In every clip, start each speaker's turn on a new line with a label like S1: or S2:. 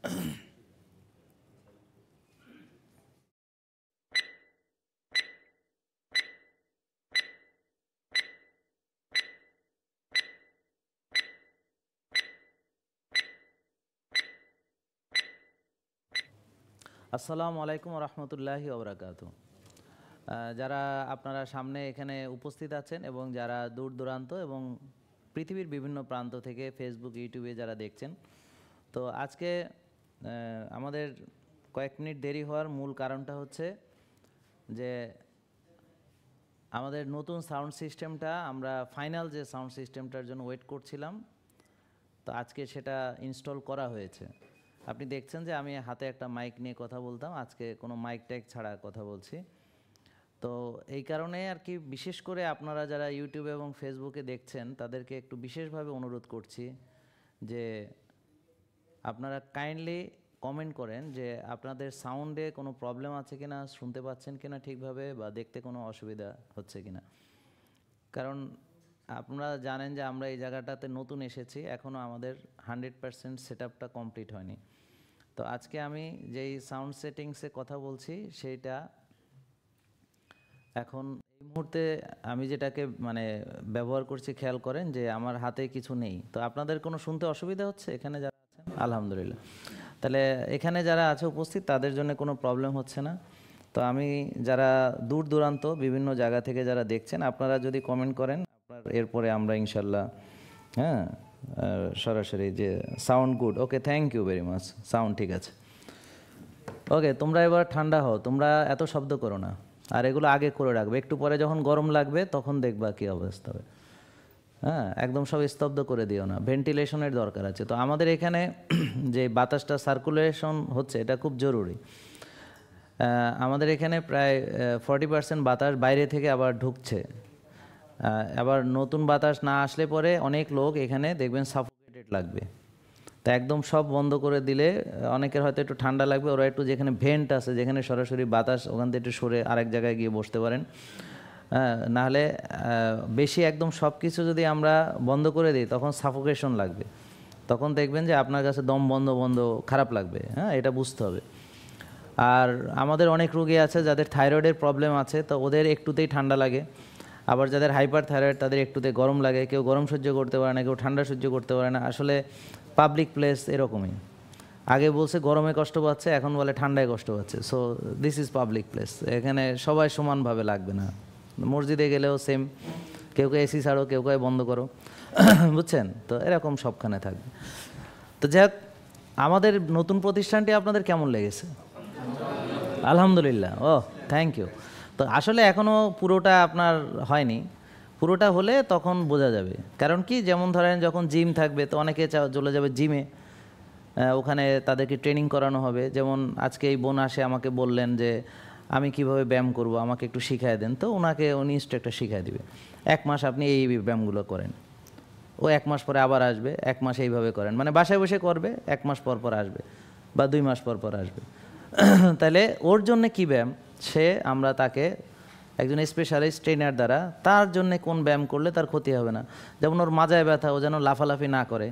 S1: আসসালামু আলাইকুম রহমতুল্লাহি ওবরাকাত যারা আপনারা সামনে এখানে উপস্থিত আছেন এবং যারা দূর দূরান্ত এবং পৃথিবীর বিভিন্ন প্রান্ত থেকে ফেসবুক ইউটিউবে যারা দেখছেন তো আজকে আমাদের কয়েক মিনিট দেরি হওয়ার মূল কারণটা হচ্ছে যে আমাদের নতুন সাউন্ড সিস্টেমটা আমরা ফাইনাল যে সাউন্ড সিস্টেমটার জন্য ওয়েট করছিলাম তো আজকে সেটা ইনস্টল করা হয়েছে আপনি দেখছেন যে আমি হাতে একটা মাইক নিয়ে কথা বলতাম আজকে কোনো মাইক টাইক ছাড়া কথা বলছি তো এই কারণে আর কি বিশেষ করে আপনারা যারা ইউটিউব এবং ফেসবুকে দেখছেন তাদেরকে একটু বিশেষভাবে অনুরোধ করছি যে আপনারা কাইন্ডলি কমেন্ট করেন যে আপনাদের সাউন্ডে কোনো প্রবলেম আছে কি না শুনতে পাচ্ছেন কি না ঠিকভাবে বা দেখতে কোনো অসুবিধা হচ্ছে কি না কারণ আপনারা জানেন যে আমরা এই জায়গাটাতে নতুন এসেছি এখনও আমাদের হান্ড্রেড পারসেন্ট সেট আপটা কমপ্লিট হয়নি তো আজকে আমি যেই সাউন্ড সেটিংসে কথা বলছি সেইটা এখন এই মুহূর্তে আমি যেটাকে মানে ব্যবহার করছি খেয়াল করেন যে আমার হাতে কিছু নেই তো আপনাদের কোনো শুনতে অসুবিধা হচ্ছে এখানে যারা আছেন আলহামদুলিল্লাহ তাহলে এখানে যারা আছে উপস্থিত তাদের জন্য কোনো প্রবলেম হচ্ছে না তো আমি যারা দূর দূরান্ত বিভিন্ন জায়গা থেকে যারা দেখছেন আপনারা যদি কমেন্ট করেন আপনার এরপরে আমরা ইনশাল্লাহ হ্যাঁ সরাসরি যে sound good okay thank you very much sound ঠিক আছে ওকে তোমরা এবার ঠান্ডা হও তোমরা এত শব্দ করো না আর এগুলো আগে করে রাখবে একটু পরে যখন গরম লাগবে তখন দেখবা কী অবস্থা হবে হ্যাঁ একদম সব স্তব্ধ করে দিও না ভেন্টিলেশনের দরকার আছে তো আমাদের এখানে যে বাতাসটা সার্কুলেশন হচ্ছে এটা খুব জরুরি আমাদের এখানে প্রায় ফর্টি পার্সেন্ট বাতাস বাইরে থেকে আবার ঢুকছে আবার নতুন বাতাস না আসলে পরে অনেক লোক এখানে দেখবেন সাফোকেটেড লাগবে তা একদম সব বন্ধ করে দিলে অনেকের হয়তো একটু ঠান্ডা লাগবে ওরা একটু যেখানে ভেন্ট আছে যেখানে সরাসরি বাতাস ওখান থেকে একটু সরে আরেক জায়গায় গিয়ে বসতে পারেন হ্যাঁ, নাহলে বেশি একদম সব কিছু যদি আমরা বন্ধ করে দিই তখন সাফোকেশন লাগবে তখন দেখবেন যে আপনার কাছে দম বন্ধ বন্ধ খারাপ লাগবে হ্যাঁ এটা বুঝতে হবে আর আমাদের অনেক রোগী আছে যাদের থাইরয়েডের প্রবলেম আছে তো ওদের একটুতেই ঠান্ডা লাগে আবার যাদের হাইপার থাইরয়েড তাদের একটুতে গরম লাগে কেউ গরম সহ্য করতে পারে না কেউ ঠান্ডা সহ্য করতে পারে না আসলে পাবলিক প্লেস এরকমই আগে বলছে গরমে কষ্ট পাচ্ছে এখন বলে ঠান্ডায় কষ্ট পাচ্ছে so this is public place এখানে সবাই সমানভাবে লাগবে না মসজিদে গেলেও সেম কেউ কেউ এসি ছাড়ো কেউ কেউ বন্ধ করো বুঝছেন তো এরকম সবখানে থাকবে তো যাক আমাদের নতুন প্রতিষ্ঠানটি আপনাদের কেমন লেগেছে আলহামদুলিল্লাহ ও থ্যাংক ইউ তো আসলে এখনও পুরোটা আপনার হয়নি পুরোটা হলে তখন বোঝা যাবে কারণ কি যেমন ধরেন যখন জিম থাকবে তো অনেকে চলে যাবে জিমে ওখানে তাদেরকে ট্রেনিং করানো হবে যেমন আজকে এই বোন আসে আমাকে বললেন যে আমি কিভাবে ব্যায়াম করব আমাকে একটু শিখাই দেন তো ওনাকে উনি ইনস্ট্রাক্টর শিখাই দিবে এক মাস আপনি এই ব্যায়ামগুলো করেন ও এক মাস পরে আবার আসবে এক মাস এইভাবে করেন মানে বাসায় বসে করবে এক মাস পর পর আসবে বা দুই মাস পর পর আসবে তাহলে ওর জন্য কি ব্যায়াম সে আমরা তাকে একজন স্পেশালিস্ট ট্রেনার দ্বারা তার জন্য কোন ব্যায়াম করলে তার ক্ষতি হবে না যেমন ওর মাজায় ব্যথা ও যেন লাফালাফি না করে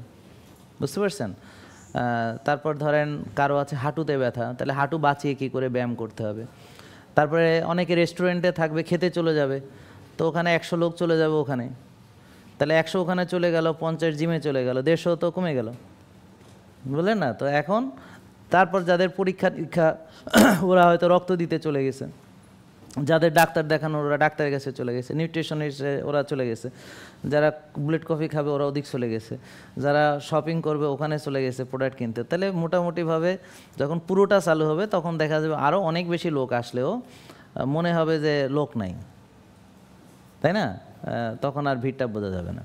S1: বুঝতে পারছেন তারপর ধরেন কারো আছে হাঁটুতে ব্যথা তাহলে হাঁটু বাঁচিয়ে কী করে ব্যায়াম করতে হবে তারপরে অনেকে রেস্টুরেন্টে থাকবে খেতে চলে যাবে তো ওখানে একশো লোক চলে যাবে ওখানে তাহলে একশো ওখানে চলে গেল পঞ্চাশ জিমে চলে গেল দেড়শো তো কমে গেল বুঝলেন না তো এখন তারপর যাদের পরীক্ষা টিক্ষা ওরা হয়তো রক্ত দিতে চলে গেছে যাদের ডাক্তার দেখানোর ওরা ডাক্তারের কাছে চলে গেছে এসে ওরা চলে গেছে যারা বুলেট কফি খাবে ওরা ওদিক চলে গেছে যারা শপিং করবে ওখানে চলে গেছে প্রোডাক্ট কিনতে তাহলে মোটামুটিভাবে যখন পুরোটা চালু হবে তখন দেখা যাবে আরও অনেক বেশি লোক আসলেও মনে হবে যে লোক নাই তাই না তখন আর ভিড়টা বোঝা যাবে না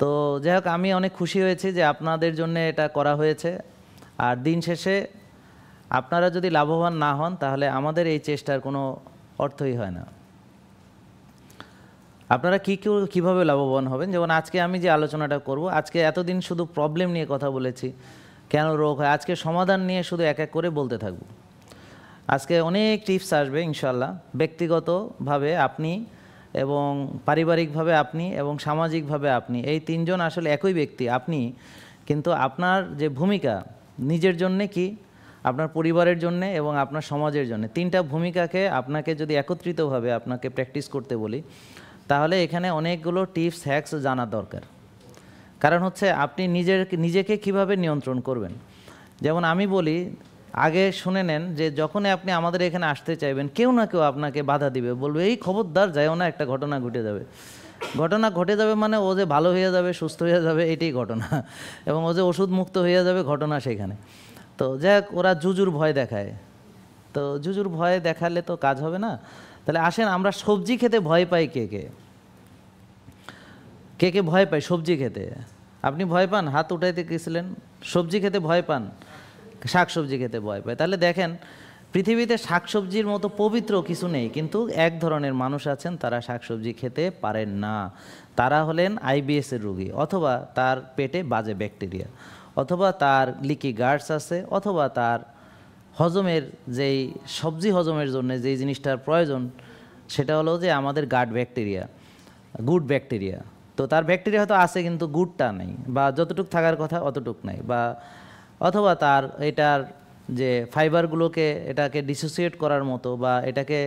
S1: তো যাই হোক আমি অনেক খুশি হয়েছি যে আপনাদের জন্য এটা করা হয়েছে আর দিন শেষে আপনারা যদি লাভবান না হন তাহলে আমাদের এই চেষ্টার কোনো অর্থই হয় না আপনারা কী কেউ কীভাবে লাভবান হবেন যেমন আজকে আমি যে আলোচনাটা করব আজকে এতদিন শুধু প্রবলেম নিয়ে কথা বলেছি কেন রোগ হয় আজকে সমাধান নিয়ে শুধু এক এক করে বলতে থাকব আজকে অনেক টিপস আসবে ইনশাল্লাহ ব্যক্তিগতভাবে আপনি এবং পারিবারিকভাবে আপনি এবং সামাজিকভাবে আপনি এই তিনজন আসলে একই ব্যক্তি আপনি কিন্তু আপনার যে ভূমিকা নিজের জন্যে কি আপনার পরিবারের জন্য এবং আপনার সমাজের জন্য তিনটা ভূমিকাকে আপনাকে যদি একত্রিতভাবে আপনাকে প্র্যাকটিস করতে বলি তাহলে এখানে অনেকগুলো টিপস হ্যাক্স জানা দরকার কারণ হচ্ছে আপনি নিজের নিজেকে কিভাবে নিয়ন্ত্রণ করবেন যেমন আমি বলি আগে শুনে নেন যে যখনই আপনি আমাদের এখানে আসতে চাইবেন কেউ না কেউ আপনাকে বাধা দিবে বলবে এই খবরদার যায়ও না একটা ঘটনা ঘটে যাবে ঘটনা ঘটে যাবে মানে ও যে ভালো হয়ে যাবে সুস্থ হয়ে যাবে এটাই ঘটনা এবং ও যে ওষুধ মুক্ত হয়ে যাবে ঘটনা সেখানে তো যাই ওরা জুজুর ভয় দেখায় তো জুজুর ভয় দেখালে তো কাজ হবে না তাহলে আসেন আমরা সবজি খেতে ভয় পাই কে কে কে কে ভয় পায় সবজি খেতে আপনি ভয় পান হাত উঠাইতে গেছিলেন সবজি খেতে ভয় পান শাক সবজি খেতে ভয় পায় তাহলে দেখেন পৃথিবীতে শাকসবজির মতো পবিত্র কিছু নেই কিন্তু এক ধরনের মানুষ আছেন তারা শাকসবজি খেতে পারেন না তারা হলেন আইবিএসের রুগী অথবা তার পেটে বাজে ব্যাকটেরিয়া অথবা তার লিকি গার্ডস আছে অথবা তার হজমের যেই সবজি হজমের জন্য যেই জিনিসটার প্রয়োজন সেটা হলো যে আমাদের গার্ড ব্যাকটেরিয়া গুড ব্যাকটেরিয়া তো তার ব্যাকটেরিয়া হয়তো আছে কিন্তু গুডটা নেই বা যতটুক থাকার কথা অতটুক নাই বা অথবা তার এটার যে ফাইবারগুলোকে এটাকে ডিসোসিয়েট করার মতো বা এটাকে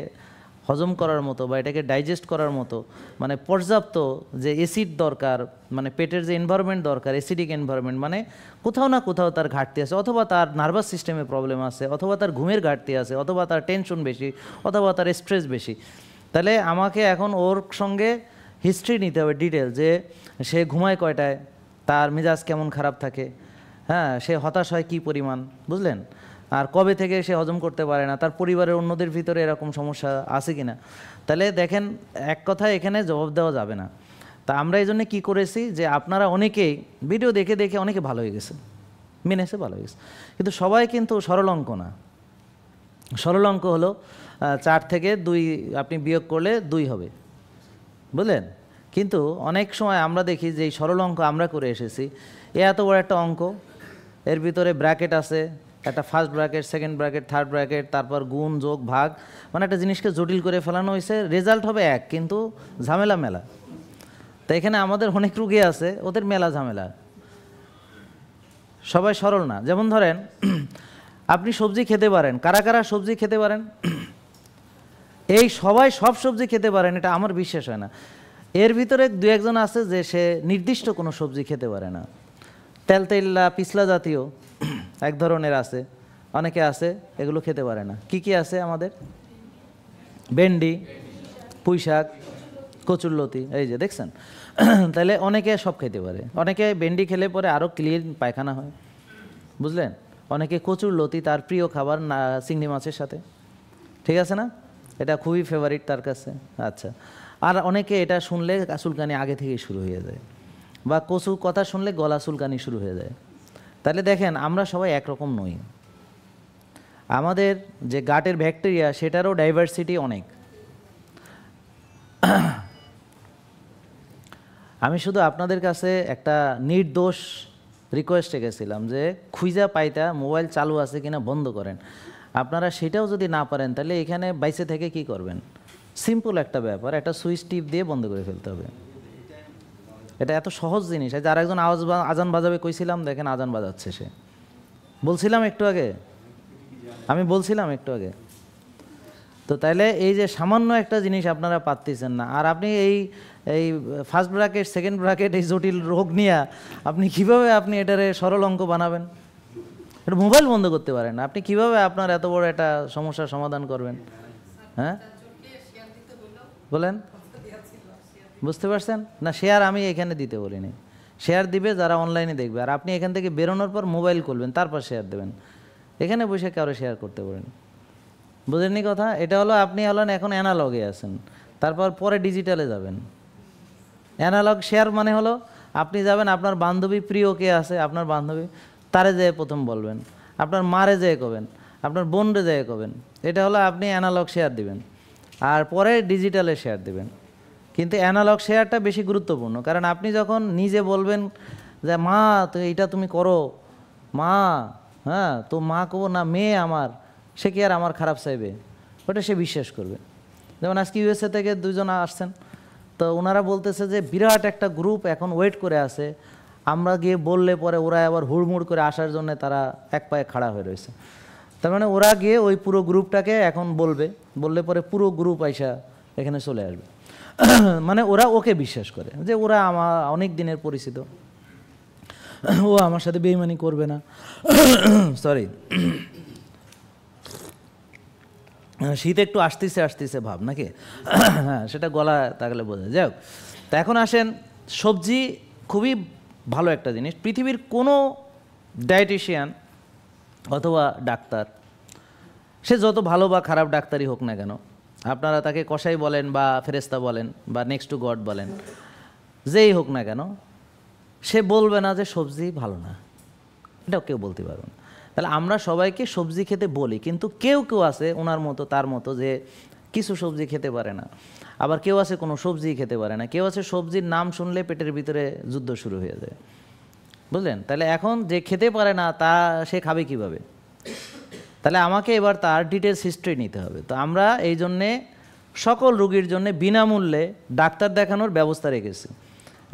S1: হজম করার মতো বা এটাকে ডাইজেস্ট করার মতো মানে পর্যাপ্ত যে এসিড দরকার মানে পেটের যে এনভায়রনমেন্ট দরকার এসিডিক এনভায়রনমেন্ট মানে কোথাও না কোথাও তার ঘাটতি আছে অথবা তার নার্ভাস সিস্টেমে প্রবলেম আছে অথবা তার ঘুমের ঘাটতি আছে অথবা তার টেনশন বেশি অথবা তার স্ট্রেস বেশি তাহলে আমাকে এখন ওর সঙ্গে হিস্ট্রি নিতে হবে ডিটেল যে সে ঘুমায় কয়টায় তার মেজাজ কেমন খারাপ থাকে হ্যাঁ সে হতাশ হয় কী পরিমাণ বুঝলেন আর কবে থেকে সে হজম করতে পারে না তার পরিবারের অন্যদের ভিতরে এরকম সমস্যা আছে কি না তাহলে দেখেন এক কথা এখানে জবাব দেওয়া যাবে না তা আমরা এই জন্য কী করেছি যে আপনারা অনেকেই ভিডিও দেখে দেখে অনেকে ভালো হয়ে গেছে মেনেছে ভালো হয়ে গেছে কিন্তু সবাই কিন্তু সরল অঙ্ক না সরল অঙ্ক হলো চার থেকে দুই আপনি বিয়োগ করলে দুই হবে বুঝলেন কিন্তু অনেক সময় আমরা দেখি যে এই সরল অঙ্ক আমরা করে এসেছি এ এত বড় একটা অঙ্ক এর ভিতরে ব্র্যাকেট আছে একটা first bracket second bracket third bracket তারপর গুণ যোগ ভাগ মানে একটা জিনিসকে জটিল করে ফেলানো হয়েছে রেজাল্ট হবে এক কিন্তু ঝামেলা মেলা তো এখানে আমাদের অনেক রুগী আছে ওদের মেলা ঝামেলা সবাই সরল না যেমন ধরেন আপনি সবজি খেতে পারেন কারা কারা সবজি খেতে পারেন এই সবাই সব সবজি খেতে পারেন এটা আমার বিশ্বাস হয় না এর ভিতরে দু একজন আছে যে সে নির্দিষ্ট কোনো সবজি খেতে পারে না তেল তেল্লা পিছলা জাতীয় এক ধরনের আছে অনেকে আছে এগুলো খেতে পারে না কি কি আছে আমাদের ভেন্ডি পুঁইশাক কচুরলতি এই যে দেখছেন তাহলে অনেকে সব খেতে পারে অনেকে ভেন্ডি খেলে পরে আরও ক্লিন পায়খানা হয় বুঝলেন অনেকে কচুরলতি তার প্রিয় খাবার না চিংড়ি মাছের সাথে ঠিক আছে না এটা খুবই ফেভারিট তার কাছে আচ্ছা আর অনেকে এটা শুনলে চুলকানি আগে থেকেই শুরু হয়ে যায় বা কচু কথা শুনলে গলা চুলকানি শুরু হয়ে যায় তাহলে দেখেন আমরা সবাই একরকম নই আমাদের যে গাটের ব্যাকটেরিয়া সেটারও ডাইভার্সিটি অনেক আমি শুধু আপনাদের কাছে একটা নির্দোষ রিকোয়েস্টে গেছিলাম যে খুঁজা পাইতা মোবাইল চালু আছে কিনা বন্ধ করেন আপনারা সেটাও যদি না পারেন তাহলে এখানে বাইসে থেকে কি করবেন সিম্পল একটা ব্যাপার একটা সুইচ টিপ দিয়ে বন্ধ করে ফেলতে হবে এটা এত সহজ জিনিস এই যে আর একজন আওয়াজ আজান বাজাবে কইছিলাম দেখেন আজান বাজাচ্ছে সে বলছিলাম একটু আগে আমি বলছিলাম একটু আগে তো তাইলে এই যে সামান্য একটা জিনিস আপনারা পাত্তিছেন না আর আপনি এই এই ফার্স্ট ব্র্যাকেট সেকেন্ড ব্র্যাকেট এই জটিল রোগ নিয়ে আপনি কিভাবে আপনি এটারে সরল অঙ্ক বানাবেন এটা মোবাইল বন্ধ করতে পারেন আপনি কিভাবে আপনার এত বড় একটা সমস্যার সমাধান করবেন হ্যাঁ বলেন বুঝতে পারছেন না শেয়ার আমি এখানে দিতে বলিনি শেয়ার দিবে যারা অনলাইনে দেখবে আর আপনি এখান থেকে বেরোনোর পর মোবাইল করবেন তারপর শেয়ার দেবেন এখানে বসে কারো শেয়ার করতে পারেন বুঝেননি কথা এটা হলো আপনি হলেন এখন অ্যানালগে আছেন তারপর পরে ডিজিটালে যাবেন অ্যানালগ শেয়ার মানে হলো আপনি যাবেন আপনার বান্ধবী প্রিয় কে আছে আপনার বান্ধবী তারে যেয়ে প্রথম বলবেন আপনার মারে যেয়ে কবেন আপনার বোনরে যেয়ে কবেন এটা হলো আপনি অ্যানালগ শেয়ার দিবেন আর পরে ডিজিটালে শেয়ার দিবেন কিন্তু অ্যানালগ শেয়ারটা বেশি গুরুত্বপূর্ণ কারণ আপনি যখন নিজে বলবেন যে মা তো এইটা তুমি করো মা হ্যাঁ তো মা কব না মেয়ে আমার সে কি আর আমার খারাপ চাইবে ওটা সে বিশ্বাস করবে যেমন আজকে ইউএসএ থেকে দুজন আসছেন তো ওনারা বলতেছে যে বিরাট একটা গ্রুপ এখন ওয়েট করে আছে আমরা গিয়ে বললে পরে ওরা আবার হুড়মুড় করে আসার জন্য তারা এক পায়ে খাড়া হয়ে রয়েছে তার মানে ওরা গিয়ে ওই পুরো গ্রুপটাকে এখন বলবে বললে পরে পুরো গ্রুপ আইসা এখানে চলে আসবে মানে ওরা ওকে বিশ্বাস করে যে ওরা আমার অনেক দিনের পরিচিত ও আমার সাথে বেইমানি করবে না সরি শীত একটু আসতেছে আসতেছে ভাব নাকি হ্যাঁ সেটা গলা তাহলে বোঝা যাই তা এখন আসেন সবজি খুবই ভালো একটা জিনিস পৃথিবীর কোনো ডায়েটিশিয়ান অথবা ডাক্তার সে যত ভালো বা খারাপ ডাক্তারই হোক না কেন আপনারা তাকে কষাই বলেন বা ফেরেস্তা বলেন বা নেক্সট টু গড বলেন যেই হোক না কেন সে বলবে না যে সবজি ভালো না এটাও কেউ বলতে পারবে না তাহলে আমরা সবাইকে সবজি খেতে বলি কিন্তু কেউ কেউ আছে ওনার মতো তার মতো যে কিছু সবজি খেতে পারে না আবার কেউ আছে কোনো সবজি খেতে পারে না কেউ আছে সবজির নাম শুনলে পেটের ভিতরে যুদ্ধ শুরু হয়ে যায় বুঝলেন তাহলে এখন যে খেতে পারে না তা সে খাবে কিভাবে তাহলে আমাকে এবার তার ডিটেলস হিস্ট্রি নিতে হবে তো আমরা এই জন্যে সকল রুগীর জন্য বিনামূল্যে ডাক্তার দেখানোর ব্যবস্থা রেখেছি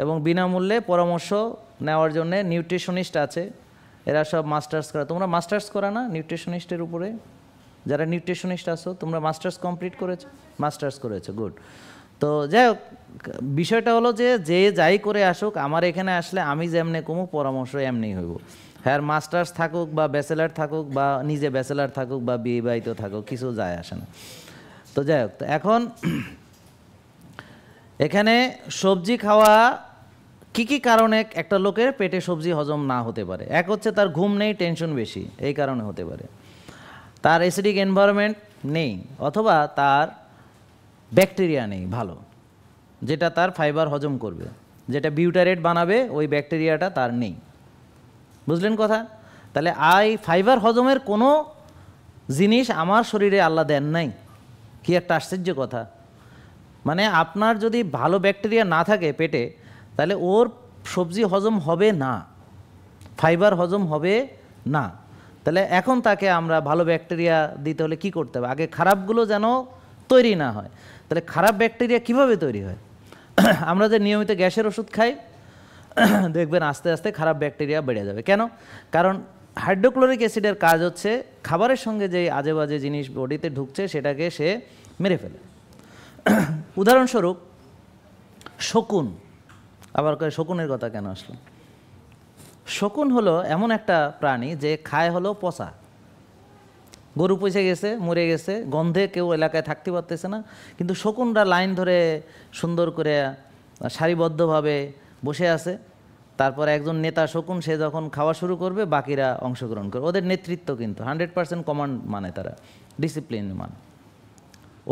S1: এবং বিনামূল্যে পরামর্শ নেওয়ার জন্যে নিউট্রিশনিস্ট আছে এরা সব মাস্টার্স করা তোমরা মাস্টার্স করা না নিউট্রিশনিস্টের উপরে যারা নিউট্রিশনিস্ট আছো তোমরা মাস্টার্স কমপ্লিট করেছো মাস্টার্স করেছো গুড তো যাই হোক বিষয়টা হলো যে যে যাই করে আসুক আমার এখানে আসলে আমি যেমনে কমু পরামর্শ এমনি হইব হ্যাঁ মাস্টার্স থাকুক বা ব্যাচেলার থাকুক বা নিজে ব্যাচেলার থাকুক বা বিবাহিত থাকুক কিছু যায় আসে না তো যাই হোক এখন এখানে সবজি খাওয়া কি কি কারণে একটা লোকের পেটে সবজি হজম না হতে পারে এক হচ্ছে তার ঘুম নেই টেনশন বেশি এই কারণে হতে পারে তার এসিডিক এনভায়রনমেন্ট নেই অথবা তার ব্যাকটেরিয়া নেই ভালো যেটা তার ফাইবার হজম করবে যেটা বিউটারেট বানাবে ওই ব্যাকটেরিয়াটা তার নেই বুঝলেন কথা তাহলে আই ফাইবার হজমের কোনো জিনিস আমার শরীরে আল্লাহ দেন নাই কি একটা আশ্চর্য কথা মানে আপনার যদি ভালো ব্যাকটেরিয়া না থাকে পেটে তাহলে ওর সবজি হজম হবে না ফাইবার হজম হবে না তাহলে এখন তাকে আমরা ভালো ব্যাকটেরিয়া দিতে হলে কি করতে হবে আগে খারাপগুলো যেন তৈরি না হয় তাহলে খারাপ ব্যাকটেরিয়া কিভাবে তৈরি হয় আমরা যে নিয়মিত গ্যাসের ওষুধ খাই দেখবেন আস্তে আস্তে খারাপ ব্যাকটেরিয়া বেড়ে যাবে কেন কারণ হাইড্রোক্লোরিক অ্যাসিডের কাজ হচ্ছে খাবারের সঙ্গে যে আজে বাজে জিনিস বডিতে ঢুকছে সেটাকে সে মেরে ফেলে উদাহরণস্বরূপ শকুন আবার শকুনের কথা কেন আসলো শকুন হলো এমন একটা প্রাণী যে খায় হলো পচা গরু পচে গেছে মরে গেছে গন্ধে কেউ এলাকায় থাকতে পারতেছে না কিন্তু শকুনরা লাইন ধরে সুন্দর করে সারিবদ্ধভাবে বসে আছে তারপর একজন নেতা শকুন সে যখন খাওয়া শুরু করবে বাকিরা অংশগ্রহণ করবে ওদের নেতৃত্ব কিন্তু হান্ড্রেড পার্সেন্ট কমান্ড মানে তারা ডিসিপ্লিন মানে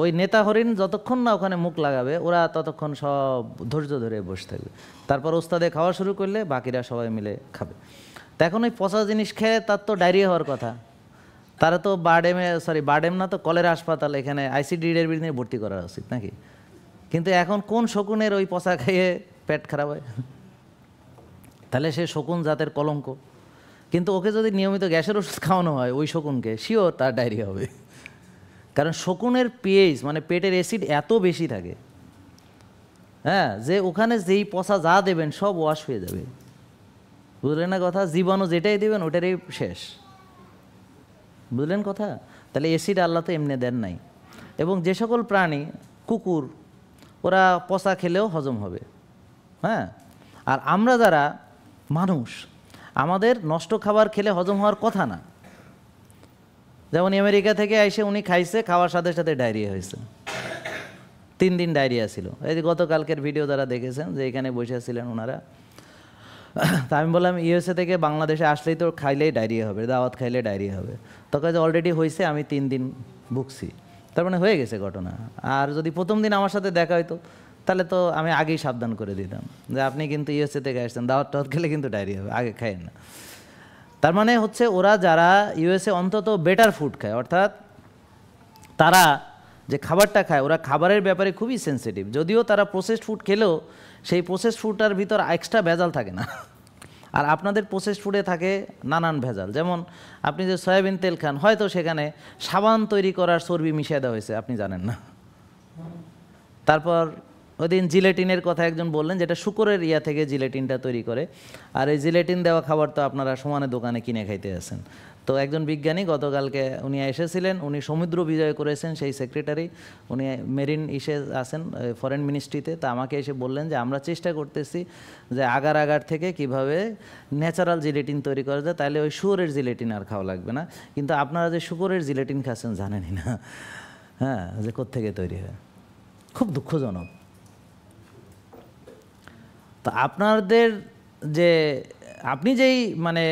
S1: ওই নেতা হরিণ যতক্ষণ না ওখানে মুখ লাগাবে ওরা ততক্ষণ সব ধৈর্য ধরে বসে থাকবে তারপর ওস্তাদে খাওয়া শুরু করলে বাকিরা সবাই মিলে খাবে তো এখন ওই পচা জিনিস খেয়ে তার তো ডায়রিয়া হওয়ার কথা তারা তো বার্ডেমে সরি বার্ডেম না তো কলের হাসপাতাল এখানে আইসিডিডের বিরুদ্ধে ভর্তি করা উচিত নাকি কিন্তু এখন কোন শকুনের ওই পচা খেয়ে পেট খারাপ হয় তাহলে সে শকুন জাতের কলঙ্ক কিন্তু ওকে যদি নিয়মিত গ্যাসের ওষুধ খাওয়ানো হয় ওই শকুনকে শিওর তার ডায়রিয়া হবে কারণ শকুনের পিএইচ মানে পেটের অ্যাসিড এত বেশি থাকে হ্যাঁ যে ওখানে যেই পচা যা দেবেন সব ওয়াশ হয়ে যাবে বুঝলেন না কথা জীবাণু যেটাই দেবেন ওটারই শেষ বুঝলেন কথা তাহলে এসিড আল্লাহ তো এমনি দেন নাই এবং যে সকল প্রাণী কুকুর ওরা পচা খেলেও হজম হবে হ্যাঁ আর আমরা যারা মানুষ আমাদের নষ্ট খাবার খেলে হজম হওয়ার কথা না যেমন আমেরিকা থেকে এসে উনি খাইছে খাওয়ার সাথে সাথে ডায়রিয়া হয়েছে তিন দিন ডায়রিয়া ছিল এই যে গতকালকের ভিডিও যারা দেখেছেন যে এখানে বসে ছিলেন ওনারা তা আমি বললাম ইউএসএ থেকে বাংলাদেশে আসলেই তো খাইলেই ডায়রিয়া হবে দাওয়াত খাইলে ডায়রিয়া হবে তখন যে অলরেডি হয়েছে আমি তিন দিন ভুগছি তার মানে হয়ে গেছে ঘটনা আর যদি প্রথম দিন আমার সাথে দেখা হয়তো তাহলে তো আমি আগেই সাবধান করে দিতাম যে আপনি কিন্তু ইউএসএ থেকে আসছেন দাওয়াত টাওয়াত খেলে কিন্তু ডায়রি হবে আগে খায় না তার মানে হচ্ছে ওরা যারা ইউএসএ অন্তত বেটার ফুড খায় অর্থাৎ তারা যে খাবারটা খায় ওরা খাবারের ব্যাপারে খুবই সেন্সিটিভ যদিও তারা প্রসেসড ফুড খেলেও সেই প্রসেসড ফুডটার ভিতর এক্সট্রা ভেজাল থাকে না আর আপনাদের প্রসেসড ফুডে থাকে নানান ভেজাল যেমন আপনি যে সয়াবিন তেল খান হয়তো সেখানে সাবান তৈরি করার চর্বি মিশিয়ে দেওয়া হয়েছে আপনি জানেন না তারপর দিন জিলেটিনের কথা একজন বললেন যেটা শুকরের ইয়া থেকে জিলেটিনটা তৈরি করে আর এই জিলেটিন দেওয়া খাবার তো আপনারা সমানে দোকানে কিনে খাইতে আছেন তো একজন বিজ্ঞানী গতকালকে উনি এসেছিলেন উনি সমুদ্র বিজয় করেছেন সেই সেক্রেটারি উনি মেরিন ইসে আছেন ফরেন মিনিস্ট্রিতে তা আমাকে এসে বললেন যে আমরা চেষ্টা করতেছি যে আগার আগার থেকে কিভাবে ন্যাচারাল জিলেটিন তৈরি করা যায় তাহলে ওই শুয়োরের জিলেটিন আর খাওয়া লাগবে না কিন্তু আপনারা যে শুকরের জিলেটিন খাচ্ছেন জানেনই না হ্যাঁ যে কোথেকে তৈরি হয় খুব দুঃখজনক তো আপনাদের যে আপনি যেই মানে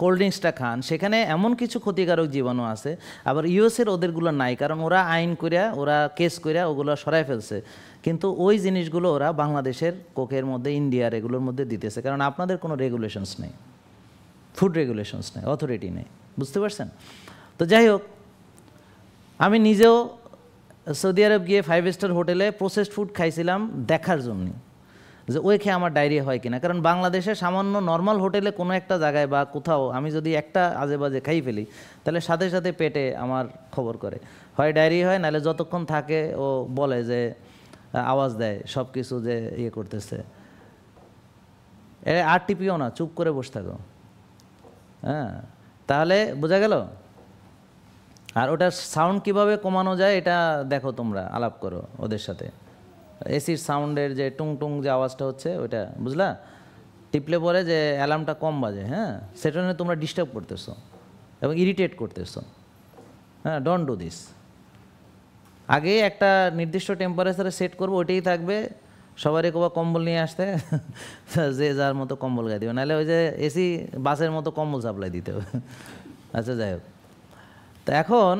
S1: কোল্ড ড্রিঙ্কসটা খান সেখানে এমন কিছু ক্ষতিকারক জীবাণু আছে আবার ইউএসের ওদেরগুলো নাই কারণ ওরা আইন করিয়া ওরা কেস করিয়া ওগুলো সরাই ফেলছে কিন্তু ওই জিনিসগুলো ওরা বাংলাদেশের কোকের মধ্যে ইন্ডিয়ার এগুলোর মধ্যে দিতেছে কারণ আপনাদের কোনো রেগুলেশনস নেই ফুড রেগুলেশনস নেই অথরিটি নেই বুঝতে পারছেন তো যাই হোক আমি নিজেও সৌদি আরব গিয়ে ফাইভ স্টার হোটেলে প্রসেসড ফুড খাইছিলাম দেখার জন্যই যে ওই খেয়ে আমার ডায়রিয়া হয় কিনা কারণ বাংলাদেশে সামান্য নর্মাল হোটেলে কোনো একটা জায়গায় বা কোথাও আমি যদি একটা আজে বাজে খাই ফেলি তাহলে সাথে সাথে পেটে আমার খবর করে হয় ডায়রিয়া হয় নাহলে যতক্ষণ থাকে ও বলে যে আওয়াজ দেয় সব কিছু যে ইয়ে করতেছে এ আর টিপিও না চুপ করে বসে থাকো হ্যাঁ তাহলে বোঝা গেল আর ওটার সাউন্ড কিভাবে কমানো যায় এটা দেখো তোমরা আলাপ করো ওদের সাথে এসির সাউন্ডের যে টুং টুং যে আওয়াজটা হচ্ছে ওইটা বুঝলা টিপলে পরে যে অ্যালার্মটা কম বাজে হ্যাঁ সেটা নিয়ে তোমরা ডিস্টার্ব করতেছো এবং ইরিটেট করতেছো হ্যাঁ ডোন্ট ডু দিস আগে একটা নির্দিষ্ট টেম্পারেচারে সেট করবো ওইটাই থাকবে সবারই কোবা কম্বল নিয়ে আসতে যে যার মতো কম্বল গায়ে দেবে নাহলে ওই যে এসি বাসের মতো কম্বল সাপ্লাই দিতে হবে আচ্ছা যাই হোক তো এখন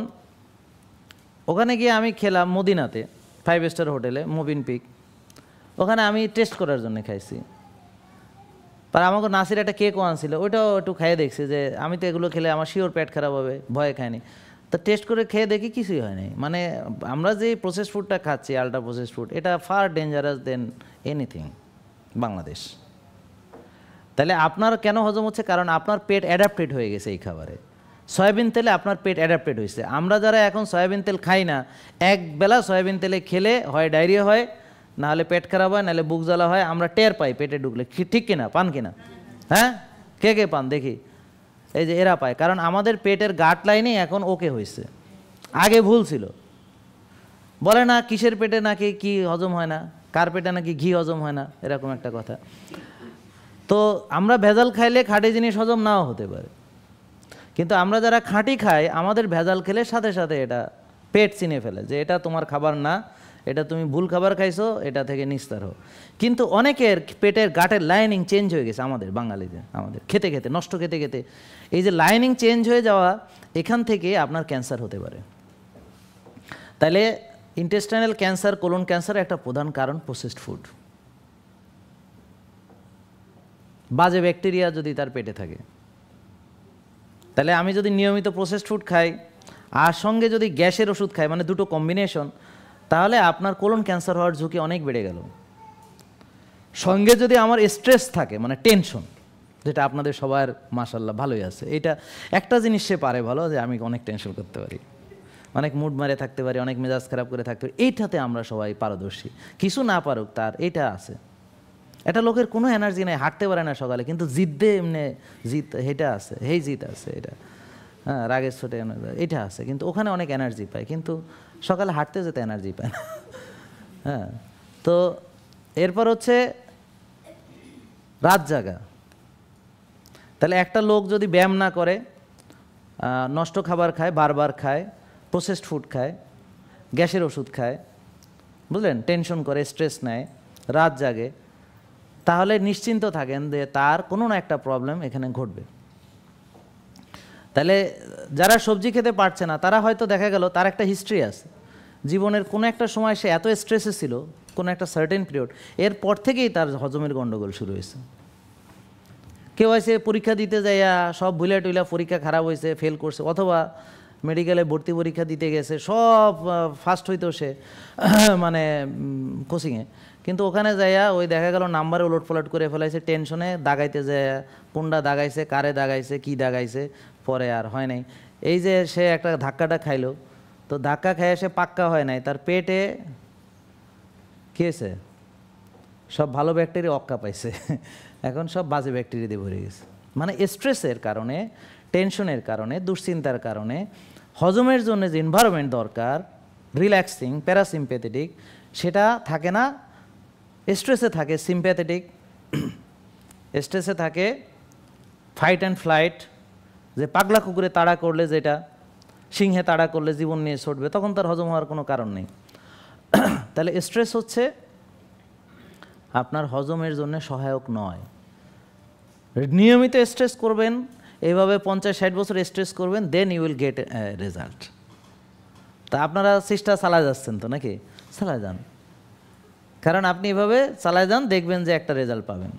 S1: ওখানে গিয়ে আমি খেলাম মদিনাতে ফাইভ স্টার হোটেলে মোবিন পিক ওখানে আমি টেস্ট করার জন্য খাইছি তার আমাকে নাসির একটা কেকও আনছিল ওইটাও একটু খাইয়ে দেখছি যে আমি তো এগুলো খেলে আমার শিওর পেট খারাপ হবে ভয়ে খাইনি তা টেস্ট করে খেয়ে দেখি কিছুই হয়নি মানে আমরা যে প্রসেস ফুডটা খাচ্ছি আলট্রা প্রসেস ফুড এটা far dangerous then anything Bangladesh তাহলে আপনার কেন হজম হচ্ছে কারণ আপনার পেট অ্যাডাপ্টেড হয়ে গেছে এই খাবারে সয়াবিন তেলে আপনার পেট অ্যাডাপ্টেড হয়েছে আমরা যারা এখন সয়াবিন তেল খাই না এক বেলা সয়াবিন তেলে খেলে হয় ডায়রিয়া হয় নাহলে পেট খারাপ হয় নাহলে বুক জ্বালা হয় আমরা টের পাই পেটে ঢুকলে ঠিক কিনা পান কিনা হ্যাঁ কে কে পান দেখি এই যে এরা পায় কারণ আমাদের পেটের গাট লাইনে এখন ওকে হয়েছে আগে ভুল ছিল বলে না কিসের পেটে নাকি কি হজম হয় না কার পেটে নাকি ঘি হজম হয় না এরকম একটা কথা তো আমরা ভেজাল খাইলে খাটে জিনিস হজম নাও হতে পারে কিন্তু আমরা যারা খাঁটি খাই আমাদের ভেজাল খেলে সাথে সাথে এটা পেট চিনে ফেলে যে এটা তোমার খাবার না এটা তুমি ভুল খাবার খাইছো এটা থেকে নিস্তার হো কিন্তু অনেকের পেটের গাটের লাইনিং চেঞ্জ হয়ে গেছে আমাদের বাঙালিদের আমাদের খেতে খেতে নষ্ট খেতে খেতে এই যে লাইনিং চেঞ্জ হয়ে যাওয়া এখান থেকে আপনার ক্যান্সার হতে পারে তাহলে ইন্টেস্টাইনাল ক্যান্সার কোলন ক্যান্সার একটা প্রধান কারণ প্রসেসড ফুড বাজে ব্যাকটেরিয়া যদি তার পেটে থাকে তাহলে আমি যদি নিয়মিত প্রসেসড ফুড খাই আর সঙ্গে যদি গ্যাসের ওষুধ খাই মানে দুটো কম্বিনেশন তাহলে আপনার কোলন ক্যান্সার হওয়ার ঝুঁকি অনেক বেড়ে গেল সঙ্গে যদি আমার স্ট্রেস থাকে মানে টেনশন যেটা আপনাদের সবার মাসাল্লাহ ভালোই আছে এটা একটা জিনিস সে পারে ভালো যে আমি অনেক টেনশন করতে পারি অনেক মুড মারে থাকতে পারি অনেক মেজাজ খারাপ করে থাকতে পারি এইটাতে আমরা সবাই পারদর্শী কিছু না পারুক তার এটা আছে এটা লোকের কোনো এনার্জি নেই হাঁটতে পারে না সকালে কিন্তু জিদ্দে এমনি জিত এটা আছে হেই জিত আছে এটা হ্যাঁ রাগের ছোটে এটা আছে কিন্তু ওখানে অনেক এনার্জি পায় কিন্তু সকালে হাঁটতে যেতে এনার্জি পায় না হ্যাঁ তো এরপর হচ্ছে রাত জাগা তাহলে একটা লোক যদি ব্যায়াম না করে নষ্ট খাবার খায় বারবার খায় প্রসেসড ফুড খায় গ্যাসের ওষুধ খায় বুঝলেন টেনশন করে স্ট্রেস নেয় রাত জাগে তাহলে নিশ্চিন্ত থাকেন যে তার কোনো না একটা প্রবলেম এখানে ঘটবে তাহলে যারা সবজি খেতে পারছে না তারা হয়তো দেখা গেল তার একটা হিস্ট্রি আছে জীবনের কোনো একটা সময় সে এত স্ট্রেসে ছিল কোনো একটা সার্টেন পিরিয়ড এরপর থেকেই তার হজমের গণ্ডগোল শুরু হয়েছে কেউ আছে পরীক্ষা দিতে যাইয়া সব ভুলে টুইলা পরীক্ষা খারাপ হয়েছে ফেল করছে অথবা মেডিকেলে ভর্তি পরীক্ষা দিতে গেছে সব ফার্স্ট হইতো সে মানে কোচিংয়ে কিন্তু ওখানে যাইয়া ওই দেখা গেল নাম্বারে উলট পলট করে ফেলাইছে টেনশনে দাগাইতে যায় কোনটা দাগাইছে কারে দাগাইছে কি দাগাইছে পরে আর হয় নাই এই যে সে একটা ধাক্কাটা খাইলো তো ধাক্কা খাইয়া সে পাক্কা হয় নাই তার পেটে খেয়েছে সব ভালো ব্যাকটেরিয়া অক্কা পাইছে এখন সব বাজে ব্যাকটেরিয়া দিয়ে ভরে গেছে মানে স্ট্রেসের কারণে টেনশনের কারণে দুশ্চিন্তার কারণে হজমের জন্য যে এনভায়রনমেন্ট দরকার রিল্যাক্সিং প্যারাসিম্পেথেটিক সেটা থাকে না স্ট্রেসে থাকে সিম্প্যাথেটিক স্ট্রেসে থাকে ফাইট অ্যান্ড ফ্লাইট যে পাগলা কুকুরে তাড়া করলে যেটা সিংহে তাড়া করলে জীবন নিয়ে ছুটবে তখন তার হজম হওয়ার কোনো কারণ নেই তাহলে স্ট্রেস হচ্ছে আপনার হজমের জন্য সহায়ক নয় নিয়মিত স্ট্রেস করবেন এইভাবে পঞ্চাশ ষাট বছর স্ট্রেস করবেন then you will get result তা আপনারা সিস্টার চালা যাচ্ছেন তো নাকি চালা যান কারণ আপনি এভাবে চালায় যান দেখবেন যে একটা রেজাল্ট পাবেন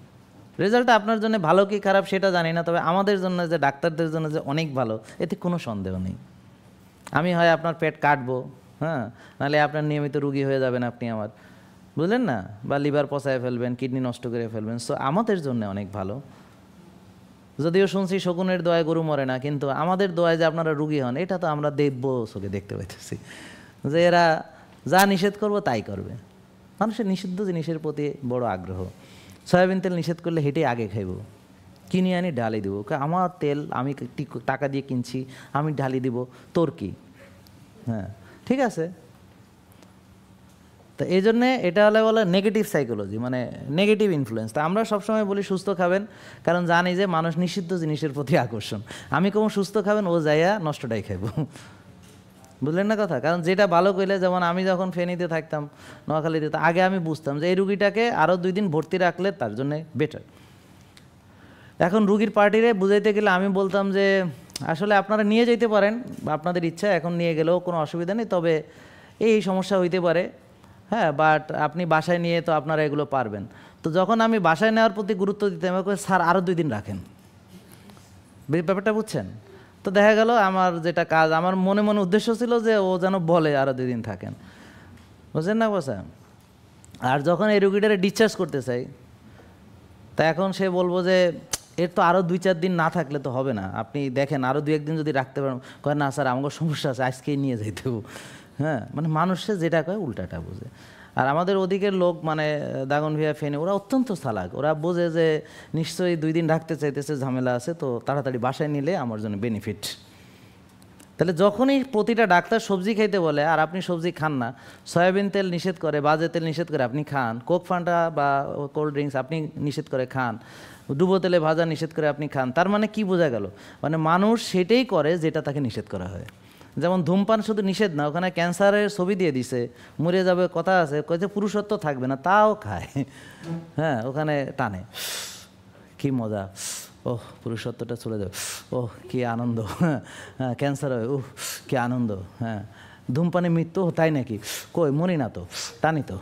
S1: রেজাল্টটা আপনার জন্য ভালো কি খারাপ সেটা জানি না তবে আমাদের জন্য যে ডাক্তারদের জন্য যে অনেক ভালো এতে কোনো সন্দেহ নেই আমি হয় আপনার পেট কাটবো হ্যাঁ নাহলে আপনার নিয়মিত রুগী হয়ে যাবেন আপনি আমার বুঝলেন না বা লিভার পচায় ফেলবেন কিডনি নষ্ট করে ফেলবেন সো আমাদের জন্য অনেক ভালো যদিও শুনছি শকুনের দোয়ায় গরু মরে না কিন্তু আমাদের দোয়ায় যে আপনারা রুগী হন এটা তো আমরা দেখব চোখে দেখতে পাইতেছি যে এরা যা নিষেধ করবো তাই করবে মানুষের নিষিদ্ধ জিনিসের প্রতি বড় আগ্রহ সয়াবিন তেল নিষেধ করলে হেঁটে আগে খাইব কিনে আনি ঢালি দেবো আমার তেল আমি টাকা দিয়ে কিনছি আমি ঢালি দিব তোর কি হ্যাঁ ঠিক আছে তো এই জন্যে এটা হলে বলে নেগেটিভ সাইকোলজি মানে নেগেটিভ ইনফ্লুয়েন্স তা আমরা সবসময় বলি সুস্থ খাবেন কারণ জানি যে মানুষ নিষিদ্ধ জিনিসের প্রতি আকর্ষণ আমি কোনো সুস্থ খাবেন ও যাইয়া নষ্টটাই খাইব বুঝলেন না কথা কারণ যেটা ভালো কইলে যেমন আমি যখন ফেনীতে থাকতাম নোয়াখালীতে তো আগে আমি বুঝতাম যে এই রুগীটাকে আরও দুই দিন ভর্তি রাখলে তার জন্য বেটার এখন রুগীর পার্টিরে বুঝাইতে গেলে আমি বলতাম যে আসলে আপনারা নিয়ে যেতে পারেন আপনাদের ইচ্ছা এখন নিয়ে গেলেও কোনো অসুবিধা নেই তবে এই সমস্যা হইতে পারে হ্যাঁ বাট আপনি বাসায় নিয়ে তো আপনারা এগুলো পারবেন তো যখন আমি বাসায় নেওয়ার প্রতি গুরুত্ব দিতাম স্যার আরও দুই দিন রাখেন ব্যাপারটা বুঝছেন তো দেখা গেল আমার যেটা কাজ আমার মনে মনে উদ্দেশ্য ছিল যে ও যেন বলে আরও দুই দিন থাকেন বুঝছেন না বসা আর যখন এই রুগীটারে ডিসচার্জ করতে চাই তা এখন সে বলবো যে এর তো আরও দুই চার দিন না থাকলে তো হবে না আপনি দেখেন আরও দু একদিন যদি রাখতে পারেন কয় না স্যার আমার সমস্যা আছে আজকেই নিয়ে যেতে হ্যাঁ মানে মানুষে যেটা কয় উল্টাটা বোঝে আর আমাদের ওদিকের লোক মানে দাগন ভিয়া ফেনে ওরা অত্যন্ত সালাক ওরা বোঝে যে নিশ্চয়ই দুই দিন ডাকতে চাইতেছে ঝামেলা আছে তো তাড়াতাড়ি বাসায় নিলে আমার জন্য বেনিফিট তাহলে যখনই প্রতিটা ডাক্তার সবজি খাইতে বলে আর আপনি সবজি খান না সয়াবিন তেল নিষেধ করে বাজে তেল নিষেধ করে আপনি খান কোক ফান্ডা বা কোল্ড ড্রিঙ্কস আপনি নিষেধ করে খান ডুবো তেলে ভাজা নিষেধ করে আপনি খান তার মানে কি বোঝা গেল মানে মানুষ সেটাই করে যেটা তাকে নিষেধ করা হয় যেমন ধূমপান শুধু নিষেধ না ওখানে ক্যান্সারের ছবি দিয়ে দিছে মরে যাবে কথা আছে কয়েছে পুরুষত্ব থাকবে না তাও খায় হ্যাঁ ওখানে টানে কি মজা ওহ পুরুষত্বটা চলে যাবে ওহ কি আনন্দ হ্যাঁ, হ্যাঁ ক্যান্সার হয় ও কি আনন্দ হ্যাঁ ধূমপানে মৃত্যু তাই নাকি কই মরি না তো টানি তো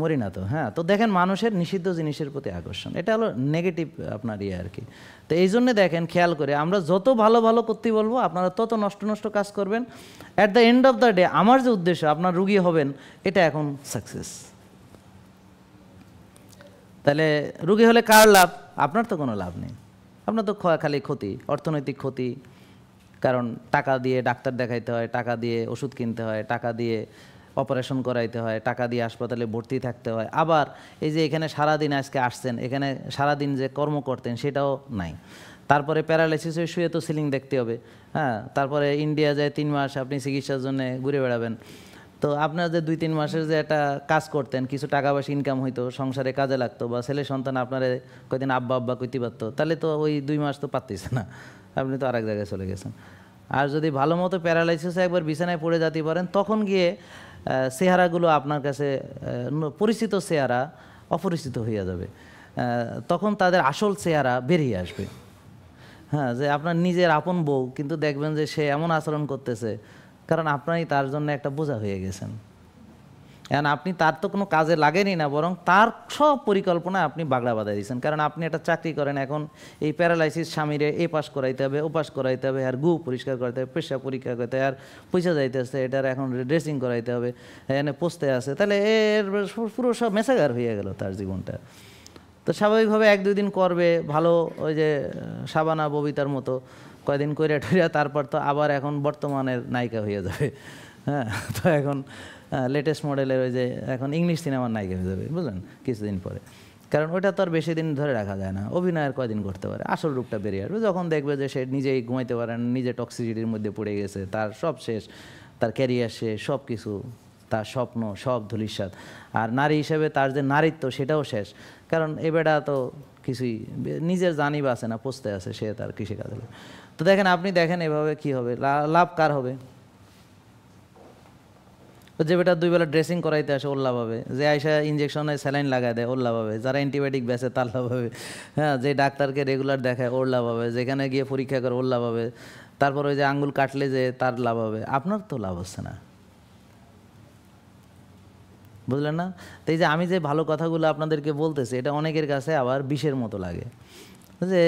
S1: মরি না তো হ্যাঁ তো দেখেন মানুষের নিষিদ্ধ জিনিসের প্রতি আকর্ষণ এটা হলো নেগেটিভ আপনার ইয়ে আর কি তো এই জন্যে দেখেন খেয়াল করে আমরা যত ভালো ভালো করতে বলবো আপনারা তত নষ্ট নষ্ট কাজ করবেন at the end of the day আমার যে উদ্দেশ্য আপনার রুগী হবেন এটা এখন সাকসেস তাহলে রুগী হলে কার লাভ আপনার তো কোনো লাভ নেই আপনার তো খালি ক্ষতি অর্থনৈতিক ক্ষতি কারণ টাকা দিয়ে ডাক্তার দেখাইতে হয় টাকা দিয়ে ওষুধ কিনতে হয় টাকা দিয়ে অপারেশন করাইতে হয় টাকা দিয়ে হাসপাতালে ভর্তি থাকতে হয় আবার এই যে এখানে সারাদিন আজকে আসছেন এখানে সারাদিন যে কর্ম করতেন সেটাও নাই তারপরে প্যারালাইসিস হয়ে শুয়ে তো সিলিং দেখতে হবে হ্যাঁ তারপরে ইন্ডিয়া যায় তিন মাস আপনি চিকিৎসার জন্য ঘুরে বেড়াবেন তো আপনার যে দুই তিন মাসের যে একটা কাজ করতেন কিছু টাকা পয়সা ইনকাম হইতো সংসারে কাজে লাগতো বা ছেলে সন্তান আপনারে কয়দিন আব্বা আব্বা কইতে পারতো তাহলে তো ওই দুই মাস তো পারতেছে না আপনি তো আরেক জায়গায় চলে গেছেন আর যদি ভালো মতো প্যারালাইসিসে একবার বিছানায় পড়ে যেতে পারেন তখন গিয়ে চেহারাগুলো আপনার কাছে পরিচিত চেহারা অপরিচিত হইয়া যাবে তখন তাদের আসল চেহারা বেরিয়ে আসবে হ্যাঁ যে আপনার নিজের আপন বউ কিন্তু দেখবেন যে সে এমন আচরণ করতেছে কারণ আপনারই তার জন্য একটা বোঝা হয়ে গেছেন কারণ আপনি তার তো কোনো কাজে লাগেনি না বরং তার সব পরিকল্পনা আপনি বাগড়া বাঁধা দিয়েছেন কারণ আপনি একটা চাকরি করেন এখন এই প্যারালাইসিস স্বামীরে এ পাশ করাইতে হবে ও পাশ করাইতে হবে আর গু পরিষ্কার করাইতে হবে পেশা পরীক্ষা করতে হবে আর পয়সা আসতে এটার এখন ড্রেসিং করাইতে হবে এনে পোস্তে আসে তাহলে এর পুরো সব মেসাগার হয়ে গেল তার জীবনটা তো স্বাভাবিকভাবে এক দুই দিন করবে ভালো ওই যে সাবানা ববিতার মতো কয়দিন করে টইরা তারপর তো আবার এখন বর্তমানের নায়িকা হয়ে যাবে হ্যাঁ তো এখন লেটেস্ট হ্যাঁ, মডেলের ওই যে এখন ইংলিশ সিনেমার নাই হয়ে যাবে বুঝলেন কিছুদিন পরে কারণ ওটা তো আর বেশি দিন ধরে রাখা যায় না অভিনয়ের কয়দিন করতে পারে আসল রূপটা বেরিয়ে আসবে যখন দেখবে যে সে নিজেই ঘুমাইতে পারে না নিজে টক্সিসিটির মধ্যে পড়ে গেছে তার সব শেষ তার ক্যারিয়ার শেষ সব কিছু তার স্বপ্ন সব ধুলিস্বাদ আর নারী হিসেবে তার যে নারীত্ব সেটাও শেষ কারণ এ বেটা তো কিছুই নিজের জানি আছে না পোস্তে আছে সে তার কৃষিকাজ তো দেখেন আপনি দেখেন এভাবে কি হবে লাভ কার হবে যে বেটা দুই বেলা ড্রেসিং করাইতে আসে ওর লাভ হবে যে আয়সা ইঞ্জেকশনে স্যালাইন লাগায় দেয় ওর লাভ যারা অ্যান্টিবায়োটিক বেছে তার লাভ হবে হ্যাঁ যে ডাক্তারকে রেগুলার দেখায় ওর লাভ হবে যেখানে গিয়ে পরীক্ষা করে ওর লাভ তারপর ওই যে আঙ্গুল কাটলে যে তার লাভ হবে আপনার তো লাভ হচ্ছে না বুঝলেন না তো এই যে আমি যে ভালো কথাগুলো আপনাদেরকে বলতেছি এটা অনেকের কাছে আবার বিষের মতো লাগে যে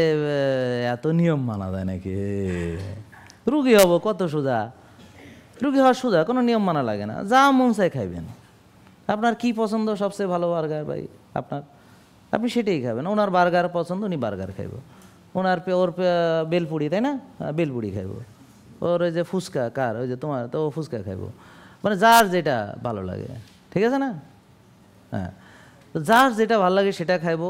S1: এত নিয়ম মানা যায় নাকি রুগী হব কত সোজা রুগী হওয়ার সোজা কোনো নিয়ম মানা লাগে না যা মন চাই খাইবেন আপনার কি পছন্দ সবচেয়ে ভালো বার্গার ভাই আপনার আপনি সেটাই খাবেন ওনার বার্গার পছন্দ উনি বার্গার খাইব ওনার ওর বেলপুড়ি তাই না হ্যাঁ, বেলপুড়ি খাইব ওর ওই যে ফুচকা কার ওই যে তোমার তো ও ফুচকা খাইব মানে যার যেটা ভালো লাগে ঠিক আছে না হ্যাঁ তো যার যেটা ভালো লাগে সেটা খাইব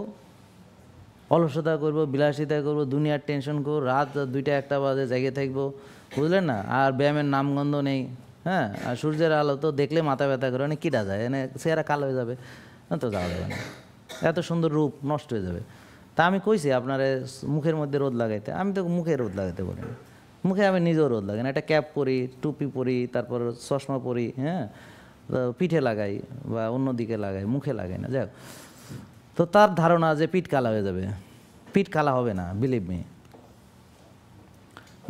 S1: অলসতা করব বিলাসিতা করব দুনিয়ার টেনশন করবো রাত দুইটা একটা বাজে জায়গায় থাকবো বুঝলেন না আর ব্যায়ামের নামগন্ধ নেই হ্যাঁ আর সূর্যের আলো তো দেখলে মাথা ব্যথা করে অনেক মানে কীটা যায় এনে মানে চেহারা কালো হয়ে যাবে তো যাওয়া যাবে না এত সুন্দর রূপ নষ্ট হয়ে যাবে তা আমি কইছি আপনার মুখের মধ্যে রোদ লাগাইতে আমি তো মুখে রোদ লাগাইতে বলি মুখে আমি নিজেও রোদ লাগাই না একটা ক্যাপ পরি টুপি পরি তারপর চশমা পরি হ্যাঁ পিঠে লাগাই বা অন্য দিকে লাগাই মুখে লাগাই না যাই তো তার ধারণা যে পিঠ কালা হয়ে যাবে পিঠ কালা হবে না বিলিভ মি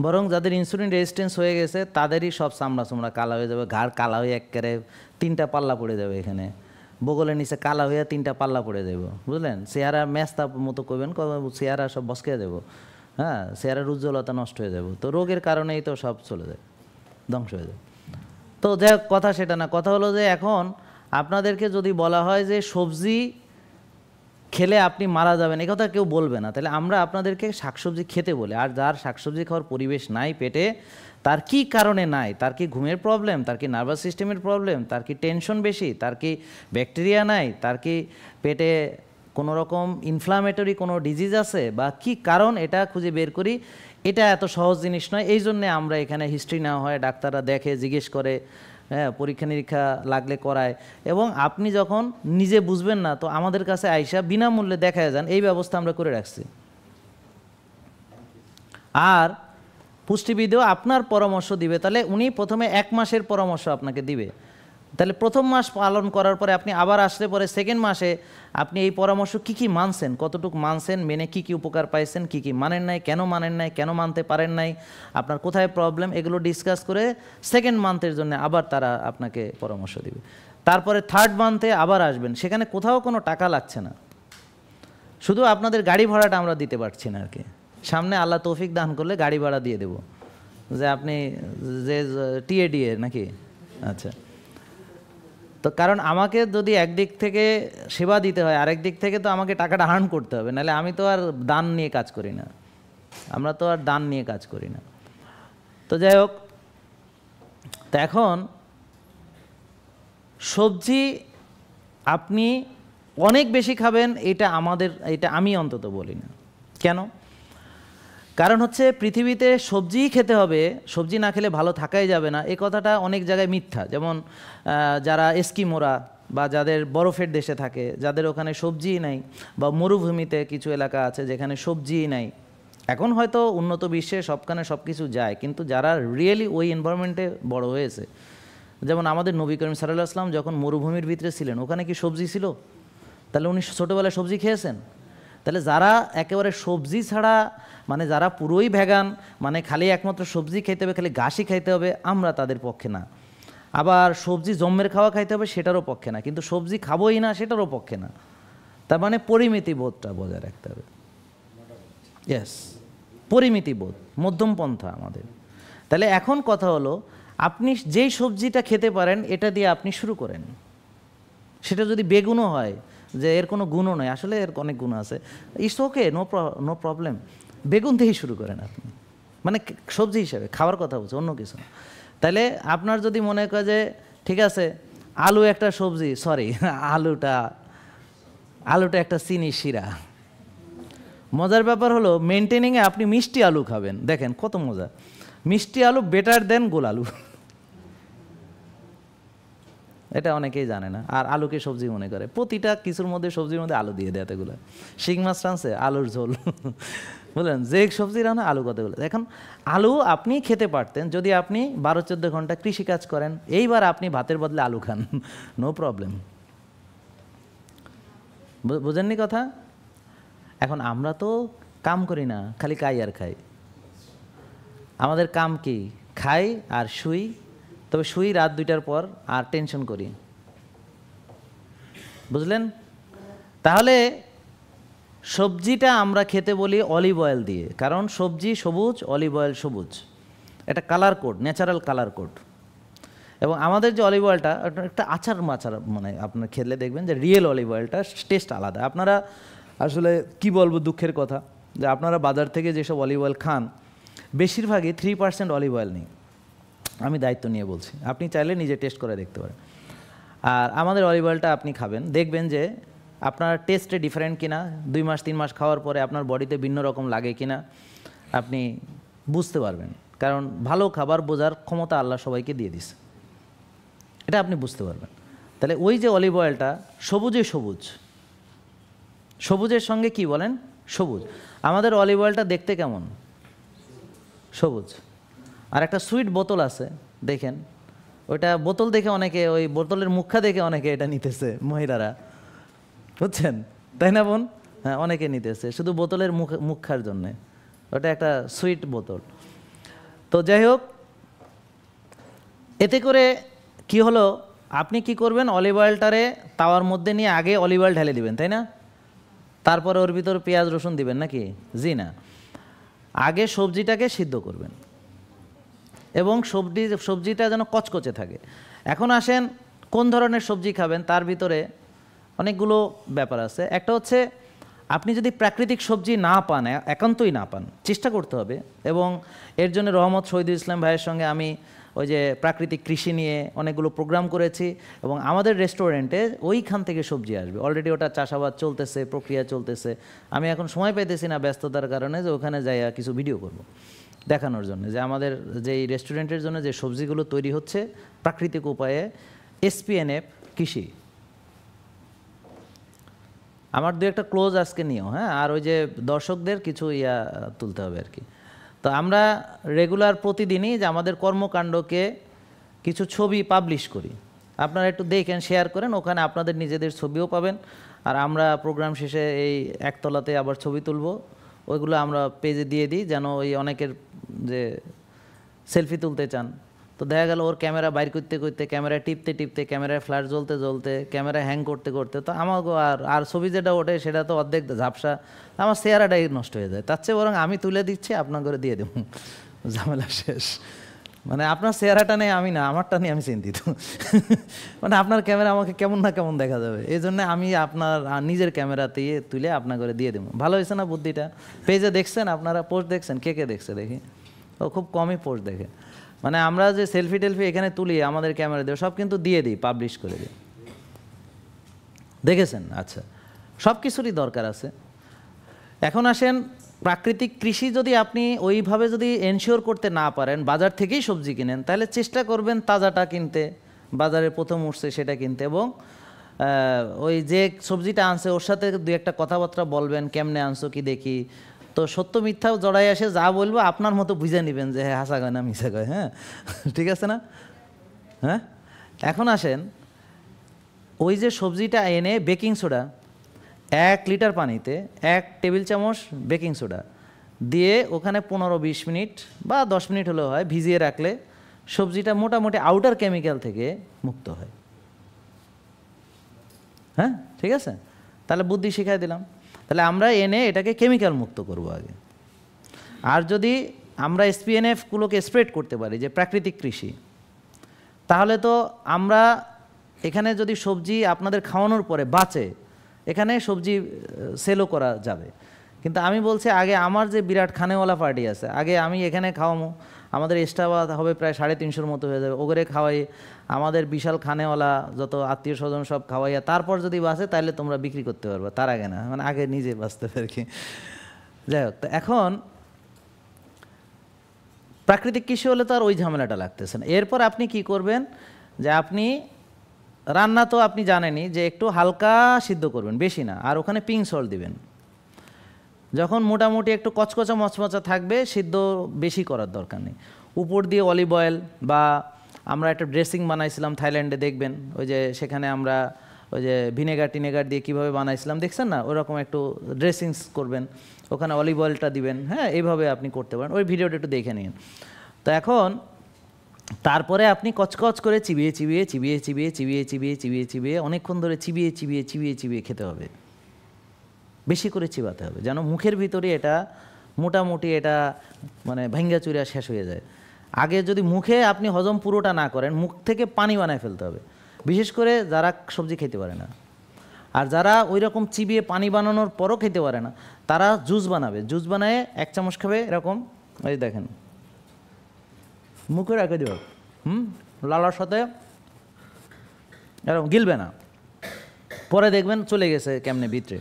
S1: বরং যাদের ইনসুলিন রেজিস্ট্যান্স হয়ে গেছে তাদেরই সব চামড়া চামড়া কালা হয়ে যাবে ঘাড় কালা হয়ে একেবারে তিনটা পাল্লা পড়ে যাবে এখানে বগলের নিচে কালা হয়ে তিনটা পাল্লা পড়ে যাবো বুঝলেন চেহারা ম্যাস্তা মতো করবেন চেহারা সব বসকে দেব হ্যাঁ চেহারার উজ্জ্বলতা নষ্ট হয়ে যাব তো রোগের কারণেই তো সব চলে যায় ধ্বংস হয়ে যায় তো যাই কথা সেটা না কথা হলো যে এখন আপনাদেরকে যদি বলা হয় যে সবজি খেলে আপনি মারা যাবেন কথা কেউ বলবে না তাহলে আমরা আপনাদেরকে শাকসবজি খেতে বলি আর যার শাকসবজি খাওয়ার পরিবেশ নাই পেটে তার কি কারণে নাই তার কি ঘুমের প্রবলেম তার কি নার্ভাস সিস্টেমের প্রবলেম তার কি টেনশন বেশি তার কি ব্যাকটেরিয়া নাই তার কি পেটে কোনো রকম ইনফ্লামেটরি কোনো ডিজিজ আছে বা কি কারণ এটা খুঁজে বের করি এটা এত সহজ জিনিস নয় এই জন্যে আমরা এখানে হিস্ট্রি নেওয়া হয় ডাক্তাররা দেখে জিজ্ঞেস করে হ্যাঁ পরীক্ষা নিরীক্ষা লাগলে করায় এবং আপনি যখন নিজে বুঝবেন না তো আমাদের কাছে আইসা বিনামূল্যে দেখা যান এই ব্যবস্থা আমরা করে রাখছি আর পুষ্টিবিদেও আপনার পরামর্শ দিবে তাহলে উনি প্রথমে এক মাসের পরামর্শ আপনাকে দিবে তাহলে প্রথম মাস পালন করার পরে আপনি আবার আসলে পরে সেকেন্ড মাসে আপনি এই পরামর্শ কি কি মানছেন কতটুকু মানছেন মেনে কি কি উপকার পাইছেন কি কি মানেন নাই কেন মানেন নাই কেন মানতে পারেন নাই আপনার কোথায় প্রবলেম এগুলো ডিসকাস করে সেকেন্ড মান্থের জন্য আবার তারা আপনাকে পরামর্শ দিবে তারপরে থার্ড মান্থে আবার আসবেন সেখানে কোথাও কোনো টাকা লাগছে না শুধু আপনাদের গাড়ি ভাড়াটা আমরা দিতে পারছি না আর কি সামনে আল্লাহ তৌফিক দান করলে গাড়ি ভাড়া দিয়ে দেব যে আপনি যে টিএডিএ নাকি আচ্ছা তো কারণ আমাকে যদি একদিক থেকে সেবা দিতে হয় আরেক দিক থেকে তো আমাকে টাকাটা আর্ন করতে হবে নাহলে আমি তো আর দান নিয়ে কাজ করি না আমরা তো আর দান নিয়ে কাজ করি না তো যাই হোক তো এখন সবজি আপনি অনেক বেশি খাবেন এটা আমাদের এটা আমি অন্তত বলি না কেন কারণ হচ্ছে পৃথিবীতে সবজি খেতে হবে সবজি না খেলে ভালো থাকাই যাবে না এই কথাটা অনেক জায়গায় মিথ্যা যেমন যারা এস্কিমোরা বা যাদের বরফের দেশে থাকে যাদের ওখানে সবজি নাই বা মরুভূমিতে কিছু এলাকা আছে যেখানে সবজি নাই এখন হয়তো উন্নত বিশ্বে সবখানে সব কিছু যায় কিন্তু যারা রিয়েলি ওই এনভায়রনমেন্টে বড় হয়েছে যেমন আমাদের নবী করিম সাল্লাহ আসলাম যখন মরুভূমির ভিতরে ছিলেন ওখানে কি সবজি ছিল তাহলে উনি ছোটোবেলায় সবজি খেয়েছেন তাহলে যারা একেবারে সবজি ছাড়া মানে যারা পুরোই ভেগান মানে খালি একমাত্র সবজি খেতে হবে খালি ঘাসই খাইতে হবে আমরা তাদের পক্ষে না আবার সবজি জম্মের খাওয়া খাইতে হবে সেটারও পক্ষে না কিন্তু সবজি খাবোই না সেটারও পক্ষে না তার মানে পরিমিতি বোধটা বজায় রাখতে হবে ইয়েস পরিমিতি বোধ মধ্যম পন্থা আমাদের তাহলে এখন কথা হলো আপনি যেই সবজিটা খেতে পারেন এটা দিয়ে আপনি শুরু করেন সেটা যদি বেগুনও হয় যে এর কোনো গুণও নয় আসলে এর অনেক গুণ আছে ইস ওকে নো নো প্রবলেম বেগুন থেকেই শুরু করেন আপনি মানে সবজি হিসাবে খাওয়ার কথা বলছে অন্য কিছু তাহলে আপনার যদি মনে করে যে ঠিক আছে আলু একটা সবজি সরি আলুটা আলুটা একটা চিনি শিরা মজার ব্যাপার হলো মেনটেনিংয়ে আপনি মিষ্টি আলু খাবেন দেখেন কত মজা মিষ্টি আলু বেটার দেন গোল আলু এটা অনেকেই জানে না আর আলুকে সবজি মনে করে প্রতিটা কিছুর মধ্যে সবজির মধ্যে আলু দিয়ে দেয় এতগুলো শিং মাছ টানছে আলুর ঝোল বুঝলেন যে সবজি রান্না আলু কথা বলে এখন আলু আপনি খেতে পারতেন যদি আপনি বারো চোদ্দ ঘন্টা কৃষিকাজ করেন এইবার আপনি ভাতের বদলে আলু খান নো প্রবলেম বোঝেননি কথা এখন আমরা তো কাম করি না খালি খাই আর খাই আমাদের কাম কি খাই আর শুই তবে শুই রাত দুইটার পর আর টেনশন করি বুঝলেন তাহলে সবজিটা আমরা খেতে বলি অলিভ অয়েল দিয়ে কারণ সবজি সবুজ অলিভ অয়েল সবুজ এটা colour code natural colour code এবং আমাদের যে অলিভ অয়েলটা একটা আচার মাচার মানে আপনার খেলে দেখবেন যে রিয়েল অলিভ অয়েলটা টেস্ট আলাদা আপনারা আসলে কি বলবো দুঃখের কথা যে আপনারা বাজার থেকে যেসব অলিভ অয়েল খান বেশিরভাগই থ্রি পার্সেন্ট অলিভ অয়েল নেই আমি দায়িত্ব নিয়ে বলছি আপনি চাইলে নিজে টেস্ট করে দেখতে পারেন আর আমাদের অলিভ অয়েলটা আপনি খাবেন দেখবেন যে আপনার টেস্টে ডিফারেন্ট কিনা দুই মাস তিন মাস খাওয়ার পরে আপনার বডিতে ভিন্ন রকম লাগে কিনা আপনি বুঝতে পারবেন কারণ ভালো খাবার বোঝার ক্ষমতা আল্লাহ সবাইকে দিয়ে দিস এটা আপনি বুঝতে পারবেন তাহলে ওই যে অলিভ অয়েলটা সবুজে সবুজ সবুজের সঙ্গে কি বলেন সবুজ আমাদের অলিভ অয়েলটা দেখতে কেমন সবুজ আর একটা সুইট বোতল আছে দেখেন ওইটা বোতল দেখে অনেকে ওই বোতলের মুখা দেখে অনেকে এটা নিতেছে মহিলারা বুঝছেন তাই না বোন হ্যাঁ অনেকে নিতেছে শুধু বোতলের মুখ মুখার জন্যে ওটা একটা সুইট বোতল তো যাই হোক এতে করে কি হলো আপনি কি করবেন অলিভ অয়েলটারে তাওয়ার মধ্যে নিয়ে আগে অলিভ অয়েল ঢেলে দিবেন তাই না তারপরে ওর ভিতর পেঁয়াজ রসুন দিবেন নাকি জি না আগে সবজিটাকে সিদ্ধ করবেন এবং সবজি সবজিটা যেন কচকচে থাকে এখন আসেন কোন ধরনের সবজি খাবেন তার ভিতরে অনেকগুলো ব্যাপার আছে একটা হচ্ছে আপনি যদি প্রাকৃতিক সবজি না পান একান্তই না পান চেষ্টা করতে হবে এবং এর জন্য রহমত শহীদুল ইসলাম ভাইয়ের সঙ্গে আমি ওই যে প্রাকৃতিক কৃষি নিয়ে অনেকগুলো প্রোগ্রাম করেছি এবং আমাদের রেস্টুরেন্টে ওইখান থেকে সবজি আসবে অলরেডি ওটা চাষাবাদ চলতেছে প্রক্রিয়া চলতেছে আমি এখন সময় পাইতেছি না ব্যস্ততার কারণে যে ওখানে যাই কিছু ভিডিও করব। দেখানোর জন্য যে আমাদের যে রেস্টুরেন্টের জন্য যে সবজিগুলো তৈরি হচ্ছে প্রাকৃতিক উপায়ে এসপিএনএফ কৃষি আমার দু একটা ক্লোজ আজকে নিও হ্যাঁ আর ওই যে দর্শকদের কিছু ইয়া তুলতে হবে আর কি তো আমরা রেগুলার প্রতিদিনই যে আমাদের কর্মকাণ্ডকে কিছু ছবি পাবলিশ করি আপনারা একটু দেখেন শেয়ার করেন ওখানে আপনাদের নিজেদের ছবিও পাবেন আর আমরা প্রোগ্রাম শেষে এই একতলাতে আবার ছবি তুলব ওইগুলো আমরা পেজে দিয়ে দিই যেন ওই অনেকের যে সেলফি তুলতে চান তো দেখা গেল ওর ক্যামেরা বাইর করতে করতে ক্যামেরা টিপতে টিপতে ক্যামেরায় ফ্ল্যাশ জ্বলতে জ্বলতে ক্যামেরা হ্যাং করতে করতে তো আমাকে আর আর ছবি যেটা ওঠে সেটা তো অর্ধেক ঝাপসা আমার চেহারাটাই নষ্ট হয়ে যায় তার চেয়ে বরং আমি তুলে দিচ্ছি আপনার করে দিয়ে দেবো ঝামেলা শেষ মানে আপনার চেহারাটা নেই আমি না আমারটা নিয়ে আমি চিন্তিত মানে আপনার ক্যামেরা আমাকে কেমন না কেমন দেখা যাবে এই জন্য আমি আপনার নিজের ক্যামেরাতে তুলে আপনার করে দিয়ে দেবো ভালো হয়েছে না বুদ্ধিটা পেজে দেখছেন আপনারা পোস্ট দেখছেন কে কে দেখছে দেখি ও খুব কমই পোস্ট দেখে মানে আমরা যে সেলফি টেলফি এখানে তুলি আমাদের ক্যামেরা দিয়ে সব কিন্তু দিয়ে দিই পাবলিশ করে দিই দেখেছেন আচ্ছা সব কিছুরই দরকার আছে এখন আসেন প্রাকৃতিক কৃষি যদি আপনি ওইভাবে যদি এনশিওর করতে না পারেন বাজার থেকেই সবজি কিনেন তাহলে চেষ্টা করবেন তাজাটা কিনতে বাজারে প্রথম উঠছে সেটা কিনতে এবং ওই যে সবজিটা আনছে ওর সাথে দু একটা কথাবার্তা বলবেন কেমনে আনছো কি দেখি তো সত্য মিথ্যাও জড়াই আসে যা বলবো আপনার মতো বুঝে নেবেন যে হ্যাঁ হাসা গয় না মিশা গয় হ্যাঁ ঠিক আছে না হ্যাঁ এখন আসেন ওই যে সবজিটা এনে বেকিং সোডা এক লিটার পানিতে এক টেবিল চামচ বেকিং সোডা দিয়ে ওখানে পনেরো বিশ মিনিট বা দশ মিনিট হলেও হয় ভিজিয়ে রাখলে সবজিটা মোটামুটি আউটার কেমিক্যাল থেকে মুক্ত হয় হ্যাঁ ঠিক আছে তাহলে বুদ্ধি শিখাই দিলাম তাহলে আমরা এনে এটাকে কেমিক্যাল মুক্ত করব আগে আর যদি আমরা এসপিএনএফগুলোকে স্প্রেড করতে পারি যে প্রাকৃতিক কৃষি তাহলে তো আমরা এখানে যদি সবজি আপনাদের খাওয়ানোর পরে বাঁচে এখানে সবজি সেলও করা যাবে কিন্তু আমি বলছি আগে আমার যে বিরাট খানেওয়ালা পার্টি আছে আগে আমি এখানে খাওয়ামো আমাদের বা হবে প্রায় সাড়ে তিনশোর মতো হয়ে যাবে ওগরে খাওয়াই আমাদের বিশাল খানেওয়ালা যত আত্মীয় স্বজন সব খাওয়াইয়া তারপর যদি বাঁচে তাহলে তোমরা বিক্রি করতে পারবে তার আগে না মানে আগে নিজে বাঁচতে আর কি যাই হোক তো এখন প্রাকৃতিক কৃষি হলে তো আর ওই ঝামেলাটা লাগতেছে না এরপর আপনি কি করবেন যে আপনি রান্না তো আপনি জানেনই যে একটু হালকা সিদ্ধ করবেন বেশি না আর ওখানে পিং সল্ট দিবেন যখন মোটামুটি একটু কচকচা মচমচা থাকবে সিদ্ধ বেশি করার দরকার নেই উপর দিয়ে অলিভ অয়েল বা আমরা একটা ড্রেসিং বানাইছিলাম থাইল্যান্ডে দেখবেন ওই যে সেখানে আমরা ওই যে ভিনেগার টিনেগার দিয়ে কীভাবে বানাইছিলাম দেখছেন না ওরকম একটু ড্রেসিংস করবেন ওখানে অলিভ অয়েলটা দিবেন হ্যাঁ এইভাবে আপনি করতে পারেন ওই ভিডিওটা একটু দেখে নিন তো এখন তারপরে আপনি কচকচ করে চিবিয়ে চিবিয়ে চিবিয়ে চিবিয়ে চিবিয়ে চিবিয়ে চিবিয়ে চিবিয়ে অনেকক্ষণ ধরে চিবিয়ে চিবিয়ে চিবিয়ে চিবিয়ে খেতে হবে বেশি করে চিবাতে হবে যেন মুখের ভিতরে এটা মোটামুটি এটা মানে ভেঙ্গা চুরিয়া শেষ হয়ে যায় আগে যদি মুখে আপনি হজম পুরোটা না করেন মুখ থেকে পানি বানায় ফেলতে হবে বিশেষ করে যারা সবজি খেতে পারে না আর যারা ওই রকম চিবিয়ে পানি বানানোর পরও খেতে পারে না তারা জুস বানাবে জুস বানায় এক চামচ খাবে এরকম এই দেখেন মুখে রেখে দেব হুম লালার সাথে এরকম গিলবে না পরে দেখবেন চলে গেছে কেমনে ভিতরে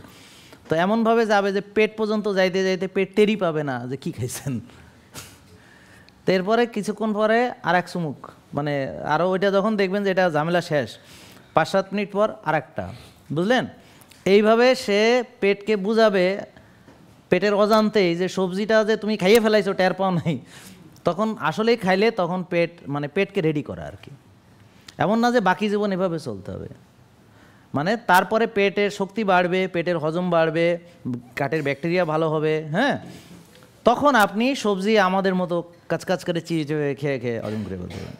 S1: তো এমনভাবে যাবে যে পেট পর্যন্ত যাইতে যাইতে পেট টেরি পাবে না যে কি খাইছেন তো এরপরে কিছুক্ষণ পরে আর এক চুমুক মানে আরও ওইটা যখন দেখবেন যে এটা ঝামেলা শেষ পাঁচ সাত মিনিট পর আর একটা বুঝলেন এইভাবে সে পেটকে বুঝাবে পেটের অজান্তেই যে সবজিটা যে তুমি খাইয়ে ফেলাইছো টের পাও নাই তখন আসলেই খাইলে তখন পেট মানে পেটকে রেডি করা আর কি এমন না যে বাকি জীবন এভাবে চলতে হবে মানে তারপরে পেটের শক্তি বাড়বে পেটের হজম বাড়বে কাটের ব্যাকটেরিয়া ভালো হবে হ্যাঁ তখন আপনি সবজি আমাদের মতো কাচকাচ করে চিজ খেয়ে খেয়ে হজম করে বলতে পারেন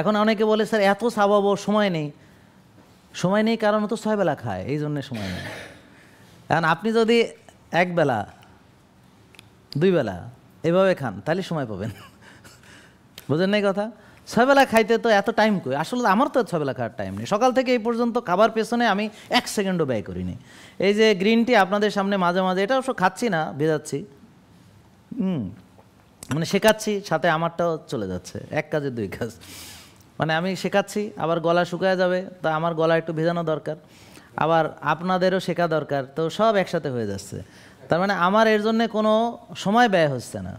S1: এখন অনেকে বলে স্যার এত সাবাবো সময় নেই সময় নেই কারণ তো ছয়বেলা খায় এই জন্যে সময় নেই এখন আপনি যদি একবেলা দুই বেলা এভাবে খান তাহলে সময় পাবেন বোঝেন নাই কথা ছয়বেলা খাইতে তো এত টাইম কই আসলে আমার তো ছয়বেলা খাওয়ার টাইম নেই সকাল থেকে এই পর্যন্ত খাবার পেছনে আমি এক সেকেন্ডও ব্যয় করিনি এই যে গ্রিন টি আপনাদের সামনে মাঝে মাঝে এটা অবশ্য খাচ্ছি না ভেজাচ্ছি হুম মানে শেখাচ্ছি সাথে আমারটাও চলে যাচ্ছে এক কাজে দুই কাজ মানে আমি শেখাচ্ছি আবার গলা শুকায় যাবে তা আমার গলা একটু ভেজানো দরকার আবার আপনাদেরও শেখা দরকার তো সব একসাথে হয়ে যাচ্ছে তার মানে আমার এর জন্যে কোনো সময় ব্যয় হচ্ছে না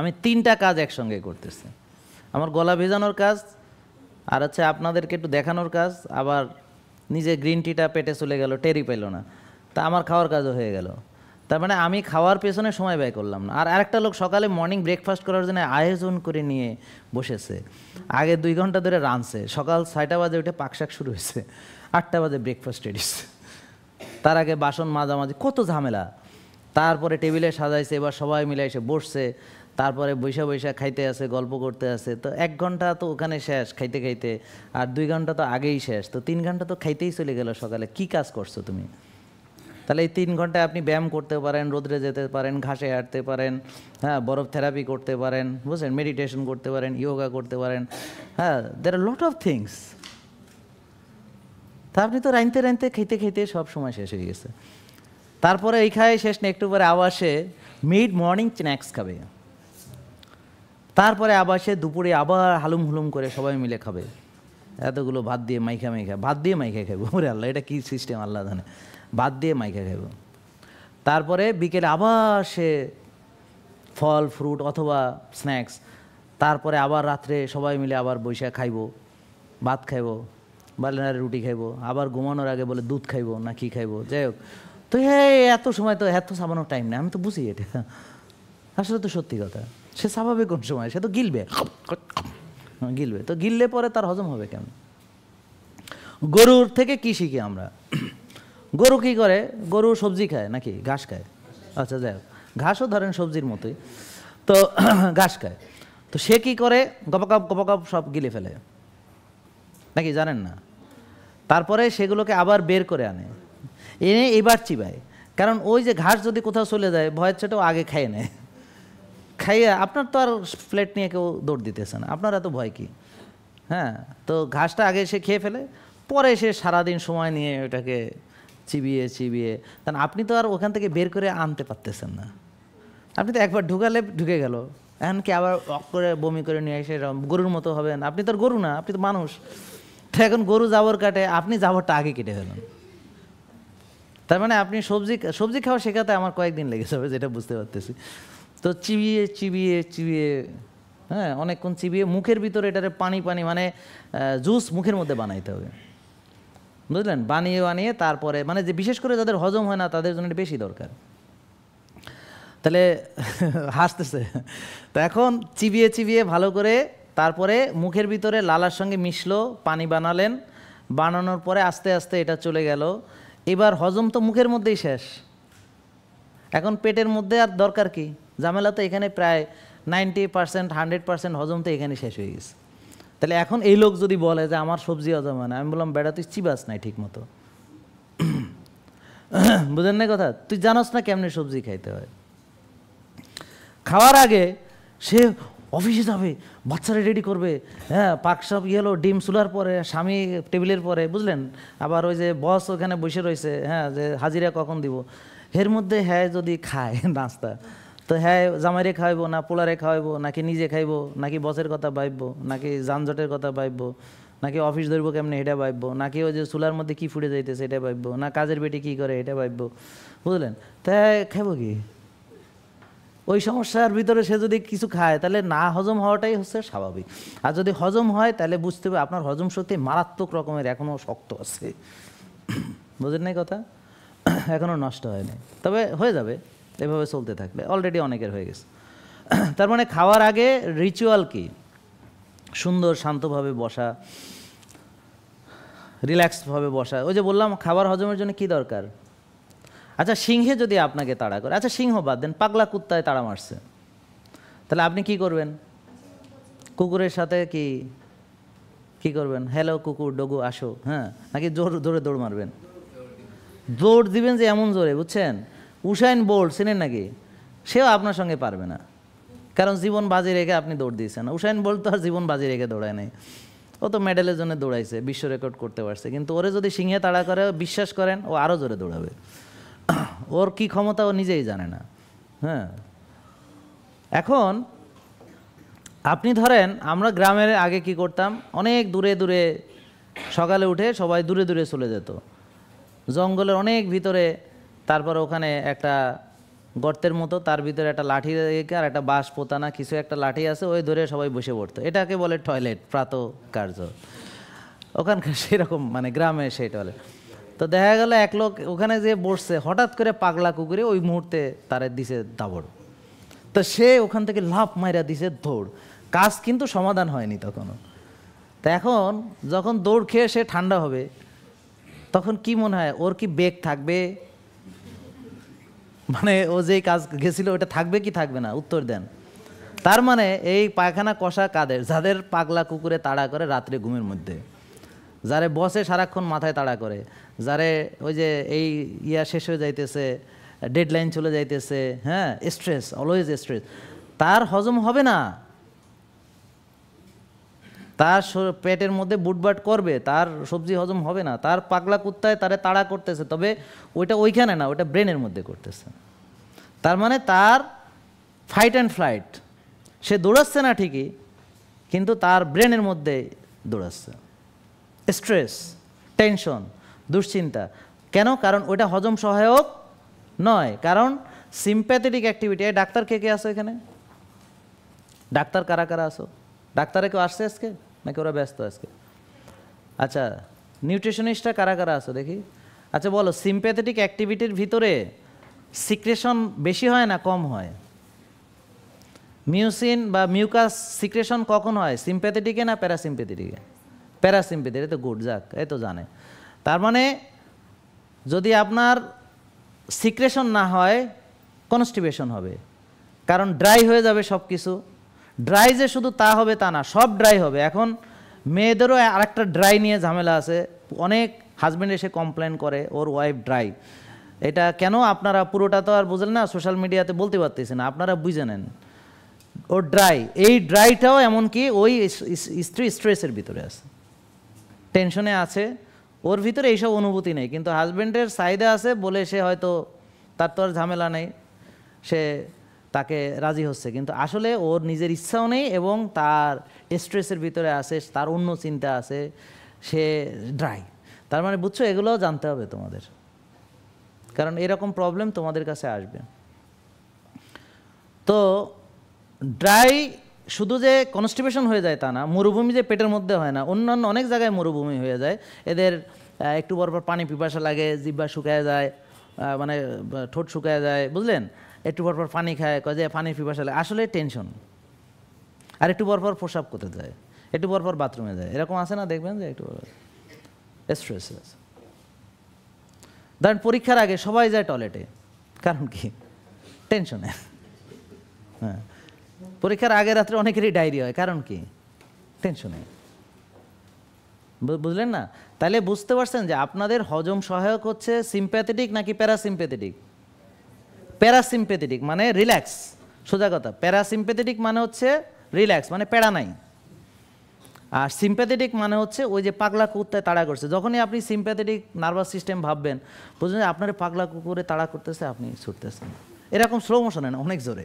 S1: আমি তিনটা কাজ একসঙ্গে করতেছি আমার গলা ভেজানোর কাজ আর হচ্ছে আপনাদেরকে একটু দেখানোর কাজ আবার নিজে গ্রিন টিটা পেটে চলে গেল টেরি পেল না তা আমার খাওয়ার কাজও হয়ে গেল তার মানে আমি খাওয়ার পেছনে সময় ব্যয় করলাম না আর আরেকটা লোক সকালে মর্নিং ব্রেকফাস্ট করার জন্য আয়োজন করে নিয়ে বসেছে আগে দুই ঘন্টা ধরে রানছে সকাল ছয়টা বাজে উঠে পাকশাক শুরু হয়েছে আটটা বাজে ব্রেকফাস্ট রেডিছে তার আগে বাসন মাঝামাঝি কত ঝামেলা তারপরে টেবিলে সাজাইছে এবার সবাই মিলে এসে বসছে তারপরে বৈশা বৈশা খাইতে আছে গল্প করতে আছে তো এক ঘন্টা তো ওখানে শেষ খাইতে খাইতে আর দুই ঘন্টা তো আগেই শেষ তো তিন ঘন্টা তো খাইতেই চলে গেল সকালে কি কাজ করছো তুমি তাহলে এই তিন ঘন্টায় আপনি ব্যায়াম করতে পারেন রোদ্রে যেতে পারেন ঘাসে হাঁটতে পারেন হ্যাঁ বরফ থেরাপি করতে পারেন বুঝলেন মেডিটেশন করতে পারেন ইয়োগা করতে পারেন হ্যাঁ দের আর লট অফ থিংস তা আপনি তো রাইনতে রাইনতে খেতে খেতে সব সময় শেষ হয়ে গেছে তারপরে এই খায় শেষ নেই একটু পরে আওয়াসে মিড মর্নিং স্ন্যাক্স খাবে তারপরে আবার সে দুপুরে আবার হালুম হুলুম করে সবাই মিলে খাবে এতগুলো ভাত দিয়ে মাইখা মাইখা ভাত দিয়ে মাইখা খাবো ওরে আল্লাহ এটা কী সিস্টেম আল্লাহ জানে ভাত দিয়ে মাইখা খাবো তারপরে বিকেলে আবার সে ফল ফ্রুট অথবা স্ন্যাক্স তারপরে আবার রাত্রে সবাই মিলে আবার বৈশাখ খাইব ভাত খাইব বালিনারে রুটি খাইব আবার ঘুমানোর আগে বলে দুধ খাইব না কি খাইব যাই হোক তো হ্যাঁ এত সময় তো এত সামানোর টাইম নেই আমি তো বুঝি এটা আসলে তো সত্যি কথা সে স্বাভাবিক কোন সময় সে তো গিলবে গিলবে তো গিললে পরে তার হজম হবে কেন গরুর থেকে কি শিখি আমরা গরু কি করে গরু সবজি খায় নাকি ঘাস খায় আচ্ছা যাই হোক ঘাসও ধরেন সবজির মতোই তো ঘাস খায় তো সে কি করে গপকাপ গপকাপ সব গিলে ফেলে নাকি জানেন না তারপরে সেগুলোকে আবার বের করে আনে এনে এবার চিবায় কারণ ওই যে ঘাস যদি কোথাও চলে যায় ভয়ের সেটাও আগে খেয়ে নেয় খাইয়ে আপনার তো আর প্লেট নিয়ে কেউ দৌড় দিতেছে না আপনার এত ভয় কি হ্যাঁ তো ঘাসটা আগে সে খেয়ে ফেলে পরে সে সারাদিন সময় নিয়ে ওটাকে চিবিয়ে চিবিয়ে কারণ আপনি তো আর ওখান থেকে বের করে আনতে পারতেছেন না আপনি তো একবার ঢুকালে ঢুকে গেল এখন কি আবার অক করে বমি করে নিয়ে এসে গরুর মতো হবেন আপনি তো আর গরু না আপনি তো মানুষ তো এখন গরু জাবর কাটে আপনি জাবরটা আগে কেটে ফেলেন তার মানে আপনি সবজি সবজি খাওয়া শেখাতে আমার কয়েকদিন লেগে যাবে যেটা বুঝতে পারতেছি তো চিবিয়ে চিবিয়ে চিবিয়ে হ্যাঁ অনেকক্ষণ চিবিয়ে মুখের ভিতরে এটারে পানি পানি মানে জুস মুখের মধ্যে বানাইতে হবে বুঝলেন বানিয়ে বানিয়ে তারপরে মানে যে বিশেষ করে যাদের হজম হয় না তাদের জন্য বেশি দরকার তাহলে হাসতেছে তো এখন চিবিয়ে চিবিয়ে ভালো করে তারপরে মুখের ভিতরে লালার সঙ্গে মিশলো পানি বানালেন বানানোর পরে আস্তে আস্তে এটা চলে গেল এবার হজম তো মুখের মধ্যেই শেষ এখন পেটের মধ্যে আর দরকার কী ঝামেলা তো এখানে প্রায় নাইনটি পার্সেন্ট হান্ড্রেড পার্সেন্ট হজম তো এখানে শেষ হয়ে গেছে তাহলে এখন এই লোক যদি বলে যে আমার সবজি হজম হয় না আমি বললাম বেড়া তুই চিবাস নাই ঠিক মতো বুঝেন না কথা তুই জানাস না কেমনি সবজি খাইতে হয় খাওয়ার আগে সে অফিসে যাবে বাচ্চারা রেডি করবে হ্যাঁ পাক সব গেলো ডিম চুলার পরে স্বামী টেবিলের পরে বুঝলেন আবার ওই যে বস ওখানে বসে রয়েছে হ্যাঁ যে হাজিরা কখন দিব এর মধ্যে হ্যাঁ যদি খায় নাস্তা তো হ্যাঁ জামাইরে খাওয়াইবো না পোলারে খাওয়াইবো নাকি নিজে খাইবো নাকি বসের কথা ভাববো নাকি যানজটের কথা ভাববো নাকি অফিস ধরবো কেমনি এটা ভাববো নাকি ওই যে চুলার মধ্যে কি ফুটে যাইতেছে এটা ভাববো না কাজের বেটি কি করে এটা ভাববো বুঝলেন তাই খাবো কি ওই সমস্যার ভিতরে সে যদি কিছু খায় তাহলে না হজম হওয়াটাই হচ্ছে স্বাভাবিক আর যদি হজম হয় তাহলে বুঝতে হবে আপনার হজম শক্তি মারাত্মক রকমের এখনও শক্ত আছে বুঝলেন নাই কথা এখনও নষ্ট হয়নি তবে হয়ে যাবে এভাবে চলতে থাকবে অলরেডি অনেকের হয়ে গেছে তার মানে খাওয়ার আগে রিচুয়াল কি সুন্দর শান্তভাবে বসা রিল্যাক্সভাবে বসা ওই যে বললাম খাবার হজমের জন্য কি দরকার আচ্ছা সিংহে যদি আপনাকে তাড়া করে আচ্ছা সিংহ বাদ দেন পাগলা কুত্তায় তাড়া মারছে তাহলে আপনি কি করবেন কুকুরের সাথে কি কি করবেন হ্যালো কুকুর ডগু আসো হ্যাঁ নাকি জোর ধরে দৌড় মারবেন দৌড় দিবেন যে এমন জোরে বুঝছেন উসাইন বোল্ট চিনেন নাকি সেও আপনার সঙ্গে পারবে না কারণ জীবন বাজি রেখে আপনি দৌড় দিয়েছেন উসাইন বোল্ট তো আর জীবন বাজি রেখে দৌড়ায় নাই ও তো মেডেলের জন্য দৌড়াইছে বিশ্ব রেকর্ড করতে পারছে কিন্তু ওরে যদি সিংহে তাড়া করে বিশ্বাস করেন ও আরও জোরে দৌড়াবে ওর কি ক্ষমতা ও নিজেই জানে না হ্যাঁ এখন আপনি ধরেন আমরা গ্রামের আগে কি করতাম অনেক দূরে দূরে সকালে উঠে সবাই দূরে দূরে চলে যেত জঙ্গলের অনেক ভিতরে তারপর ওখানে একটা গর্তের মতো তার ভিতরে একটা লাঠি আর একটা বাঁশ পোতানা কিছু একটা লাঠি আছে ওই ধরে সবাই বসে পড়তো এটাকে বলে টয়লেট প্রাত কার্য ওখানকার সেরকম মানে গ্রামে সেই টয়লেট তো দেখা গেল এক লোক ওখানে যে বসছে হঠাৎ করে পাগলা কুকুরে ওই মুহূর্তে তারে দিছে দাবড় তো সে ওখান থেকে লাভ মাইরা দিছে দৌড় কাজ কিন্তু সমাধান হয়নি তখনও তো এখন যখন দৌড় খেয়ে সে ঠান্ডা হবে তখন কি মনে হয় ওর কি বেগ থাকবে মানে ও যেই কাজ গেছিল ওটা থাকবে কি থাকবে না উত্তর দেন তার মানে এই পায়খানা কষা কাদের যাদের পাগলা কুকুরে তাড়া করে রাত্রে ঘুমের মধ্যে যারে বসে সারাক্ষণ মাথায় তাড়া করে যারে ওই যে এই ইয়া শেষ হয়ে যাইতেছে ডেডলাইন চলে যাইতেছে হ্যাঁ স্ট্রেস অলওয়েজ স্ট্রেস তার হজম হবে না তার পেটের মধ্যে বুটবাট করবে তার সবজি হজম হবে না তার পাগলা কুত্তায় তারে তাড়া করতেছে তবে ওইটা ওইখানে না ওইটা ব্রেনের মধ্যে করতেছে তার মানে তার ফাইট অ্যান্ড ফ্লাইট সে দৌড়াচ্ছে না ঠিকই কিন্তু তার ব্রেনের মধ্যে দৌড়াচ্ছে স্ট্রেস টেনশন দুশ্চিন্তা কেন কারণ ওইটা হজম সহায়ক নয় কারণ সিম্প্যাথেটিক অ্যাক্টিভিটি ডাক্তার কে কে আসো এখানে ডাক্তার কারা কারা আসো ডাক্তারে কেউ আসছে আজকে নাকি ওরা ব্যস্ত আজকে আচ্ছা নিউট্রিশনিস্টটা কারা কারা আছো দেখি আচ্ছা বলো সিম্প্যাথেটিক অ্যাক্টিভিটির ভিতরে সিক্রেশন বেশি হয় না কম হয় মিউসিন বা মিউকাস সিক্রেশন কখন হয় সিম্প্যাথেটিকে না প্যারাসিম্প্যাথেটিকে প্যারাসিম্প্যাথেটিক তো গুড যাক এ তো জানে তার মানে যদি আপনার সিক্রেশন না হয় কনস্টিপেশন হবে কারণ ড্রাই হয়ে যাবে সব কিছু ড্রাই যে শুধু তা হবে তা না সব ড্রাই হবে এখন মেয়েদেরও আরেকটা ড্রাই নিয়ে ঝামেলা আছে অনেক হাজব্যান্ড এসে কমপ্লেন করে ওর ওয়াইফ ড্রাই এটা কেন আপনারা পুরোটা তো আর বুঝলেন না সোশ্যাল মিডিয়াতে বলতে পারতেছি না আপনারা বুঝে নেন ও ড্রাই এই ড্রাইটাও এমনকি ওই স্ত্রী স্ট্রেসের ভিতরে আছে টেনশনে আছে ওর ভিতরে এইসব অনুভূতি নেই কিন্তু হাজব্যান্ডের সাইডে আছে বলে সে হয়তো তার তো আর ঝামেলা নেই সে তাকে রাজি হচ্ছে কিন্তু আসলে ওর নিজের ইচ্ছাও নেই এবং তার স্ট্রেসের ভিতরে আছে তার অন্য চিন্তা আছে সে ড্রাই তার মানে বুঝছো এগুলোও জানতে হবে তোমাদের কারণ এরকম প্রবলেম তোমাদের কাছে আসবে তো ড্রাই শুধু যে কনস্টিপেশন হয়ে যায় তা না মরুভূমি যে পেটের মধ্যে হয় না অন্যান্য অনেক জায়গায় মরুভূমি হয়ে যায় এদের একটু পর পানি পিপাসা লাগে জিব্বা শুকায় যায় মানে ঠোঁট শুকায় যায় বুঝলেন একটু পর পর পানি খায় কয় যে পানির পিপাসা লাগে আসলে টেনশন আর একটু পর পর প্রসাব করতে যায় একটু পর পর বাথরুমে যায় এরকম আছে না দেখবেন যে একটু স্ট্রেস ধরেন পরীক্ষার আগে সবাই যায় টয়লেটে কারণ কি টেনশনে হ্যাঁ পরীক্ষার আগে রাত্রে অনেকেরই ডায়েরি হয় কারণ কি টেনশনে বুঝলেন না তাহলে বুঝতে পারছেন যে আপনাদের হজম সহায়ক হচ্ছে সিম্প্যাথেটিক নাকি প্যারাসিম্প্যাথেটিক প্যারাসিম্পেথেটিক মানে রিল্যাক্স সোজা কথা প্যারাসিম্পেথেটিক মানে হচ্ছে রিল্যাক্স মানে প্যারা নাই আর সিম্প্যাথেটিক মানে হচ্ছে ওই যে পাগলা কুকুরটায় তাড়া করছে যখনই আপনি সিম্প্যাথেটিক নার্ভাস সিস্টেম ভাববেন বুঝলেন আপনার পাগলা কুকুরে তাড়া করতেছে আপনি ছুটতেছেন এরকম স্লো মোশনে না অনেক জোরে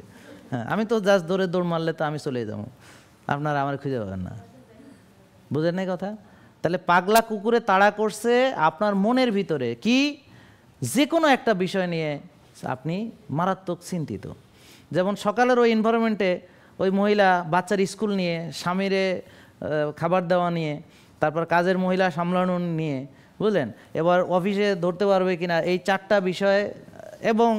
S1: হ্যাঁ আমি তো জাস্ট দৌড়ে দৌড় মারলে তো আমি চলে যাবো আপনারা আমার খুঁজে পাবেন না বুঝলেন না কথা তাহলে পাগলা কুকুরে তাড়া করছে আপনার মনের ভিতরে কি যে কোনো একটা বিষয় নিয়ে আপনি মারাত্মক চিন্তিত যেমন সকালের ওই এনভায়রনমেন্টে ওই মহিলা বাচ্চার স্কুল নিয়ে স্বামীরে খাবার দেওয়া নিয়ে তারপর কাজের মহিলা সামলানো নিয়ে বুঝলেন এবার অফিসে ধরতে পারবে কিনা এই চারটা বিষয়ে এবং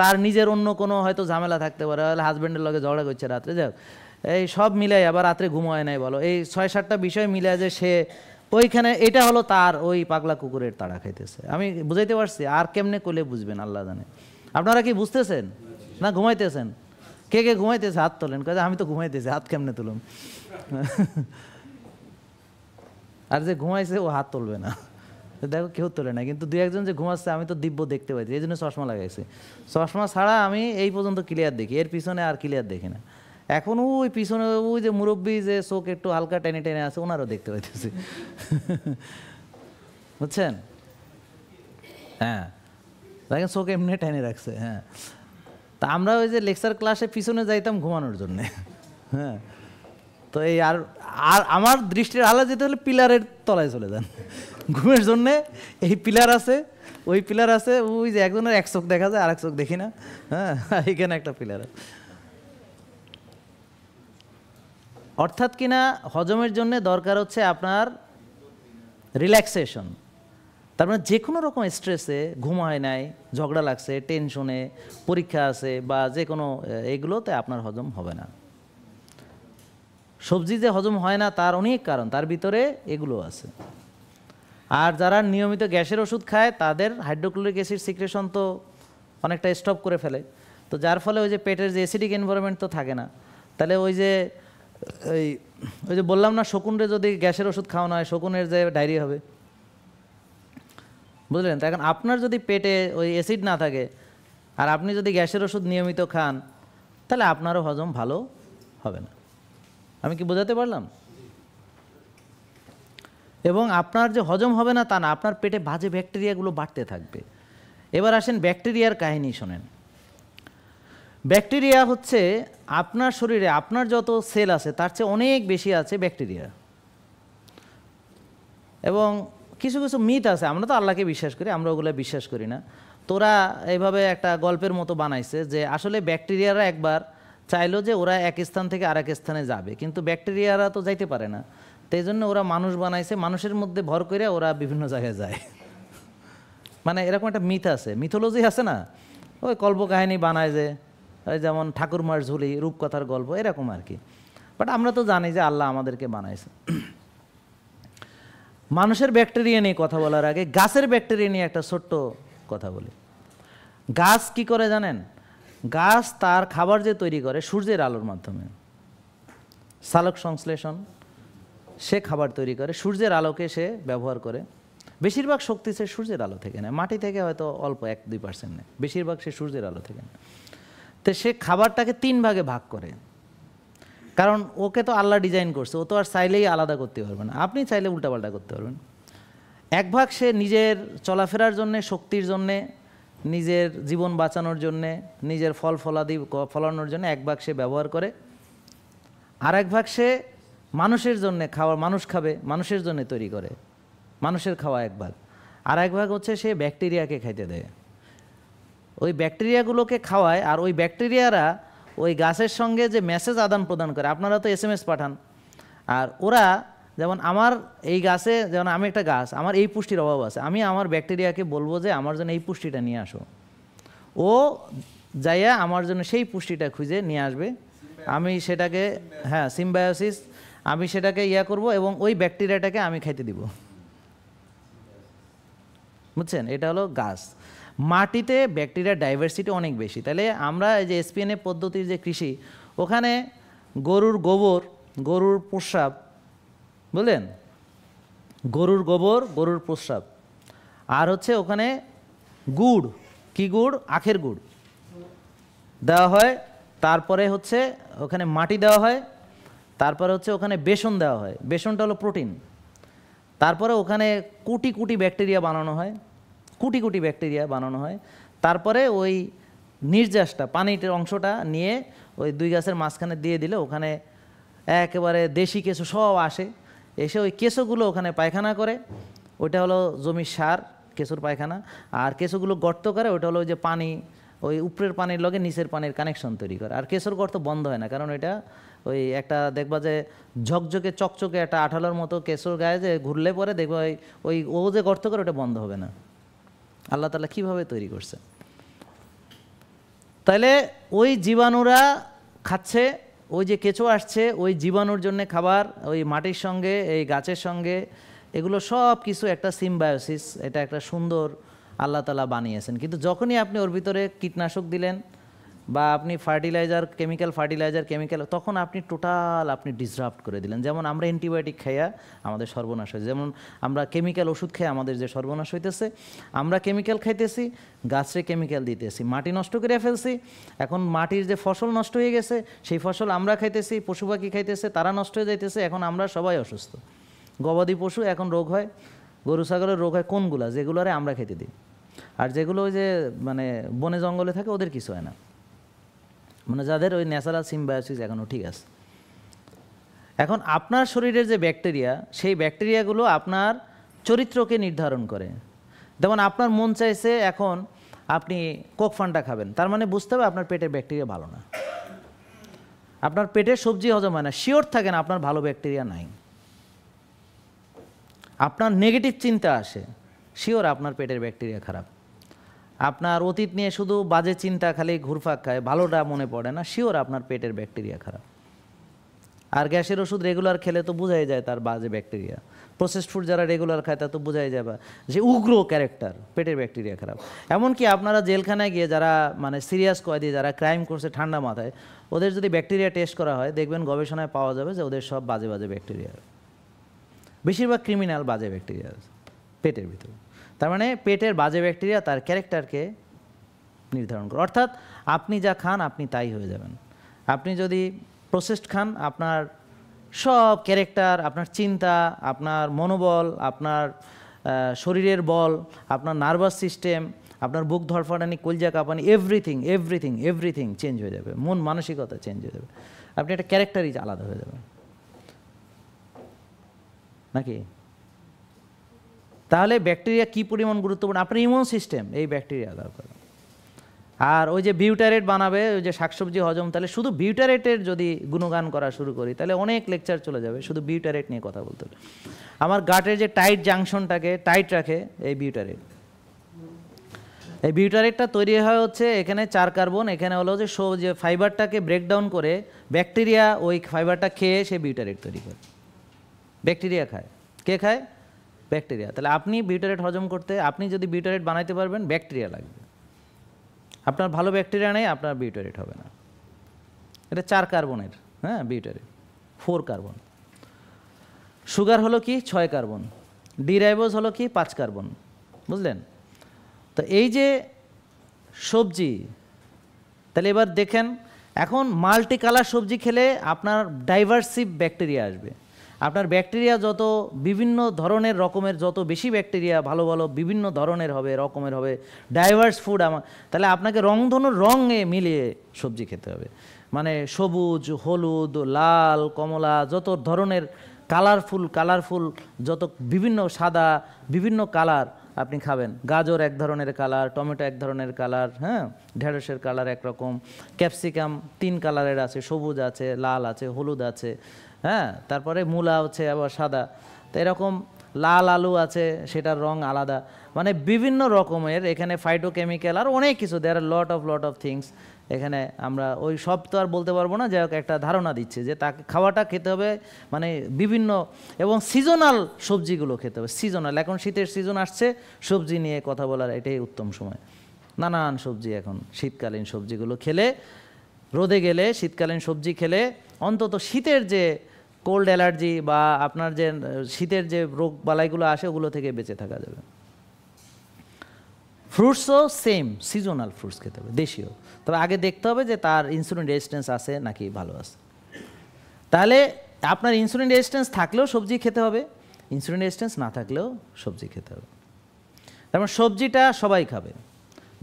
S1: তার নিজের অন্য কোনো হয়তো ঝামেলা থাকতে পারে তাহলে হাজব্যান্ডের লগে ঝগড়া করছে রাত্রে যাক এই সব মিলাই আবার রাত্রে ঘুমায় নাই বলো এই ছয় সাতটা বিষয় মিলে যে সে ওইখানে এটা হলো তার ওই পাগলা কুকুরের তাড়া খাইতেছে আমি বুঝাইতে পারছি আর কেমনে করলে বুঝবেন আল্লাহ জানে আপনারা কি বুঝতেছেন না ঘুমাইতেছেন কে কে ঘুমাইতেছে হাত তোলেন কাজে আমি তো ঘুমাইতেছি হাত কেমনে তুলুন আর যে ঘুমাইছে ও হাত তুলবে না দেখো কেউ তোলে না কিন্তু দু একজন যে ঘুমাচ্ছে আমি তো দিব্য দেখতে পাইছি এই জন্য চশমা লাগাইছি চশমা ছাড়া আমি এই পর্যন্ত ক্লিয়ার দেখি এর পিছনে আর ক্লিয়ার দেখি না এখন ওই পিছনে ওই যে মুরব্বী যে চোখ একটু হালকা টেনে টেনে আছে ওনারও দেখতে পাইতেছি বুঝছেন হ্যাঁ দেখেন চোখ এমনি টেনে রাখছে হ্যাঁ তা আমরা ওই যে লেকচার ক্লাসে পিছনে যাইতাম ঘুমানোর জন্যে হ্যাঁ তো এই আর আর আমার দৃষ্টির আলো যেতে হলে পিলারের তলায় চলে যান ঘুমের জন্যে এই পিলার আছে ওই পিলার আছে ওই যে একজনের এক চোখ দেখা যায় আর এক চোখ দেখি না হ্যাঁ এখানে একটা পিলার অর্থাৎ কিনা হজমের জন্য দরকার হচ্ছে আপনার রিল্যাক্সেশন তার মানে যে কোনো রকম স্ট্রেসে ঘুম হয় নাই ঝগড়া লাগছে টেনশনে পরীক্ষা আছে বা যে কোনো এগুলোতে আপনার হজম হবে না সবজি যে হজম হয় না তার অনেক কারণ তার ভিতরে এগুলো আছে আর যারা নিয়মিত গ্যাসের ওষুধ খায় তাদের হাইড্রোক্লোরিক অ্যাসিড সিক্রেশন তো অনেকটা স্টপ করে ফেলে তো যার ফলে ওই যে পেটের যে অ্যাসিডিক এনভায়রনমেন্ট তো থাকে না তাহলে ওই যে ওই ওই যে বললাম না শকুনরে যদি গ্যাসের ওষুধ খাওয়ানো হয় শকুনের যে ডায়রি হবে বুঝলেন তো এখন আপনার যদি পেটে ওই অ্যাসিড না থাকে আর আপনি যদি গ্যাসের ওষুধ নিয়মিত খান তাহলে আপনারও হজম ভালো হবে না আমি কি বোঝাতে পারলাম এবং আপনার যে হজম হবে না তা না আপনার পেটে বাজে ব্যাকটেরিয়াগুলো বাড়তে থাকবে এবার আসেন ব্যাকটেরিয়ার কাহিনী শোনেন ব্যাকটেরিয়া হচ্ছে আপনার শরীরে আপনার যত সেল আছে তার চেয়ে অনেক বেশি আছে ব্যাকটেরিয়া এবং কিছু কিছু মিথ আছে আমরা তো আল্লাহকে বিশ্বাস করি আমরা ওগুলো বিশ্বাস করি না তোরা এইভাবে একটা গল্পের মতো বানাইছে যে আসলে ব্যাকটেরিয়ারা একবার চাইলো যে ওরা এক স্থান থেকে আর এক স্থানে যাবে কিন্তু ব্যাকটেরিয়ারা তো যাইতে পারে না তাই জন্য ওরা মানুষ বানাইছে মানুষের মধ্যে ভর করে ওরা বিভিন্ন জায়গায় যায় মানে এরকম একটা মিথ আছে মিথোলজি আছে না ওই কল্পকাহিনী বানায় যে ওই যেমন ঠাকুরমার ঝুলি রূপকথার গল্প এরকম আর কি বাট আমরা তো জানি যে আল্লাহ আমাদেরকে বানাইছে মানুষের ব্যাকটেরিয়া নিয়ে কথা বলার আগে গাছের ব্যাকটেরিয়া নিয়ে একটা ছোট্ট কথা বলি গাছ কি করে জানেন গাছ তার খাবার যে তৈরি করে সূর্যের আলোর মাধ্যমে সালক সংশ্লেষণ সে খাবার তৈরি করে সূর্যের আলোকে সে ব্যবহার করে বেশিরভাগ শক্তি সে সূর্যের আলো থেকে নেয় মাটি থেকে হয়তো অল্প এক দুই পার্সেন্ট নেয় বেশিরভাগ সে সূর্যের আলো থেকে নেয় তো সে খাবারটাকে তিন ভাগে ভাগ করে কারণ ওকে তো আল্লাহ ডিজাইন করছে ও তো আর চাইলেই আলাদা করতে পারবে না আপনি চাইলে উল্টাপাল্টা করতে পারবেন এক ভাগ সে নিজের চলাফেরার জন্যে শক্তির জন্যে নিজের জীবন বাঁচানোর জন্যে নিজের ফল ফলাদি ফলানোর জন্য এক ভাগ সে ব্যবহার করে আর এক ভাগ সে মানুষের জন্য খাওয়া মানুষ খাবে মানুষের জন্য তৈরি করে মানুষের খাওয়া এক ভাগ আর এক ভাগ হচ্ছে সে ব্যাকটেরিয়াকে খাইতে দেয় ওই ব্যাকটেরিয়াগুলোকে খাওয়ায় আর ওই ব্যাকটেরিয়ারা ওই গাছের সঙ্গে যে মেসেজ আদান প্রদান করে আপনারা তো এস এম এস পাঠান আর ওরা যেমন আমার এই গাছে যেমন আমি একটা গাছ আমার এই পুষ্টির অভাব আছে আমি আমার ব্যাকটেরিয়াকে বলবো যে আমার জন্য এই পুষ্টিটা নিয়ে আসো ও যাইয়া আমার জন্য সেই পুষ্টিটা খুঁজে নিয়ে আসবে আমি সেটাকে হ্যাঁ সিম্বায়োসিস আমি সেটাকে ইয়া করব এবং ওই ব্যাকটেরিয়াটাকে আমি খাইতে দিব বুঝছেন এটা হলো গাছ মাটিতে ব্যাকটেরিয়ার ডাইভার্সিটি অনেক বেশি তাহলে আমরা যে এসপিএনএ পদ্ধতির যে কৃষি ওখানে গরুর গোবর গরুর প্রস্রাব বুঝলেন গরুর গোবর গরুর প্রস্রাব আর হচ্ছে ওখানে গুড় কি গুড় আখের গুড় দেওয়া হয় তারপরে হচ্ছে ওখানে মাটি দেওয়া হয় তারপরে হচ্ছে ওখানে বেসন দেওয়া হয় বেসনটা হলো প্রোটিন তারপরে ওখানে কোটি কোটি ব্যাকটেরিয়া বানানো হয় কুটি কুটি ব্যাকটেরিয়া বানানো হয় তারপরে ওই নির্যাসটা পানিটির অংশটা নিয়ে ওই দুই গাছের মাঝখানে দিয়ে দিলে ওখানে একেবারে দেশি কেশো সব আসে এসে ওই কেশোগুলো ওখানে পায়খানা করে ওইটা হলো জমির সার কেশোর পায়খানা আর কেঁচোগুলো গর্ত করে ওইটা হলো যে পানি ওই উপরের পানির লগে নিচের পানির কানেকশন তৈরি করে আর কেশোর গর্ত বন্ধ হয় না কারণ এটা ওই একটা দেখবা যে ঝকঝকে চকচকে একটা আঠালোর মতো কেশোর গায়ে যে ঘুরলে পরে দেখবা ওই ওই ও যে গর্ত করে ওটা বন্ধ হবে না আল্লাহ তালা কীভাবে তৈরি করছে তাহলে ওই জীবাণুরা খাচ্ছে ওই যে কেঁচো আসছে ওই জীবাণুর জন্য খাবার ওই মাটির সঙ্গে এই গাছের সঙ্গে এগুলো সব কিছু একটা সিমবায়োসিস এটা একটা সুন্দর আল্লাহ তালা বানিয়েছেন কিন্তু যখনই আপনি ওর ভিতরে কীটনাশক দিলেন বা আপনি ফার্টিলাইজার কেমিক্যাল ফার্টিলাইজার কেমিক্যাল তখন আপনি টোটাল আপনি ডিসরাপ্ট করে দিলেন যেমন আমরা অ্যান্টিবায়োটিক খাইয়া আমাদের সর্বনাশ হয়েছে যেমন আমরা কেমিক্যাল ওষুধ খেয়ে আমাদের যে সর্বনাশ হইতেছে আমরা কেমিক্যাল খাইতেছি গাছে কেমিক্যাল দিতেছি মাটি নষ্ট করে ফেলছি এখন মাটির যে ফসল নষ্ট হয়ে গেছে সেই ফসল আমরা খাইতেছি পশু পাখি খাইতেছে তারা নষ্ট হয়ে যাইতেছে এখন আমরা সবাই অসুস্থ গবাদি পশু এখন রোগ হয় গরু ছাগলের রোগ হয় কোনগুলা আরে আমরা খেতে দিই আর যেগুলো ওই যে মানে বনে জঙ্গলে থাকে ওদের কিছু হয় না মানে যাদের ওই ন্যাচারাল সিম্বায়োসিস এখনও ঠিক আছে এখন আপনার শরীরের যে ব্যাকটেরিয়া সেই ব্যাকটেরিয়াগুলো আপনার চরিত্রকে নির্ধারণ করে যেমন আপনার মন চাইছে এখন আপনি কোক ফান্ডা খাবেন তার মানে বুঝতে হবে আপনার পেটের ব্যাকটেরিয়া ভালো না আপনার পেটে সবজি হজম হয় না শিওর থাকেন আপনার ভালো ব্যাকটেরিয়া নাই আপনার নেগেটিভ চিন্তা আসে শিওর আপনার পেটের ব্যাকটেরিয়া খারাপ আপনার অতীত নিয়ে শুধু বাজে চিন্তা খালি ঘুরফাক খায় ভালোটা মনে পড়ে না শিওর আপনার পেটের ব্যাকটেরিয়া খারাপ আর গ্যাসের ওষুধ রেগুলার খেলে তো বোঝাই যায় তার বাজে ব্যাকটেরিয়া প্রসেসড ফুড যারা রেগুলার খায় তা তো বোঝাই যাবে যে উগ্র ক্যারেক্টার পেটের ব্যাকটেরিয়া খারাপ এমনকি আপনারা জেলখানায় গিয়ে যারা মানে সিরিয়াস কয়েদি যারা ক্রাইম করছে ঠান্ডা মাথায় ওদের যদি ব্যাকটেরিয়া টেস্ট করা হয় দেখবেন গবেষণায় পাওয়া যাবে যে ওদের সব বাজে বাজে ব্যাকটেরিয়া বেশিরভাগ ক্রিমিনাল বাজে ব্যাকটেরিয়া পেটের ভিতরে তার মানে পেটের বাজে ব্যাকটেরিয়া তার ক্যারেক্টারকে নির্ধারণ করে অর্থাৎ আপনি যা খান আপনি তাই হয়ে যাবেন আপনি যদি প্রসেসড খান আপনার সব ক্যারেক্টার আপনার চিন্তা আপনার মনোবল আপনার শরীরের বল আপনার নার্ভাস সিস্টেম আপনার বুক ধরফানি কলজা কাঁপানি এভরিথিং এভরিথিং এভরিথিং চেঞ্জ হয়ে যাবে মন মানসিকতা চেঞ্জ হয়ে যাবে আপনি একটা ক্যারেক্টারই আলাদা হয়ে যাবে নাকি তাহলে ব্যাকটেরিয়া কী পরিমাণ গুরুত্বপূর্ণ আপনার ইমিউন সিস্টেম এই ব্যাকটেরিয়া দরকার আর ওই যে বিউটারেট বানাবে ওই যে শাকসবজি হজম তাহলে শুধু বিউটারেটের যদি গুণগান করা শুরু করি তাহলে অনেক লেকচার চলে যাবে শুধু বিউটারেট নিয়ে কথা বলতে হবে আমার গাটের যে টাইট জাংশনটাকে টাইট রাখে এই বিউটারেট এই বিউটারেটটা তৈরি হয় হচ্ছে এখানে চার কার্বন এখানে হলো যে যে ফাইবারটাকে ব্রেকডাউন করে ব্যাকটেরিয়া ওই ফাইবারটা খেয়ে সে বিউটারেট তৈরি করে ব্যাকটেরিয়া খায় কে খায় ব্যাকটেরিয়া তাহলে আপনি বিউটারেট হজম করতে আপনি যদি বিউটারেট বানাইতে পারবেন ব্যাকটেরিয়া লাগবে আপনার ভালো ব্যাকটেরিয়া নেই আপনার বিউটারেট হবে না এটা চার কার্বনের হ্যাঁ বিউটারেট ফোর কার্বন সুগার হলো কি ছয় কার্বন ডিরাইবোজ হলো কি পাঁচ কার্বন বুঝলেন তো এই যে সবজি তাহলে এবার দেখেন এখন মাল্টি কালার সবজি খেলে আপনার ডাইভার্সিভ ব্যাকটেরিয়া আসবে আপনার ব্যাকটেরিয়া যত বিভিন্ন ধরনের রকমের যত বেশি ব্যাকটেরিয়া ভালো ভালো বিভিন্ন ধরনের হবে রকমের হবে ডাইভার্স ফুড আমার তাহলে আপনাকে রংধনুর রঙে মিলিয়ে সবজি খেতে হবে মানে সবুজ হলুদ লাল কমলা যত ধরনের কালারফুল কালারফুল যত বিভিন্ন সাদা বিভিন্ন কালার আপনি খাবেন গাজর এক ধরনের কালার টমেটো এক ধরনের কালার হ্যাঁ ঢেঁড়সের কালার একরকম ক্যাপসিকাম তিন কালারের আছে সবুজ আছে লাল আছে হলুদ আছে হ্যাঁ তারপরে মূলা হচ্ছে আবার সাদা তো এরকম লাল আলু আছে সেটার রং আলাদা মানে বিভিন্ন রকমের এখানে ফাইটোকেমিক্যাল আর অনেক কিছু there are lot of lot of things এখানে আমরা ওই সব তো আর বলতে পারবো না যাই হোক একটা ধারণা দিচ্ছে যে তাকে খাওয়াটা খেতে হবে মানে বিভিন্ন এবং সিজনাল সবজিগুলো খেতে হবে সিজনাল এখন শীতের সিজন আসছে সবজি নিয়ে কথা বলার এটাই উত্তম সময় নানান সবজি এখন শীতকালীন সবজিগুলো খেলে রোদে গেলে শীতকালীন সবজি খেলে অন্তত শীতের যে কোল্ড অ্যালার্জি বা আপনার যে শীতের যে রোগ বালাইগুলো আসে ওগুলো থেকে বেঁচে থাকা যাবে ফ্রুটসও সেম সিজনাল ফ্রুটস খেতে হবে দেশীয় তবে আগে দেখতে হবে যে তার ইনসুলিন রেজিস্ট্যান্স আছে নাকি ভালো আছে তাহলে আপনার ইনসুলিন রেজিস্ট্যান্স থাকলেও সবজি খেতে হবে ইনসুলিন রেজিস্ট্যান্স না থাকলেও সবজি খেতে হবে তারপর মানে সবজিটা সবাই খাবে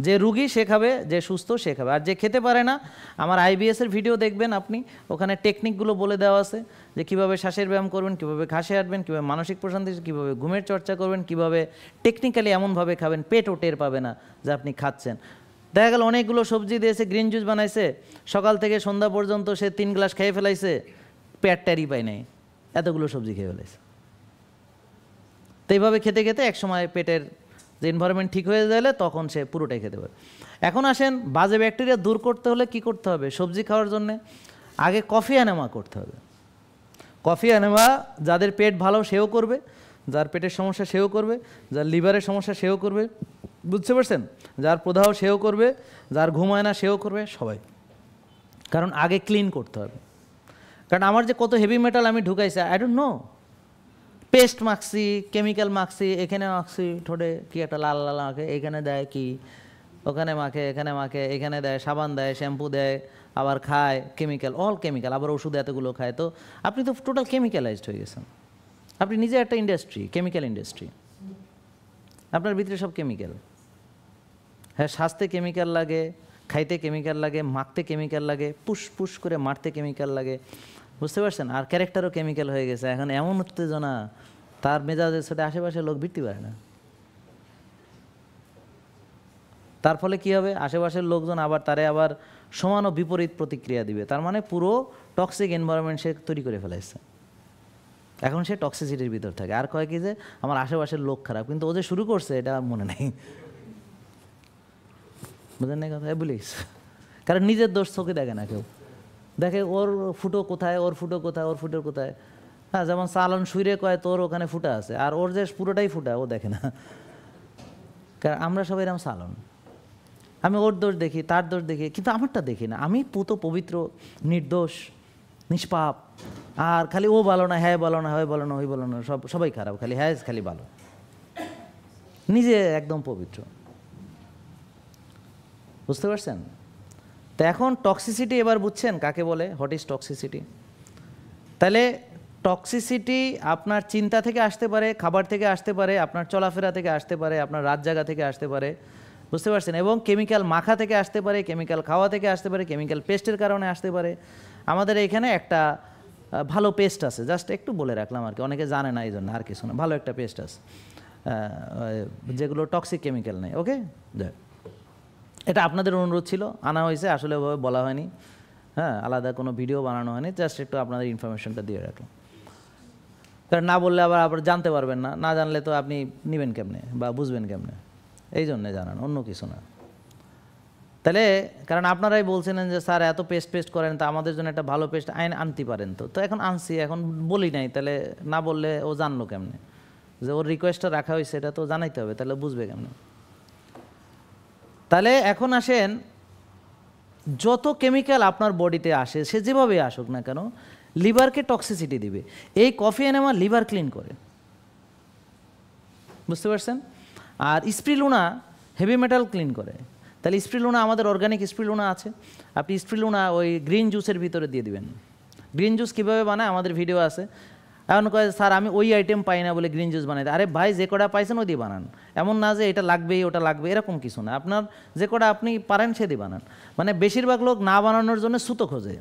S1: যে রুগী সে খাবে যে সুস্থ সে খাবে আর যে খেতে পারে না আমার আইবিএসের ভিডিও দেখবেন আপনি ওখানে টেকনিকগুলো বলে দেওয়া আছে যে কিভাবে শ্বাসের ব্যায়াম করবেন কিভাবে ঘাসে হাঁটবেন কীভাবে মানসিক প্রশান্তি কীভাবে ঘুমের চর্চা করবেন কিভাবে টেকনিক্যালি এমনভাবে খাবেন পেটও টের পাবে না যে আপনি খাচ্ছেন দেখা গেল অনেকগুলো সবজি দিয়েছে গ্রিন জুস বানাইছে সকাল থেকে সন্ধ্যা পর্যন্ত সে তিন গ্লাস খেয়ে ফেলাইছে পেট ট্যারি পায় নাই এতগুলো সবজি খেয়ে ফেলাইছে তো এইভাবে খেতে খেতে একসময় পেটের যে এনভায়রনমেন্ট ঠিক হয়ে গেলে তখন সে পুরোটাই খেতে পারে এখন আসেন বাজে ব্যাকটেরিয়া দূর করতে হলে কি করতে হবে সবজি খাওয়ার জন্যে আগে কফি এনেমা করতে হবে কফি অ্যানেমা যাদের পেট ভালো সেও করবে যার পেটের সমস্যা সেও করবে যার লিভারের সমস্যা সেও করবে বুঝতে পারছেন যার প্রদাহ সেও করবে যার ঘুমায় না সেও করবে সবাই কারণ আগে ক্লিন করতে হবে কারণ আমার যে কত হেভি মেটাল আমি ঢুকাইছি আই ডোন্ট নো পেস্ট মাখছি কেমিক্যাল মাখছি এখানে মাখছি ঠোঁটে কি একটা লাল লাল মাখে এখানে দেয় কি ওখানে মাখে এখানে মাখে এখানে দেয় সাবান দেয় শ্যাম্পু দেয় আবার খায় কেমিক্যাল অল কেমিক্যাল আবার ওষুধ এতগুলো খায় তো আপনি তো টোটাল কেমিক্যালাইজড হয়ে গেছেন আপনি নিজে একটা ইন্ডাস্ট্রি কেমিক্যাল ইন্ডাস্ট্রি আপনার ভিতরে সব কেমিক্যাল হ্যাঁ স্বাস্থ্যে কেমিক্যাল লাগে খাইতে কেমিক্যাল লাগে মাখতে কেমিক্যাল লাগে পুষ পুষ করে মারতে কেমিক্যাল লাগে বুঝতে পারছেন আর ক্যারেক্টারও কেমিক্যাল হয়ে গেছে এখন এমন উত্তেজনা তার মেজাজের সাথে আশেপাশে লোক ভিড়তে পারে না তার ফলে কি হবে আশেপাশের লোকজন আবার তারে আবার সমান ও বিপরীত প্রতিক্রিয়া দিবে তার মানে পুরো টক্সিক এনভায়রনমেন্ট সে তৈরি করে ফেলাইছে এখন সে টক্সিসিটির ভিতর থাকে আর কয় কি যে আমার আশেপাশের লোক খারাপ কিন্তু ও যে শুরু করছে এটা মনে নেই বুঝেন না কথা বলিস কারণ নিজের দোষ চোখে দেখে না কেউ দেখে ওর ফুটো কোথায় ওর ফুটো কোথায় ওর ফুটো কোথায় হ্যাঁ যেমন সালন শুইরে কয় তোর ওখানে ফুটা আছে আর ওর যে পুরোটাই ফুটা ও দেখে না কারণ আমরা সবাই এরকম সালন আমি ওর দোষ দেখি তার দোষ দেখি কিন্তু আমারটা দেখি না আমি পুত পবিত্র নির্দোষ নিষ্পাপ আর খালি ও বলো না হ্যাঁ বলো না হয় বলো না ওই বলো না সব সবাই খারাপ খালি হ্যাঁ খালি ভালো নিজে একদম পবিত্র বুঝতে পারছেন তো এখন টক্সিসিটি এবার বুঝছেন কাকে বলে হোয়াট ইজ টক্সিসিটি তাহলে টক্সিসিটি আপনার চিন্তা থেকে আসতে পারে খাবার থেকে আসতে পারে আপনার চলাফেরা থেকে আসতে পারে আপনার রাত জাগা থেকে আসতে পারে বুঝতে পারছেন এবং কেমিক্যাল মাখা থেকে আসতে পারে কেমিক্যাল খাওয়া থেকে আসতে পারে কেমিক্যাল পেস্টের কারণে আসতে পারে আমাদের এখানে একটা ভালো পেস্ট আছে জাস্ট একটু বলে রাখলাম আর কি অনেকে জানে না এই জন্য আর কিছু না ভালো একটা পেস্ট আছে যেগুলো টক্সিক কেমিক্যাল নেই ওকে দেখ এটা আপনাদের অনুরোধ ছিল আনা হয়েছে আসলে ওভাবে বলা হয়নি হ্যাঁ আলাদা কোনো ভিডিও বানানো হয়নি জাস্ট একটু আপনাদের ইনফরমেশনটা দিয়ে রাখলাম কারণ না বললে আবার আবার জানতে পারবেন না না জানলে তো আপনি নেবেন কেমনে বা বুঝবেন কেমনে এই জন্যে জানান অন্য কিছু না তাহলে কারণ আপনারাই বলছিলেন যে স্যার এত পেস্ট পেস্ট করেন তো আমাদের জন্য একটা ভালো পেস্ট আইন আনতে পারেন তো তো এখন আনছি এখন বলি নাই তাহলে না বললে ও জানলো কেমনে যে ওর রিকোয়েস্টটা রাখা হয়েছে এটা তো জানাইতে হবে তাহলে বুঝবে কেমনে তাহলে এখন আসেন যত কেমিক্যাল আপনার বডিতে আসে সে যেভাবে আসুক না কেন লিভারকে টক্সিসিটি দিবে এই কফি এনেমা লিভার ক্লিন করে বুঝতে পারছেন আর স্প্রিলুনা হেভি মেটাল ক্লিন করে তাহলে স্প্রিলুনা আমাদের অর্গানিক স্প্রিলুনা আছে আপনি স্প্রিলুনা ওই গ্রিন জুসের ভিতরে দিয়ে দিবেন গ্রিন জুস কীভাবে বানায় আমাদের ভিডিও আছে এখন কয়ে স্যার আমি ওই আইটেম পাই না বলে গ্রিন জুস বানাই আরে ভাই যে কটা পাইছেন ওই দিয়ে বানান এমন না যে এটা লাগবেই ওটা লাগবে এরকম কিছু না আপনার যে কটা আপনি পারেন সেদি বানান মানে বেশিরভাগ লোক না বানানোর জন্য সুতো খোঁজে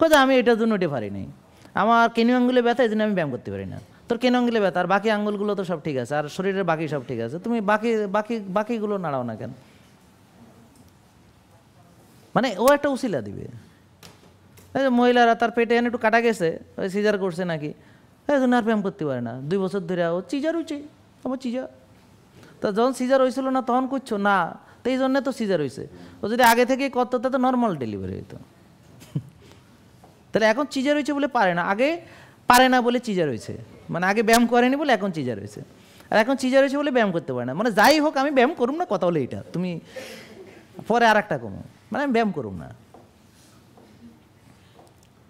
S1: খোঁজে আমি এটার জন্য ওটা নি আমার কেন আঙ্গুলে ব্যথা এই জন্য আমি ব্যায়াম করতে পারি না তোর কেন আঙ্গুলে ব্যথা আর বাকি আঙ্গুলগুলো তো সব ঠিক আছে আর শরীরের বাকি সব ঠিক আছে তুমি বাকি বাকি বাকিগুলো নাড়াও না কেন মানে ও একটা উশিলা দিবে এই মহিলারা তার পেটে এনে একটু কাটা গেছে ওই সিজার করছে নাকি এই জন্য আর ব্যায়াম করতে পারে না দুই বছর ধরে ও চিজার হয়েছে আমার চিজার তা যখন সিজার হয়েছিল না তখন করছো না তো এই জন্য তো সিজার হয়েছে ও যদি আগে থেকে করতো তা তো নর্মাল ডেলিভারি হইতো তাহলে এখন চিজার হয়েছে বলে পারে না আগে পারে না বলে চিজার হয়েছে মানে আগে ব্যায়াম করেনি বলে এখন চিজার হয়েছে আর এখন চিজার হয়েছে বলে ব্যায়াম করতে পারে না মানে যাই হোক আমি ব্যায়াম করুম না কথা বলে এটা তুমি পরে আর একটা কমো মানে আমি ব্যায়াম করুম না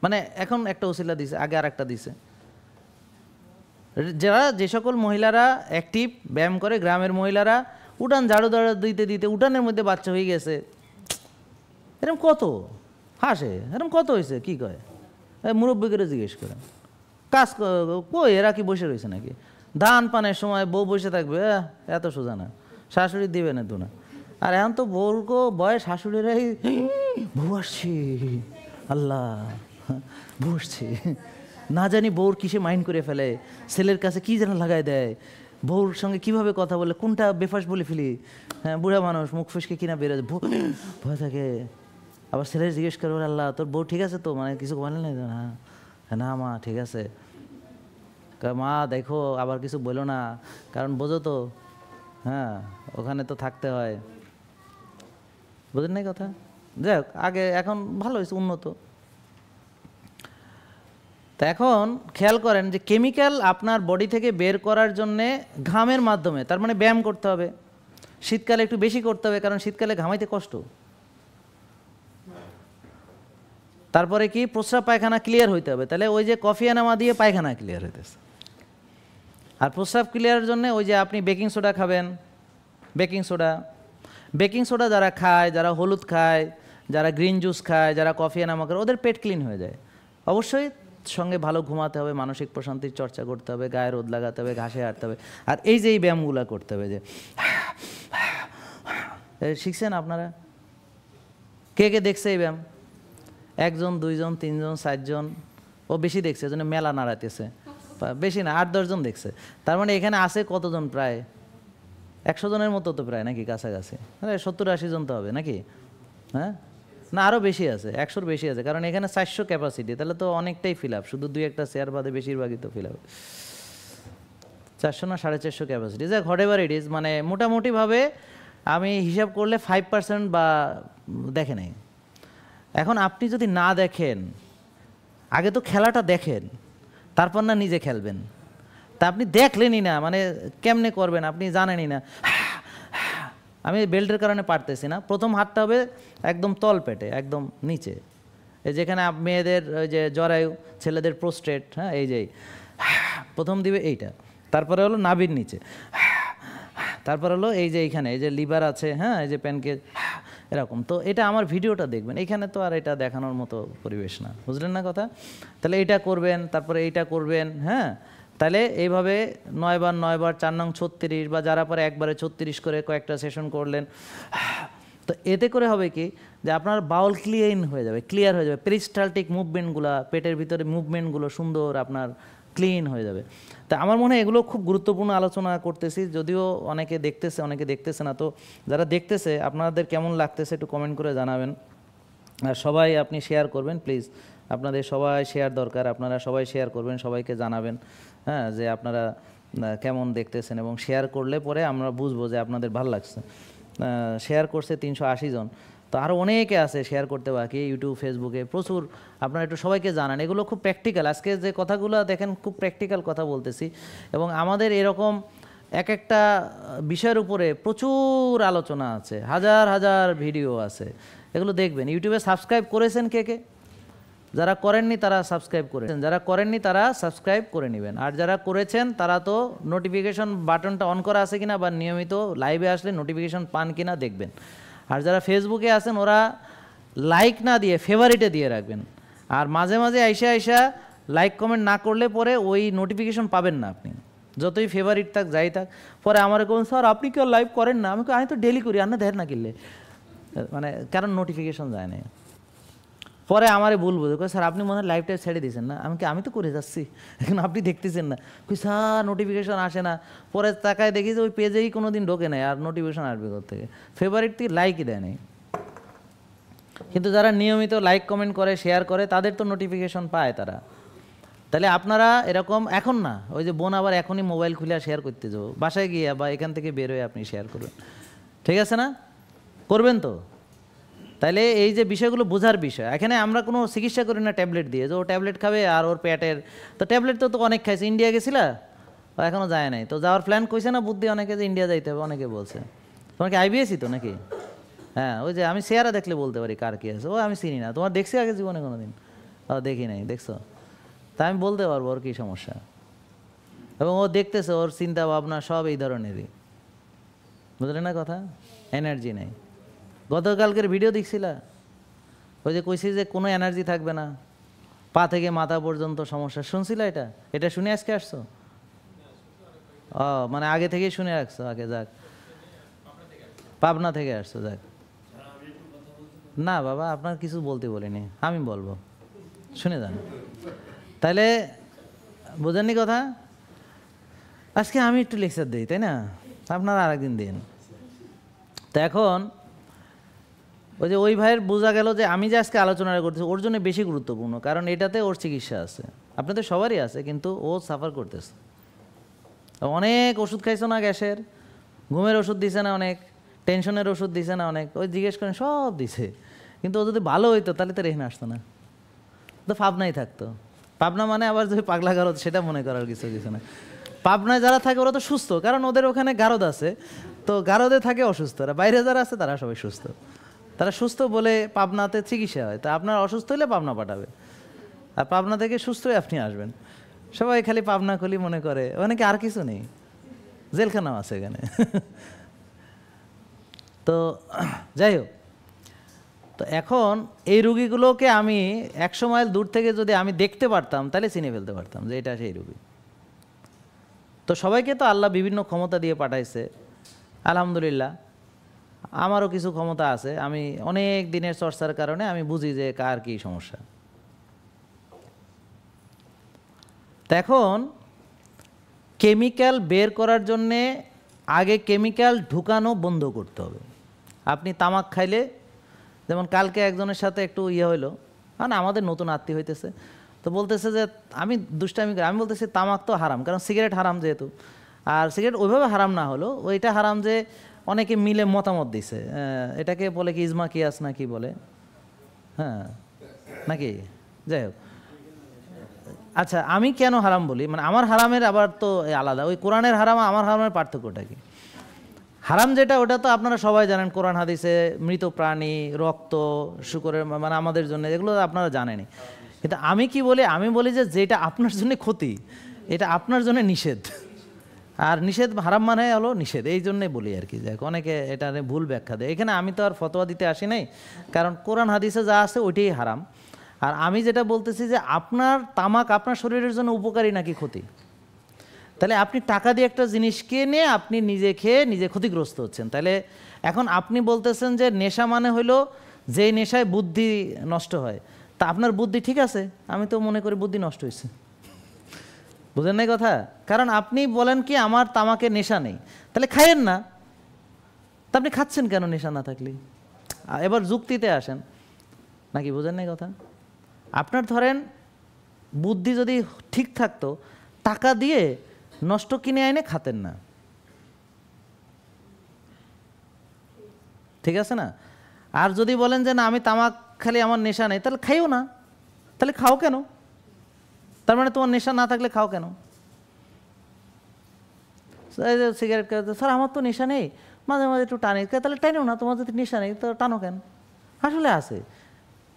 S1: মানে এখন একটা ওসিলা দিছে আগে আর একটা দিছে যারা যে সকল মহিলারা অ্যাক্টিভ ব্যায়াম করে গ্রামের মহিলারা উঠান ঝাড়ু দাড়ু দিতে দিতে উঠানের মধ্যে বাচ্চা হয়ে গেছে এরকম কত হাসে এরকম কত হয়েছে কি কয় মুরব্বী করে জিজ্ঞেস করে কাজ কই এরা কি বসে রয়েছে নাকি ধান পানের সময় বউ বসে থাকবে এত সোজা না শাশুড়ি দিবে না না আর এখন তো বউর বয়স শাশুড়িরাই বউ আসছি আল্লাহ বসছে না জানি বউর কিসে মাইন্ড করে ফেলে ছেলের কাছে কী যেন লাগায় দেয় বউর সঙ্গে কিভাবে কথা বলে কোনটা বেফাস বলে ফেলি হ্যাঁ বুড়া মানুষ মুখ ফুসকে কিনা বেরো ভয় থাকে আবার ছেলে জিজ্ঞেস করবো আল্লাহ তোর বউ ঠিক আছে তো মানে কিছু বলে না হ্যাঁ হ্যাঁ না মা ঠিক আছে মা দেখো আবার কিছু বলো না কারণ বোঝো তো হ্যাঁ ওখানে তো থাকতে হয় বুঝলেন নাই কথা যাই আগে এখন ভালো হয়েছে উন্নত তা এখন খেয়াল করেন যে কেমিক্যাল আপনার বডি থেকে বের করার জন্যে ঘামের মাধ্যমে তার মানে ব্যায়াম করতে হবে শীতকালে একটু বেশি করতে হবে কারণ শীতকালে ঘামাইতে কষ্ট তারপরে কি প্রস্রাব পায়খানা ক্লিয়ার হইতে হবে তাহলে ওই যে কফি আনামা দিয়ে পায়খানা ক্লিয়ার হইতেছে আর প্রস্রাব ক্লিয়ারের জন্য ওই যে আপনি বেকিং সোডা খাবেন বেকিং সোডা বেকিং সোডা যারা খায় যারা হলুদ খায় যারা গ্রিন জুস খায় যারা কফি আনামা করে ওদের পেট ক্লিন হয়ে যায় অবশ্যই সঙ্গে ভালো ঘুমাতে হবে মানসিক প্রশান্তির চর্চা করতে হবে গায়ে রোদ লাগাতে হবে ঘাসে হাঁটতে হবে আর এই যে এই ব্যায়ামগুলো করতে হবে যে শিখছেন আপনারা কে কে দেখছে এই ব্যায়াম একজন দুইজন তিনজন চারজন ও বেশি দেখছে এজন্য মেলা নাড়াতেছে বেশি না আট দশজন দেখছে তার মানে এখানে আছে কতজন প্রায় একশো জনের মতো তো প্রায় নাকি কাছাকাছি সত্তর আশি জন তো হবে নাকি হ্যাঁ না আরও বেশি আছে একশোর বেশি আছে কারণ এখানে চারশো ক্যাপাসিটি তাহলে তো অনেকটাই ফিল আপ শুধু দুই একটা চেয়ার বাদে বেশিরভাগই তো ফিল আপ চারশো না সাড়ে চারশো ক্যাপাসিটি যা ঘটে এভার ইট ইজ মানে মোটামুটিভাবে আমি হিসাব করলে ফাইভ পার্সেন্ট বা দেখে নাই এখন আপনি যদি না দেখেন আগে তো খেলাটা দেখেন তারপর না নিজে খেলবেন তা আপনি দেখলেনই না মানে কেমনে করবেন আপনি জানেনই না আমি বেল্টের কারণে পারতেছি না প্রথম হাতটা হবে একদম তল পেটে একদম নিচে যেখানে মেয়েদের ওই যে জরায়ু ছেলেদের প্রোস্টেট হ্যাঁ এই যে প্রথম দিবে এইটা তারপরে হলো নাভির নিচে তারপর হলো এই যে এইখানে এই যে লিভার আছে হ্যাঁ এই যে প্যানকে এরকম তো এটা আমার ভিডিওটা দেখবেন এখানে তো আর এটা দেখানোর মতো পরিবেশ না বুঝলেন না কথা তাহলে এটা করবেন তারপরে এইটা করবেন হ্যাঁ তাহলে এইভাবে নয় বার নয় বার চার নং ছত্রিশ বা যারা পরে একবারে ছত্রিশ করে কয়েকটা সেশন করলেন তো এতে করে হবে কি যে আপনার বাউল ক্লিয়ন হয়ে যাবে ক্লিয়ার হয়ে যাবে পেরিস্টালটিক মুভমেন্টগুলো পেটের ভিতরে মুভমেন্টগুলো সুন্দর আপনার ক্লিন হয়ে যাবে তা আমার মনে হয় এগুলো খুব গুরুত্বপূর্ণ আলোচনা করতেছি যদিও অনেকে দেখতেছে অনেকে দেখতেছে না তো যারা দেখতেছে আপনাদের কেমন লাগতেছে একটু কমেন্ট করে জানাবেন আর সবাই আপনি শেয়ার করবেন প্লিজ আপনাদের সবাই শেয়ার দরকার আপনারা সবাই শেয়ার করবেন সবাইকে জানাবেন হ্যাঁ যে আপনারা কেমন দেখতেছেন এবং শেয়ার করলে পরে আমরা বুঝবো যে আপনাদের ভাল লাগছে শেয়ার করছে তিনশো আশি জন তো আরও অনেকে আছে শেয়ার করতে বাকি ইউটিউব ফেসবুকে প্রচুর আপনারা একটু সবাইকে জানান এগুলো খুব প্র্যাকটিক্যাল আজকে যে কথাগুলো দেখেন খুব প্র্যাকটিক্যাল কথা বলতেছি এবং আমাদের এরকম এক একটা বিষয়ের উপরে প্রচুর আলোচনা আছে হাজার হাজার ভিডিও আছে এগুলো দেখবেন ইউটিউবে সাবস্ক্রাইব করেছেন কে কে যারা করেননি তারা সাবস্ক্রাইব করেছেন যারা করেননি তারা সাবস্ক্রাইব করে নেবেন আর যারা করেছেন তারা তো নোটিফিকেশন বাটনটা অন করা আছে কিনা বা নিয়মিত লাইভে আসলে নোটিফিকেশন পান কিনা দেখবেন আর যারা ফেসবুকে আছেন ওরা লাইক না দিয়ে ফেভারিটে দিয়ে রাখবেন আর মাঝে মাঝে আইসা আইসা লাইক কমেন্ট না করলে পরে ওই নোটিফিকেশন পাবেন না আপনি যতই ফেভারিট থাক যাই থাক পরে আমার কোন স্যার আপনি কেউ লাইভ করেন না আমি আমি তো ডেলি করি আর না দেখেন না কিনলে মানে কারণ নোটিফিকেশন যায় না পরে আমারে ভুল বোঝে কই স্যার আপনি মনে হয় লাইফটাই ছেড়ে দিয়েছেন না আমি আমি তো করে যাচ্ছি এখন আপনি দেখতেছেন না কই স্যার নোটিফিকেশন আসে না পরে তাকায় দেখি যে ওই পেজেই কোনো দিন ঢোকে নাই আর নোটিফিকেশন আসবে কোথা থেকে ফেভারিট থেকে লাইকই দেয় নাই কিন্তু যারা নিয়মিত লাইক কমেন্ট করে শেয়ার করে তাদের তো নোটিফিকেশন পায় তারা তাহলে আপনারা এরকম এখন না ওই যে বোন আবার এখনই মোবাইল খুলে শেয়ার করতে যাবো বাসায় গিয়ে বা এখান থেকে বেরোয় আপনি শেয়ার করবেন ঠিক আছে না করবেন তো তাহলে এই যে বিষয়গুলো বোঝার বিষয় এখানে আমরা কোনো চিকিৎসা করি না ট্যাবলেট দিয়ে যে ও ট্যাবলেট খাবে আর ওর পেটের তো ট্যাবলেট তো তো অনেক খাইছে ইন্ডিয়া গেছিলা এখনও যায় নাই তো যাওয়ার প্ল্যান কইছে না বুদ্ধি অনেকে যে ইন্ডিয়া যাইতে হবে অনেকে বলছে তোমাকে আইবিএসি তো নাকি হ্যাঁ ওই যে আমি সেয়ারা দেখলে বলতে পারি কার কী আছে ও আমি চিনি না তোমার দেখছি আগে জীবনে কোনো দিন ও দেখি নাই দেখছো তা আমি বলতে পারবো ওর কী সমস্যা এবং ও দেখতেছে ওর চিন্তা ভাবনা সব এই ধরনেরই বুঝলে না কথা এনার্জি নেই গতকালকের ভিডিও দেখছিলা ওই যে কইছি যে কোনো এনার্জি থাকবে না পা থেকে মাথা পর্যন্ত সমস্যা শুনছিলা এটা এটা শুনে আজকে আসছো ও মানে আগে থেকেই শুনে রাখছো আগে যাক পাবনা থেকে আসছো যাক না বাবা আপনার কিছু বলতে বলিনি আমি বলবো শুনে যান তাহলে বোঝেননি কথা আজকে আমি একটু লেকচার দিই তাই না আপনারা আরেকদিন দিন তো এখন ওই যে ওই ভাইয়ের বোঝা গেল যে আমি যে আজকে আলোচনা করতেছি ওর জন্য বেশি গুরুত্বপূর্ণ কারণ এটাতে ওর চিকিৎসা আছে আপনাদের সবারই আছে কিন্তু ও সাফার করতেছে অনেক ওষুধ খাইছো না গ্যাসের ঘুমের ওষুধ দিছে না অনেক টেনশনের ওষুধ দিছে না অনেক ওই জিজ্ঞেস করেন সব দিছে কিন্তু ও যদি ভালো হইতো তাহলে তো রেহনে আসতো না তো পাবনাই থাকতো পাবনা মানে আবার যদি পাগলা গারদ সেটা মনে করার কিছু কিছু না পাবনায় যারা থাকে ওরা তো সুস্থ কারণ ওদের ওখানে গারদ আছে তো গারদে থাকে অসুস্থরা বাইরে যারা আছে তারা সবাই সুস্থ তারা সুস্থ বলে পাবনাতে চিকিৎসা হয় তা আপনার অসুস্থ হলে পাবনা পাঠাবে আর পাবনা থেকে সুস্থই আপনি আসবেন সবাই খালি পাবনা খুলি মনে করে অনেকে মানে আর কিছু নেই জেলখানাও আছে এখানে তো যাই হোক তো এখন এই রুগীগুলোকে আমি একশো মাইল দূর থেকে যদি আমি দেখতে পারতাম তাহলে চিনে ফেলতে পারতাম যে এটা সেই রুগী তো সবাইকে তো আল্লাহ বিভিন্ন ক্ষমতা দিয়ে পাঠাইছে আলহামদুলিল্লাহ আমারও কিছু ক্ষমতা আছে আমি অনেক দিনের চর্চার কারণে আমি বুঝি যে কার কি সমস্যা এখন কেমিক্যাল বের করার জন্যে আগে কেমিক্যাল ঢুকানো বন্ধ করতে হবে আপনি তামাক খাইলে যেমন কালকে একজনের সাথে একটু ইয়ে হইলো কারণ মানে আমাদের নতুন আত্মীয় হইতেছে তো বলতেছে যে আমি দুষ্টামি আমি বলতেছি তামাক তো হারাম কারণ সিগারেট হারাম যেহেতু আর সিগারেট ওইভাবে হারাম না হলো ওইটা হারাম যে অনেকে মিলে মতামত দিছে এটাকে বলে কি ইজমা কিয়াস না কি বলে হ্যাঁ নাকি যাই হোক আচ্ছা আমি কেন হারাম বলি মানে আমার হারামের আবার তো আলাদা ওই কোরআনের হারাম আমার হারামের পার্থক্যটা কি হারাম যেটা ওটা তো আপনারা সবাই জানেন কোরআন হাদিসে মৃত প্রাণী রক্ত শুকরের মানে আমাদের জন্য এগুলো আপনারা জানেনি কিন্তু আমি কি বলি আমি বলি যে যেটা আপনার জন্য ক্ষতি এটা আপনার জন্য নিষেধ আর নিষেধ হারাম মানে হলো নিষেধ এই জন্যই বলি আর কি দেখ অনেকে এটা ভুল ব্যাখ্যা দেয় এখানে আমি তো আর ফতোয়া দিতে আসি নাই কারণ কোরআন হাদিসে যা আছে ওইটাই হারাম আর আমি যেটা বলতেছি যে আপনার তামাক আপনার শরীরের জন্য উপকারী নাকি ক্ষতি তাহলে আপনি টাকা দিয়ে একটা জিনিস কিনে আপনি নিজে খেয়ে নিজে ক্ষতিগ্রস্ত হচ্ছেন তাহলে এখন আপনি বলতেছেন যে নেশা মানে হলো যেই নেশায় বুদ্ধি নষ্ট হয় তা আপনার বুদ্ধি ঠিক আছে আমি তো মনে করি বুদ্ধি নষ্ট হয়েছে বুঝেন নাই কথা কারণ আপনি বলেন কি আমার তামাকে নেশা নেই তাহলে খাইয়েন না তা আপনি খাচ্ছেন কেন নেশা না থাকলে এবার যুক্তিতে আসেন নাকি বোঝেন নাই কথা আপনার ধরেন বুদ্ধি যদি ঠিক থাকতো টাকা দিয়ে নষ্ট কিনে আইনে খাতেন না ঠিক আছে না আর যদি বলেন যে না আমি তামাক খালি আমার নেশা নেই তাহলে খাইও না তাহলে খাও কেন তার মানে তোমার নেশা না থাকলে খাও কেন সিগারেট স্যার আমার তো নেশা নেই মাঝে মাঝে একটু টানে তাহলে টানেও না তোমার যদি নেশা নেই তো টানো কেন আসলে আছে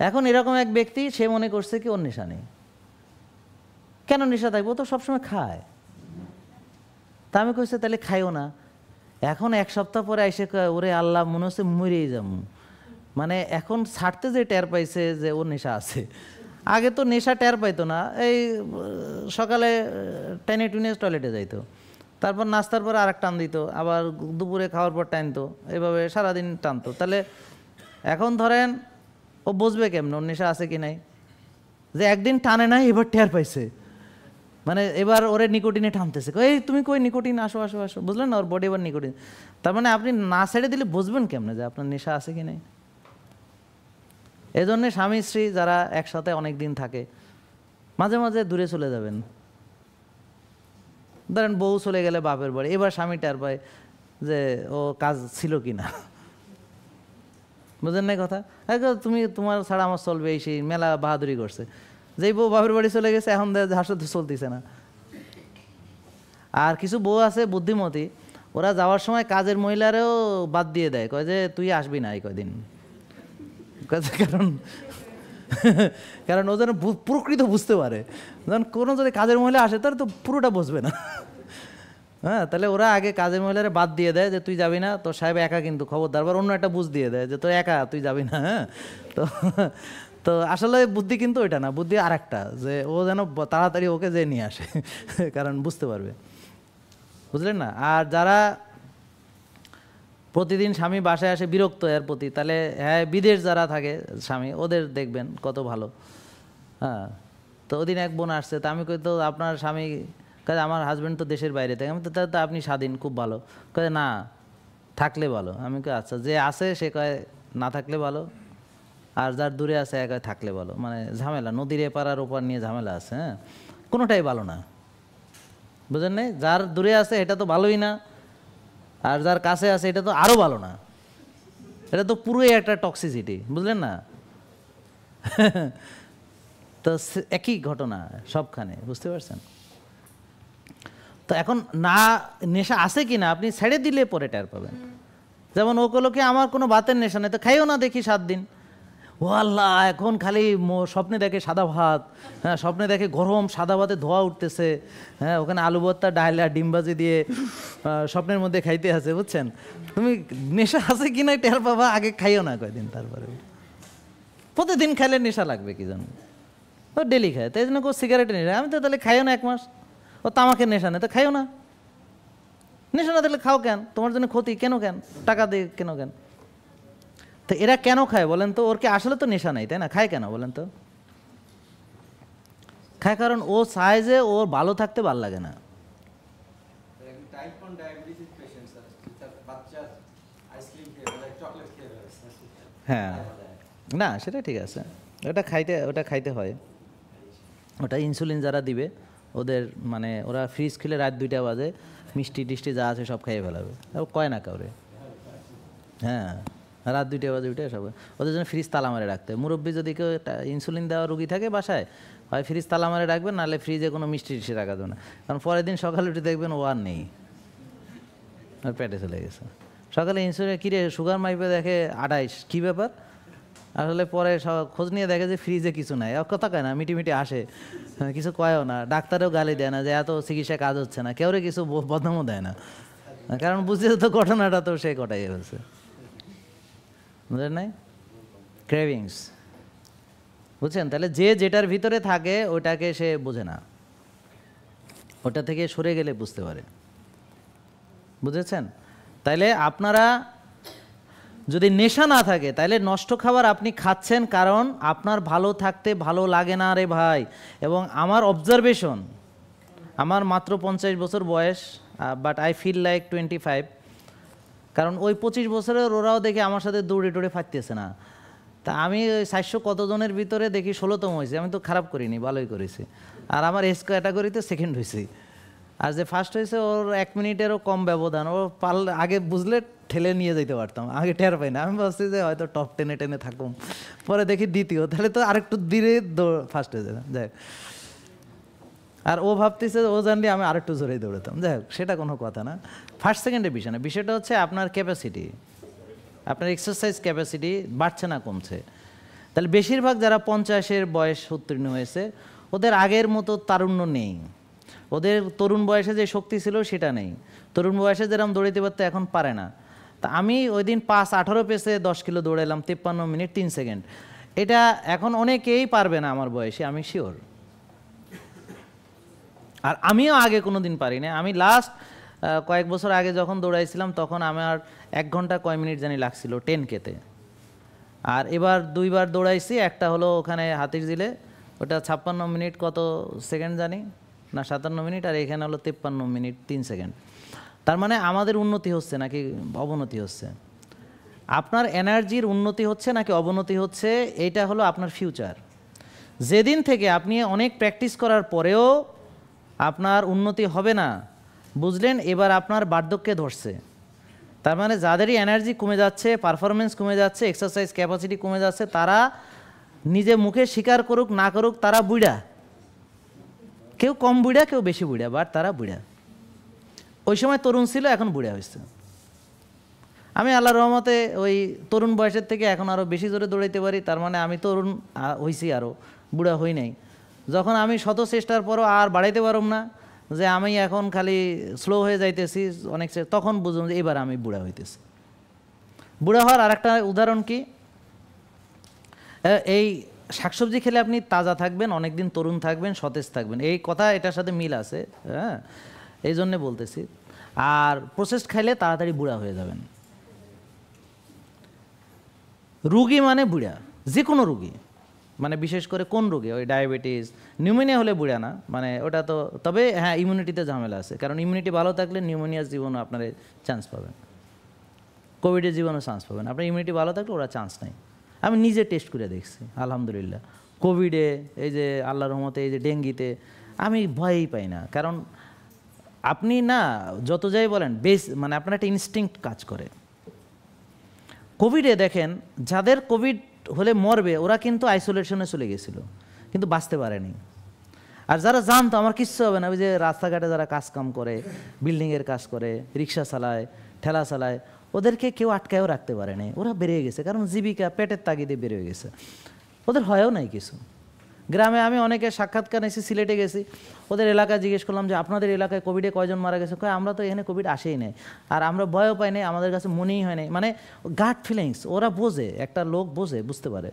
S1: এখন এরকম এক ব্যক্তি সে মনে করছে কি ওর নেশা নেই কেন নেশা থাকবে ও তো সবসময় খায় তা আমি কইছে তাহলে খাইও না এখন এক সপ্তাহ পরে এসে ওরে আল্লাহ মনে হচ্ছে মরেই যাবো মানে এখন ছাড়তে যে টের পাইছে যে ওর নেশা আছে আগে তো নেশা টের পাইতো না এই সকালে টেনে টুনে টয়লেটে যাইতো তারপর নাস্তার পর আর এক টান দিত আবার দুপুরে খাওয়ার পর টানতো এভাবে সারাদিন টানতো তাহলে এখন ধরেন ও বুঝবে কেমন ওর নেশা আছে কি নাই যে একদিন টানে নাই এবার টের পাইছে মানে এবার ওরে নিকোটিনে টানতেছে এই তুমি কই নিকোটিন আসো আসো আসো বুঝলেন না ওর বডি এবার নিকোটিন তার মানে আপনি না ছেড়ে দিলে বুঝবেন কেমনে যে আপনার নেশা আছে কি নাই এজন্য স্বামী স্ত্রী যারা একসাথে অনেক দিন থাকে মাঝে মাঝে দূরে চলে যাবেন ধরেন বউ চলে গেলে বাপের বাড়ি এবার স্বামী টার পায় যে ও কাজ ছিল কি না বুঝেন নাই কথা তুমি তোমার ছাড়া আমার চলবে এই সেই মেলা বাহাদুরি করছে যেই বউ বাপের বাড়ি চলে গেছে এখন হাসতে চলতেছে না আর কিছু বউ আছে বুদ্ধিমতী ওরা যাওয়ার সময় কাজের মহিলারেও বাদ দিয়ে দেয় কয় যে তুই আসবি না এই কয়দিন কারণ কারণ ও যেন প্রকৃত বুঝতে পারে যেমন কোনো যদি কাজের মহিলা আসে তার তো পুরোটা বসবে না হ্যাঁ তাহলে ওরা আগে কাজের মহিলারে বাদ দিয়ে দেয় যে তুই যাবি না তো সাহেব একা কিন্তু খবরদার বা অন্য একটা বুঝ দিয়ে দেয় যে তো একা তুই যাবি না হ্যাঁ তো তো আসলে বুদ্ধি কিন্তু ওইটা না বুদ্ধি আর একটা যে ও যেন তাড়াতাড়ি ওকে যে নিয়ে আসে কারণ বুঝতে পারবে বুঝলেন না আর যারা প্রতিদিন স্বামী বাসায় আসে বিরক্ত এর প্রতি তাহলে হ্যাঁ বিদেশ যারা থাকে স্বামী ওদের দেখবেন কত ভালো হ্যাঁ তো ওদিন এক বোন আসছে তা আমি কই তো আপনার স্বামী কাজে আমার হাজব্যান্ড তো দেশের বাইরে থাকে আমি তো তো আপনি স্বাধীন খুব ভালো কয়ে না থাকলে ভালো আমি কই আচ্ছা যে আছে সে কয় না থাকলে ভালো আর যার দূরে আছে একা থাকলে ভালো মানে ঝামেলা নদীর এপার ওপার নিয়ে ঝামেলা আছে হ্যাঁ কোনোটাই ভালো না বুঝলেন যার দূরে আছে এটা তো ভালোই না আর যার কাছে আছে এটা তো আরও ভালো না এটা তো পুরোই একটা টক্সিসিটি বুঝলেন না তো একই ঘটনা সবখানে বুঝতে পারছেন তো এখন না নেশা আছে কি না আপনি ছেড়ে দিলে পরে টের পাবেন যেমন ও কলো কি আমার কোনো বাতের নেশা নেই তো খাইও না দেখি সাত দিন ও আল্লাহ এখন খালি স্বপ্নে দেখে সাদা ভাত হ্যাঁ স্বপ্নে দেখে গরম সাদা ভাতে ধোয়া উঠতেছে হ্যাঁ ওখানে আলু ভর্তা ডাইলা ডিমবাজি দিয়ে স্বপ্নের মধ্যে খাইতে আছে বুঝছেন তুমি নেশা আছে কি না টের পাবা আগে খাইও না কয়দিন তারপরে প্রতিদিন খাইলে নেশা লাগবে কি জানো ও ডেলি খায় তাই জন্য কেউ সিগারেটে নেশা আমি তো তাহলে খাইও না এক মাস ও তামাকের নেশা নেই তো খাইও না নেশা না তাহলে খাও কেন তোমার জন্য ক্ষতি কেন কেন টাকা দিয়ে কেন কেন তো এরা কেন খায় বলেন তো ওর কি আসলে তো নেশা নাই তাই না খায় কেন বলেন তো খায় কারণ ও সাইজে ও ওর ভালো থাকতে ভাল লাগে না হ্যাঁ না সেটা ঠিক আছে ওটা খাইতে ওটা খাইতে হয় ওটা ইনসুলিন যারা দিবে ওদের মানে ওরা ফ্রিজ খেলে রাত দুইটা বাজে মিষ্টি টিষ্টি যা আছে সব খাইয়ে ফেলাবে কয় না কাউরে হ্যাঁ রাত দুইটা বাজে উঠে সব ওদের জন্য ফ্রিজ তালা মারে রাখতে হয় মুরব্বী যদি কেউ ইনসুলিন দেওয়া রুগী থাকে বাসায় হয় ফ্রিজ তালা মারে রাখবেন নাহলে ফ্রিজে কোনো মিষ্টি টিষ্টি রাখা যাবে না কারণ পরের দিন সকালে উঠে দেখবেন ও আর নেই আর পেটে চলে গেছে সকালে ইনসুলিন কিরে সুগার মাইপে দেখে আঠাইশ কী ব্যাপার আসলে পরে সব খোঁজ নিয়ে দেখে যে ফ্রিজে কিছু নাই কথা কয় না মিটি মিটি আসে হ্যাঁ, কিছু কয়ও না ডাক্তারেও গালি দেয় না যে এত চিকিৎসা কাজ হচ্ছে না কেউরে কিছু বদনামও দেয় না কারণ বুঝতে তো ঘটনাটা তো সে কটাই হয়েছে বুঝলেন নাই ক্রেভিংস বুঝছেন তাহলে যে যেটার ভিতরে থাকে ওটাকে সে বোঝে না ওটা থেকে সরে গেলে বুঝতে পারে বুঝেছেন তাইলে আপনারা যদি নেশা না থাকে তাহলে নষ্ট খাবার আপনি খাচ্ছেন কারণ আপনার ভালো থাকতে ভালো লাগে না রে ভাই এবং আমার অবজারভেশন আমার মাত্র পঞ্চাশ বছর বয়স but I feel like twenty five কারণ ওই পঁচিশ বছরের ওরাও দেখে আমার সাথে দৌড়ে টুড়ে ফাটতেছে না তা আমি ওই সাতশো কতজনের ভিতরে দেখি ষোলোতম হয়েছে আমি তো খারাপ করিনি ভালোই করেছি আর আমার এস ক্যাটাগরিতে সেকেন্ড হয়েছি আর যে ফার্স্ট হয়েছে ওর এক মিনিটেরও কম ব্যবধান ও পাল আগে বুঝলে ঠেলে নিয়ে যেতে পারতাম আগে টের পাই না আমি ভাবছি যে হয়তো টপ টেনে টেনে থাকুম পরে দেখি দ্বিতীয় তাহলে তো আরেকটু ধীরে ফার্স্ট হয়ে যাবে যাই আর ও ভাবতেছে ও জানলে আমি আরেকটু জোরেই দৌড়াতাম যাই হোক সেটা কোনো কথা না ফার্স্ট সেকেন্ডের বিষয় না বিষয়টা হচ্ছে আপনার ক্যাপাসিটি আপনার এক্সারসাইজ ক্যাপাসিটি বাড়ছে না কমছে তাহলে বেশিরভাগ যারা পঞ্চাশের বয়স উত্তীর্ণ হয়েছে ওদের আগের মতো তারুণ্য নেই ওদের তরুণ বয়সে যে শক্তি ছিল সেটা নেই তরুণ বয়সে যেরকম দৌড়াতে পারতে এখন পারে না তা আমি ওই দিন পাঁচ আঠারো পেসে দশ কিলো দৌড়ালাম তিপ্পান্ন মিনিট তিন সেকেন্ড এটা এখন অনেকেই পারবে না আমার বয়সে আমি শিওর আর আমিও আগে কোনো দিন পারি না আমি লাস্ট কয়েক বছর আগে যখন দৌড়াইছিলাম তখন আমার এক ঘন্টা কয় মিনিট জানি লাগছিল টেন কেতে আর এবার দুইবার দৌড়াইছি একটা হলো ওখানে হাতির জিলে ওটা ছাপ্পান্ন মিনিট কত সেকেন্ড জানি না সাতান্ন মিনিট আর এখানে হলো তেপ্পান্ন মিনিট তিন সেকেন্ড তার মানে আমাদের উন্নতি হচ্ছে নাকি অবনতি হচ্ছে আপনার এনার্জির উন্নতি হচ্ছে নাকি অবনতি হচ্ছে এটা হলো আপনার ফিউচার যেদিন থেকে আপনি অনেক প্র্যাকটিস করার পরেও আপনার উন্নতি হবে না বুঝলেন এবার আপনার বার্ধক্যে ধরছে তার মানে যাদেরই এনার্জি কমে যাচ্ছে পারফরমেন্স কমে যাচ্ছে এক্সারসাইজ ক্যাপাসিটি কমে যাচ্ছে তারা নিজে মুখে স্বীকার করুক না করুক তারা বুড়া কেউ কম বুড়া কেউ বেশি বুড়া বাট তারা বুড়া ওই সময় তরুণ ছিল এখন বুড়া হয়েছে আমি আল্লাহ রহমতে ওই তরুণ বয়সের থেকে এখন আরও বেশি জোরে দৌড়াইতে পারি তার মানে আমি তরুণ হয়েছি আরও বুড়া হই নাই যখন আমি শত চেষ্টার পরও আর বাড়াইতে পারব না যে আমি এখন খালি স্লো হয়ে যাইতেছি অনেক তখন বুঝুন যে এবার আমি বুড়া হইতেছি বুড়া হওয়ার আর একটা উদাহরণ কি এই শাকসবজি খেলে আপনি তাজা থাকবেন অনেক দিন তরুণ থাকবেন সতেজ থাকবেন এই কথা এটার সাথে মিল আছে হ্যাঁ এই জন্যে বলতেছি আর প্রসেস খাইলে তাড়াতাড়ি বুড়া হয়ে যাবেন রুগী মানে বুড়া যে কোনো রুগী মানে বিশেষ করে কোন রোগে ওই ডায়াবেটিস নিউমোনিয়া হলে বুড়া না মানে ওটা তো তবে হ্যাঁ ইমিউনিটিতে ঝামেলা আছে কারণ ইমিউনিটি ভালো থাকলে নিউমোনিয়ার জীবনও আপনার চান্স পাবেন কোভিডের জীবনও চান্স পাবেন আপনার ইমিউনিটি ভালো থাকলে ওরা চান্স নেই আমি নিজে টেস্ট করে দেখছি আলহামদুলিল্লাহ কোভিডে এই যে আল্লাহ রহমতে এই যে ডেঙ্গিতে আমি ভয়ই পাই না কারণ আপনি না যত যাই বলেন বেশ মানে আপনার একটা ইনস্টিংক্ট কাজ করে কোভিডে দেখেন যাদের কোভিড হলে মরবে ওরা কিন্তু আইসোলেশনে চলে গেছিলো কিন্তু বাঁচতে পারেনি আর যারা জানতো আমার কিচ্ছু হবে না ওই যে রাস্তাঘাটে যারা কাজ কাম করে বিল্ডিংয়ের কাজ করে রিক্সা চালায় ঠেলা চালায় ওদেরকে কেউ আটকায়ও রাখতে পারেনি ওরা বেরিয়ে গেছে কারণ জীবিকা পেটের তাগিদে বেরিয়ে গেছে ওদের হয়ও নাই কিছু গ্রামে আমি অনেকে সাক্ষাৎকার এসে সিলেটে গেছি ওদের এলাকায় জিজ্ঞেস করলাম যে আপনাদের এলাকায় কোভিডে কয়জন মারা গেছে কয় আমরা তো এখানে কোভিড আসেই নাই আর আমরা ভয়ও পাই নাই আমাদের কাছে মনেই হয় নাই মানে গার্ড ফিলিংস ওরা বোঝে একটা লোক বোঝে বুঝতে পারে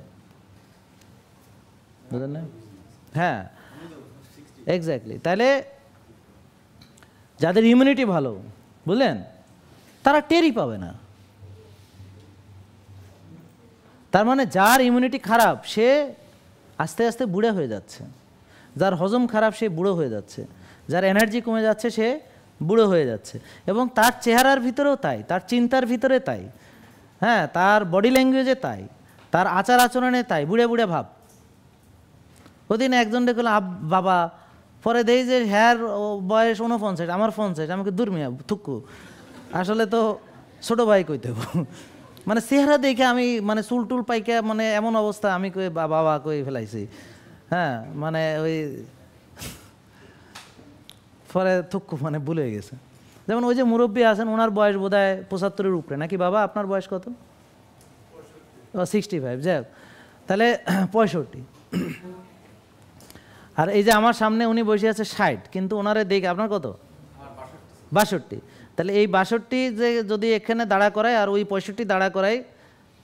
S1: বুঝলেন না হ্যাঁ এক্স্যাক্টলি তাহলে যাদের ইমিউনিটি ভালো বুঝলেন তারা টেরই পাবে না তার মানে যার ইমিউনিটি খারাপ সে আস্তে আস্তে বুড়ে হয়ে যাচ্ছে যার হজম খারাপ সে বুড়ো হয়ে যাচ্ছে যার এনার্জি কমে যাচ্ছে সে বুড়ো হয়ে যাচ্ছে এবং তার চেহারার ভিতরেও তাই তার চিন্তার ভিতরে তাই হ্যাঁ তার বডি ল্যাঙ্গুয়েজে তাই তার আচার আচরণে তাই বুড়ে বুড়ে ভাব ওদিন একজন দেখলাম আব বাবা পরে দেই যে হ্যার বয়স সেট আমার পঞ্চাশ আমাকে দূর মিয়া থুকু আসলে তো ছোটো ভাই কইতে মানে চেহারা দেখে আমি মানে চুল টুল পাইকা মানে এমন অবস্থা আমি কই বাবা কই ফেলাইছি হ্যাঁ মানে ওই পরে থুক্কু মানে ভুলে গেছে যেমন ওই যে মুরব্বী আছেন ওনার বয়স বোধ হয় পঁচাত্তরের উপরে নাকি বাবা আপনার বয়স কত সিক্সটি ফাইভ যাই তাহলে পঁয়ষট্টি আর এই যে আমার সামনে উনি বসে আছে ষাট কিন্তু ওনারে দেখ আপনার কত বাষট্টি তাহলে এই বাষট্টি যে যদি এখানে দাঁড়া করায় আর ওই পঁয়ষট্টি দাঁড়া করায়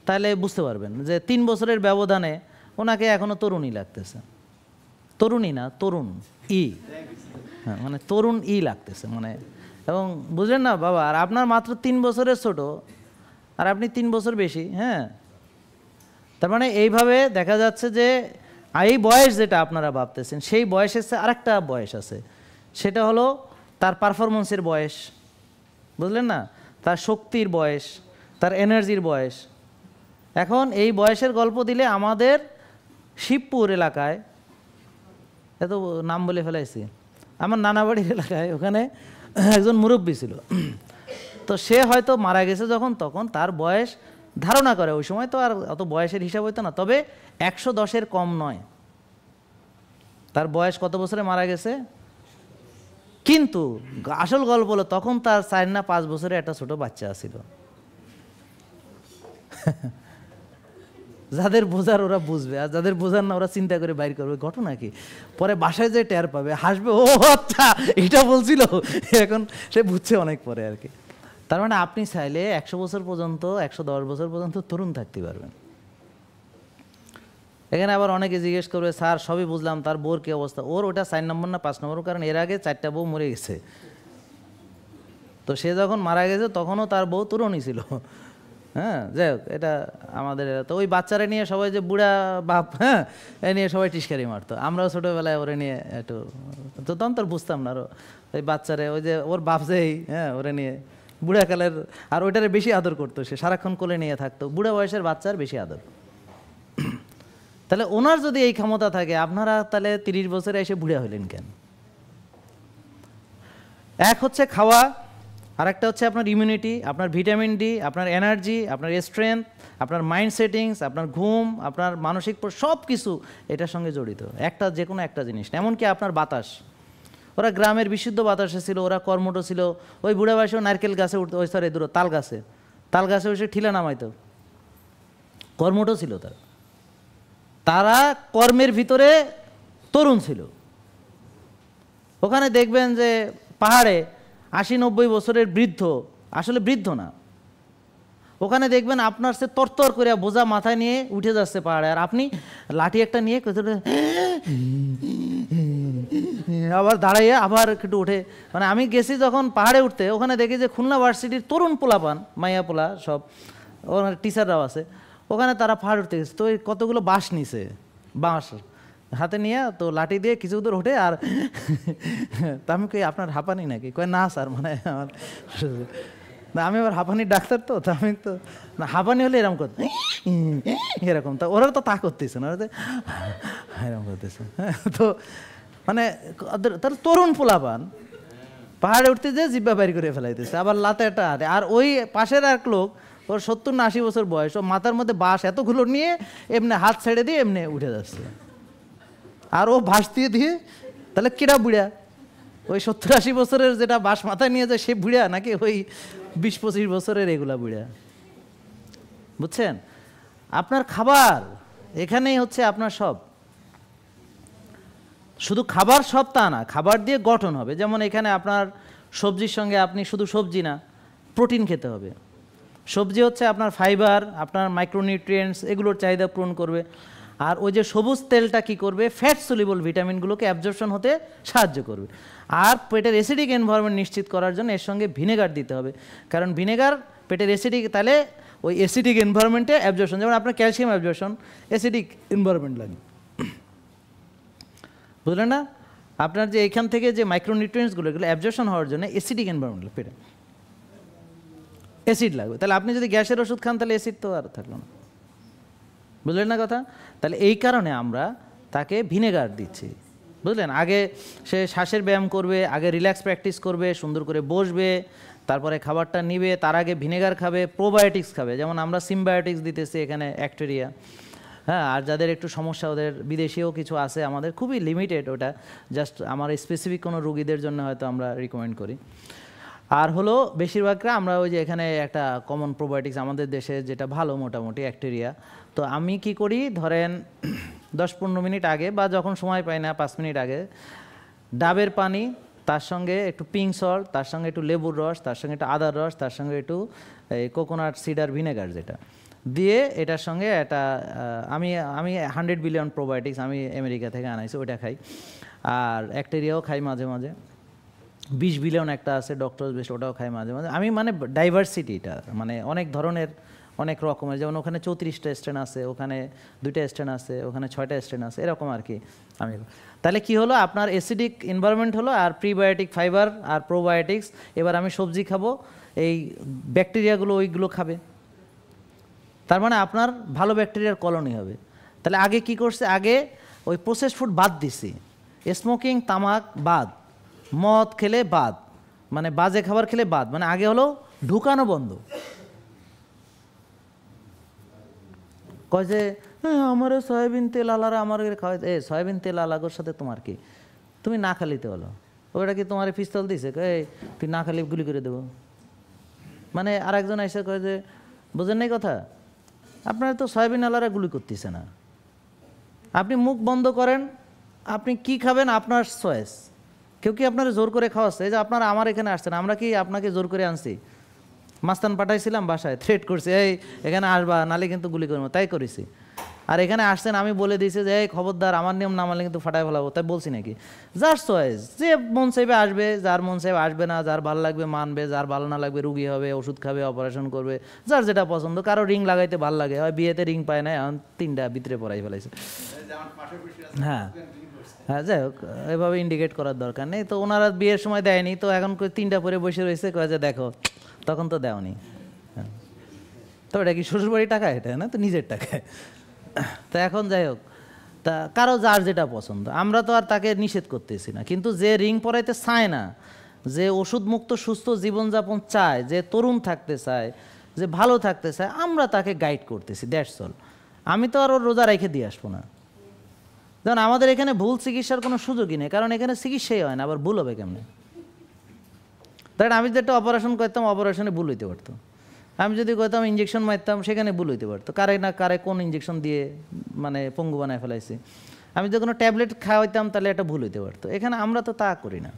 S1: তাহলে বুঝতে পারবেন যে তিন বছরের ব্যবধানে ওনাকে এখনও তরুণী লাগতেছে তরুণী না তরুণ ই হ্যাঁ মানে তরুণ ই লাগতেছে মানে এবং বুঝলেন না বাবা আর আপনার মাত্র তিন বছরের ছোট আর আপনি তিন বছর বেশি হ্যাঁ তার মানে এইভাবে দেখা যাচ্ছে যে এই বয়স যেটা আপনারা ভাবতেছেন সেই বয়সের আরেকটা বয়স আছে সেটা হলো তার পারফরমেন্সের বয়স বুঝলেন না তার শক্তির বয়স তার এনার্জির বয়স এখন এই বয়সের গল্প দিলে আমাদের শিবপুর এলাকায় এত নাম বলে ফেলাইছি আমার নানাবাড়ির এলাকায় ওখানে একজন মুরব্বী ছিল তো সে হয়তো মারা গেছে যখন তখন তার বয়স ধারণা করে ওই সময় তো আর অত বয়সের হিসাব হইতো না তবে একশো দশের কম নয় তার বয়স কত বছরে মারা গেছে কিন্তু আসল গল্প হলো তখন তার চার না পাঁচ বছরে একটা ছোট বাচ্চা ছিল যাদের বোঝার ওরা বুঝবে আর যাদের বোঝার না ওরা চিন্তা করে বাইর করবে ঘটনা কি পরে বাসায় যে টের পাবে হাসবে ও আচ্ছা এটা বলছিল এখন সে বুঝছে অনেক পরে আর কি তার মানে আপনি চাইলে একশো বছর পর্যন্ত একশো দশ বছর পর্যন্ত তরুণ থাকতে পারবেন এখানে আবার অনেকে জিজ্ঞেস করবে স্যার সবই বুঝলাম তার বোর কী অবস্থা ওর ওটা চার নম্বর না পাঁচ নম্বর কারণ এর আগে চারটা বউ মরে গেছে তো সে যখন মারা গেছে তখনও তার বউ তরুণী ছিল হ্যাঁ যাই হোক এটা আমাদের তো ওই বাচ্চারা নিয়ে সবাই যে বুড়া বাপ হ্যাঁ এ নিয়ে সবাই টিসকারি মারতো আমরাও ছোটোবেলায় ওরে নিয়ে একটু তো তখন তোর বুঝতাম না আরও ওই বাচ্চারে ওই যে ওর বাপ যেই হ্যাঁ ওরে নিয়ে কালের আর ওইটারে বেশি আদর করতো সে সারাক্ষণ কোলে নিয়ে থাকতো বুড়া বয়সের বাচ্চার বেশি আদর তাহলে ওনার যদি এই ক্ষমতা থাকে আপনারা তাহলে তিরিশ বছরে এসে বুড়া হইলেন কেন এক হচ্ছে খাওয়া আর একটা হচ্ছে আপনার ইমিউনিটি আপনার ভিটামিন ডি আপনার এনার্জি আপনার স্ট্রেংথ আপনার মাইন্ড সেটিংস আপনার ঘুম আপনার মানসিক সব কিছু এটার সঙ্গে জড়িত একটা যে কোনো একটা জিনিস এমনকি আপনার বাতাস ওরা গ্রামের বিশুদ্ধ বাতাসে ছিল ওরা কর্মট ছিল ওই বুড়া বয়সেও নারকেল গাছে উঠতো ওই সরি দূর তাল গাছে তাল গাছে ওই সে ঠিলা নামাইতো কর্মটো ছিল তারা তারা কর্মের ভিতরে তরুণ ছিল ওখানে দেখবেন যে পাহাড়ে আশি নব্বই বছরের বৃদ্ধ আসলে বৃদ্ধ না ওখানে দেখবেন আপনার সে তরতর করে বোঝা মাথায় নিয়ে উঠে যাচ্ছে পাহাড়ে আর আপনি লাঠি একটা নিয়ে আবার দাঁড়াইয়ে আবার একটু উঠে মানে আমি গেছি যখন পাহাড়ে উঠতে ওখানে দেখি যে খুলনা ভার্সিটির তরুণ পোলা পান মাইয়া পোলা সব ওখানে টিচাররাও আছে ওখানে তারা ফাড় উঠতে গেছে তো কতগুলো বাঁশ নিছে বাঁশ হাতে নিয়ে তো লাঠি দিয়ে কিছু দূর ওঠে আর তা আমি কই আপনার হাঁপানি নাকি কয় না স্যার মানে আমার না আমি আবার হাঁপানির ডাক্তার তো তা আমি তো না হাঁপানি হলে এরকম করতে এরকম তা ওরা তো তা করতেছে না ওরা এরকম করতেছে তো মানে তার তরুণ পোলাপান পাহাড়ে উঠতে যে জিব্বা বাইরি করে ফেলাইতেছে আবার লাতে একটা আর ওই পাশের এক লোক ওর সত্তর না আশি বছর বয়স ও মাথার মধ্যে বাঁশ এতগুলো নিয়ে এমনি হাত ছেড়ে দিয়ে এমনি উঠে যাচ্ছে আর ও বাঁশ দিয়ে দিয়ে তাহলে কেড়া বুড়া ওই সত্তর আশি বছরের যেটা বাঁশ মাথায় নিয়ে যায় সে বুড়া নাকি ওই বিশ পঁচিশ বছরের এগুলা বুড়া বুঝছেন আপনার খাবার এখানেই হচ্ছে আপনার সব শুধু খাবার সব তা না খাবার দিয়ে গঠন হবে যেমন এখানে আপনার সবজির সঙ্গে আপনি শুধু সবজি না প্রোটিন খেতে হবে সবজি হচ্ছে আপনার ফাইবার আপনার মাইক্রোনিউট্রিয়েন্টস এগুলোর চাহিদা পূরণ করবে আর ওই যে সবুজ তেলটা কি করবে ফ্যাট সলিবল ভিটামিনগুলোকে অ্যাবজর্পশন হতে সাহায্য করবে আর পেটের অ্যাসিডিক এনভায়রনমেন্ট নিশ্চিত করার জন্য এর সঙ্গে ভিনেগার দিতে হবে কারণ ভিনেগার পেটের অ্যাসিডিক তাহলে ওই অ্যাসিডিক এনভায়রনমেন্টে অ্যাবজর্পশন যেমন আপনার ক্যালসিয়াম অ্যাবজর্পশন অ্যাসিডিক এনভায়রনমেন্ট লাগে বুঝলেন না আপনার যে এখান থেকে যে মাইক্রোনিউট্রিয়েন্টসগুলো এগুলো অ্যাবজর্পশন হওয়ার জন্য অ্যাসিডিক এনভায়রনমেন্ট পেটে অ্যাসিড লাগবে তাহলে আপনি যদি গ্যাসের ওষুধ খান তাহলে অ্যাসিড তো আর থাকলো না বুঝলেন না কথা তাহলে এই কারণে আমরা তাকে ভিনেগার দিচ্ছি বুঝলেন আগে সে শ্বাসের ব্যায়াম করবে আগে রিল্যাক্স প্র্যাকটিস করবে সুন্দর করে বসবে তারপরে খাবারটা নিবে তার আগে ভিনেগার খাবে প্রোবায়োটিক্স খাবে যেমন আমরা সিমবায়োটিক্স দিতেছি এখানে অ্যাক্টেরিয়া হ্যাঁ আর যাদের একটু সমস্যা ওদের বিদেশেও কিছু আছে আমাদের খুবই লিমিটেড ওটা জাস্ট আমার স্পেসিফিক কোনো রুগীদের জন্য হয়তো আমরা রিকমেন্ড করি আর হলো বেশিরভাগরা আমরা ওই যে এখানে একটা কমন প্রোবায়োটিক্স আমাদের দেশে যেটা ভালো মোটামুটি অ্যাক্টেরিয়া তো আমি কি করি ধরেন দশ পনেরো মিনিট আগে বা যখন সময় পাই না পাঁচ মিনিট আগে ডাবের পানি তার সঙ্গে একটু পিঙ্ক সল্ট তার সঙ্গে একটু লেবুর রস তার সঙ্গে একটু আদার রস তার সঙ্গে একটু এই কোকোনাট সিডার ভিনেগার যেটা দিয়ে এটার সঙ্গে এটা আমি আমি হান্ড্রেড বিলিয়ন প্রোবায়োটিক্স আমি আমেরিকা থেকে আনাইছি ওইটা খাই আর অ্যাক্টেরিয়াও খাই মাঝে মাঝে বিষ বিলিয়ন একটা আছে ডক্টরস বেশ ওটাও খাই মাঝে মাঝে আমি মানে ডাইভার্সিটি এটা মানে অনেক ধরনের অনেক রকমের যেমন ওখানে চৌত্রিশটা স্ট্যান্ড আছে ওখানে দুইটা স্ট্যান্ড আছে ওখানে ছয়টা স্ট্যান্ড আছে এরকম আর কি আমি তাহলে কি হলো আপনার অ্যাসিডিক এনভায়রনমেন্ট হলো আর প্রিবায়োটিক ফাইবার আর প্রোবায়োটিক্স এবার আমি সবজি খাবো এই ব্যাকটেরিয়াগুলো ওইগুলো খাবে তার মানে আপনার ভালো ব্যাকটেরিয়ার কলোনি হবে তাহলে আগে কি করছে আগে ওই প্রসেসড ফুড বাদ দিছি স্মোকিং তামাক বাদ মদ খেলে বাদ মানে বাজে খাবার খেলে বাদ মানে আগে হলো ঢুকানো বন্ধ কয় যে আমারও সয়াবিন তেল আলারা আমার খাওয়াই এ সয়াবিন তেল আলাগোর সাথে তোমার কি তুমি না খালিতে হলো ওটা কি তোমার পিস্তল দিছে এই তুই না খালি গুলি করে দেবো মানে আর একজন এসে কয় যে বোঝেন নাই কথা আপনার তো সয়াবিন আলারা গুলি করতেছে না আপনি মুখ বন্ধ করেন আপনি কি খাবেন আপনার চয়েস কেউ কি আপনারা জোর করে খাওয়াচ্ছে যে আপনারা আমার এখানে আসছেন আমরা কি আপনাকে জোর করে আনছি মাস্তান পাঠাইছিলাম বাসায় থ্রেট করছি এই এখানে আসবা নালে কিন্তু গুলি করবো তাই করেছি আর এখানে আসছেন আমি বলে দিয়েছি যে এই খবরদার আমার নিয়ম না মানলে কিন্তু ফাটাই ফেলাবো তাই বলছি নাকি যার চয়েস যে মন সাহেবে আসবে যার মন সাহেব আসবে না যার ভালো লাগবে মানবে যার ভালো না লাগবে রুগী হবে ওষুধ খাবে অপারেশন করবে যার যেটা পছন্দ কারো রিং লাগাইতে ভালো লাগে হয় বিয়েতে রিং পায় না এখন তিনটা ভিতরে পড়াই ফেলাইছে হ্যাঁ হ্যাঁ যাই হোক এভাবে ইন্ডিকেট করার দরকার নেই তো ওনারা বিয়ের সময় দেয়নি তো এখন তিনটা পরে বসে রয়েছে কয়ে যে দেখো তখন তো দেওনি হ্যাঁ। তো এটা কি শ্বশুরবাড়ির টাকা এটা না তো নিজের টাকায় তো এখন যাই হোক তা কারো যার যেটা পছন্দ আমরা তো আর তাকে নিষেধ করতেছি না কিন্তু যে রিং পরাইতে চায় না যে ওষুধ মুক্ত সুস্থ জীবনযাপন চায় যে তরুণ থাকতে চায় যে ভালো থাকতে চায় আমরা তাকে গাইড করতেছি দ্যাটস অল আমি তো আর ওর রোজা রেখে দিয়ে আসবো না যেমন আমাদের এখানে ভুল চিকিৎসার কোনো সুযোগই নেই কারণ এখানে চিকিৎসাই হয় না আবার ভুল হবে কেমনে তাই আমি যদি একটা অপারেশন করতাম অপারেশনে ভুল হইতে পারতো আমি যদি করতাম ইঞ্জেকশন মারতাম সেখানে ভুল হইতে পারতো কারে না কারে কোন ইঞ্জেকশন দিয়ে মানে পঙ্গু বানায় ফেলাইছে আমি যদি কোনো ট্যাবলেট খাওয়াইতাম তাহলে একটা ভুল হইতে পারতো এখানে আমরা তো তা করি না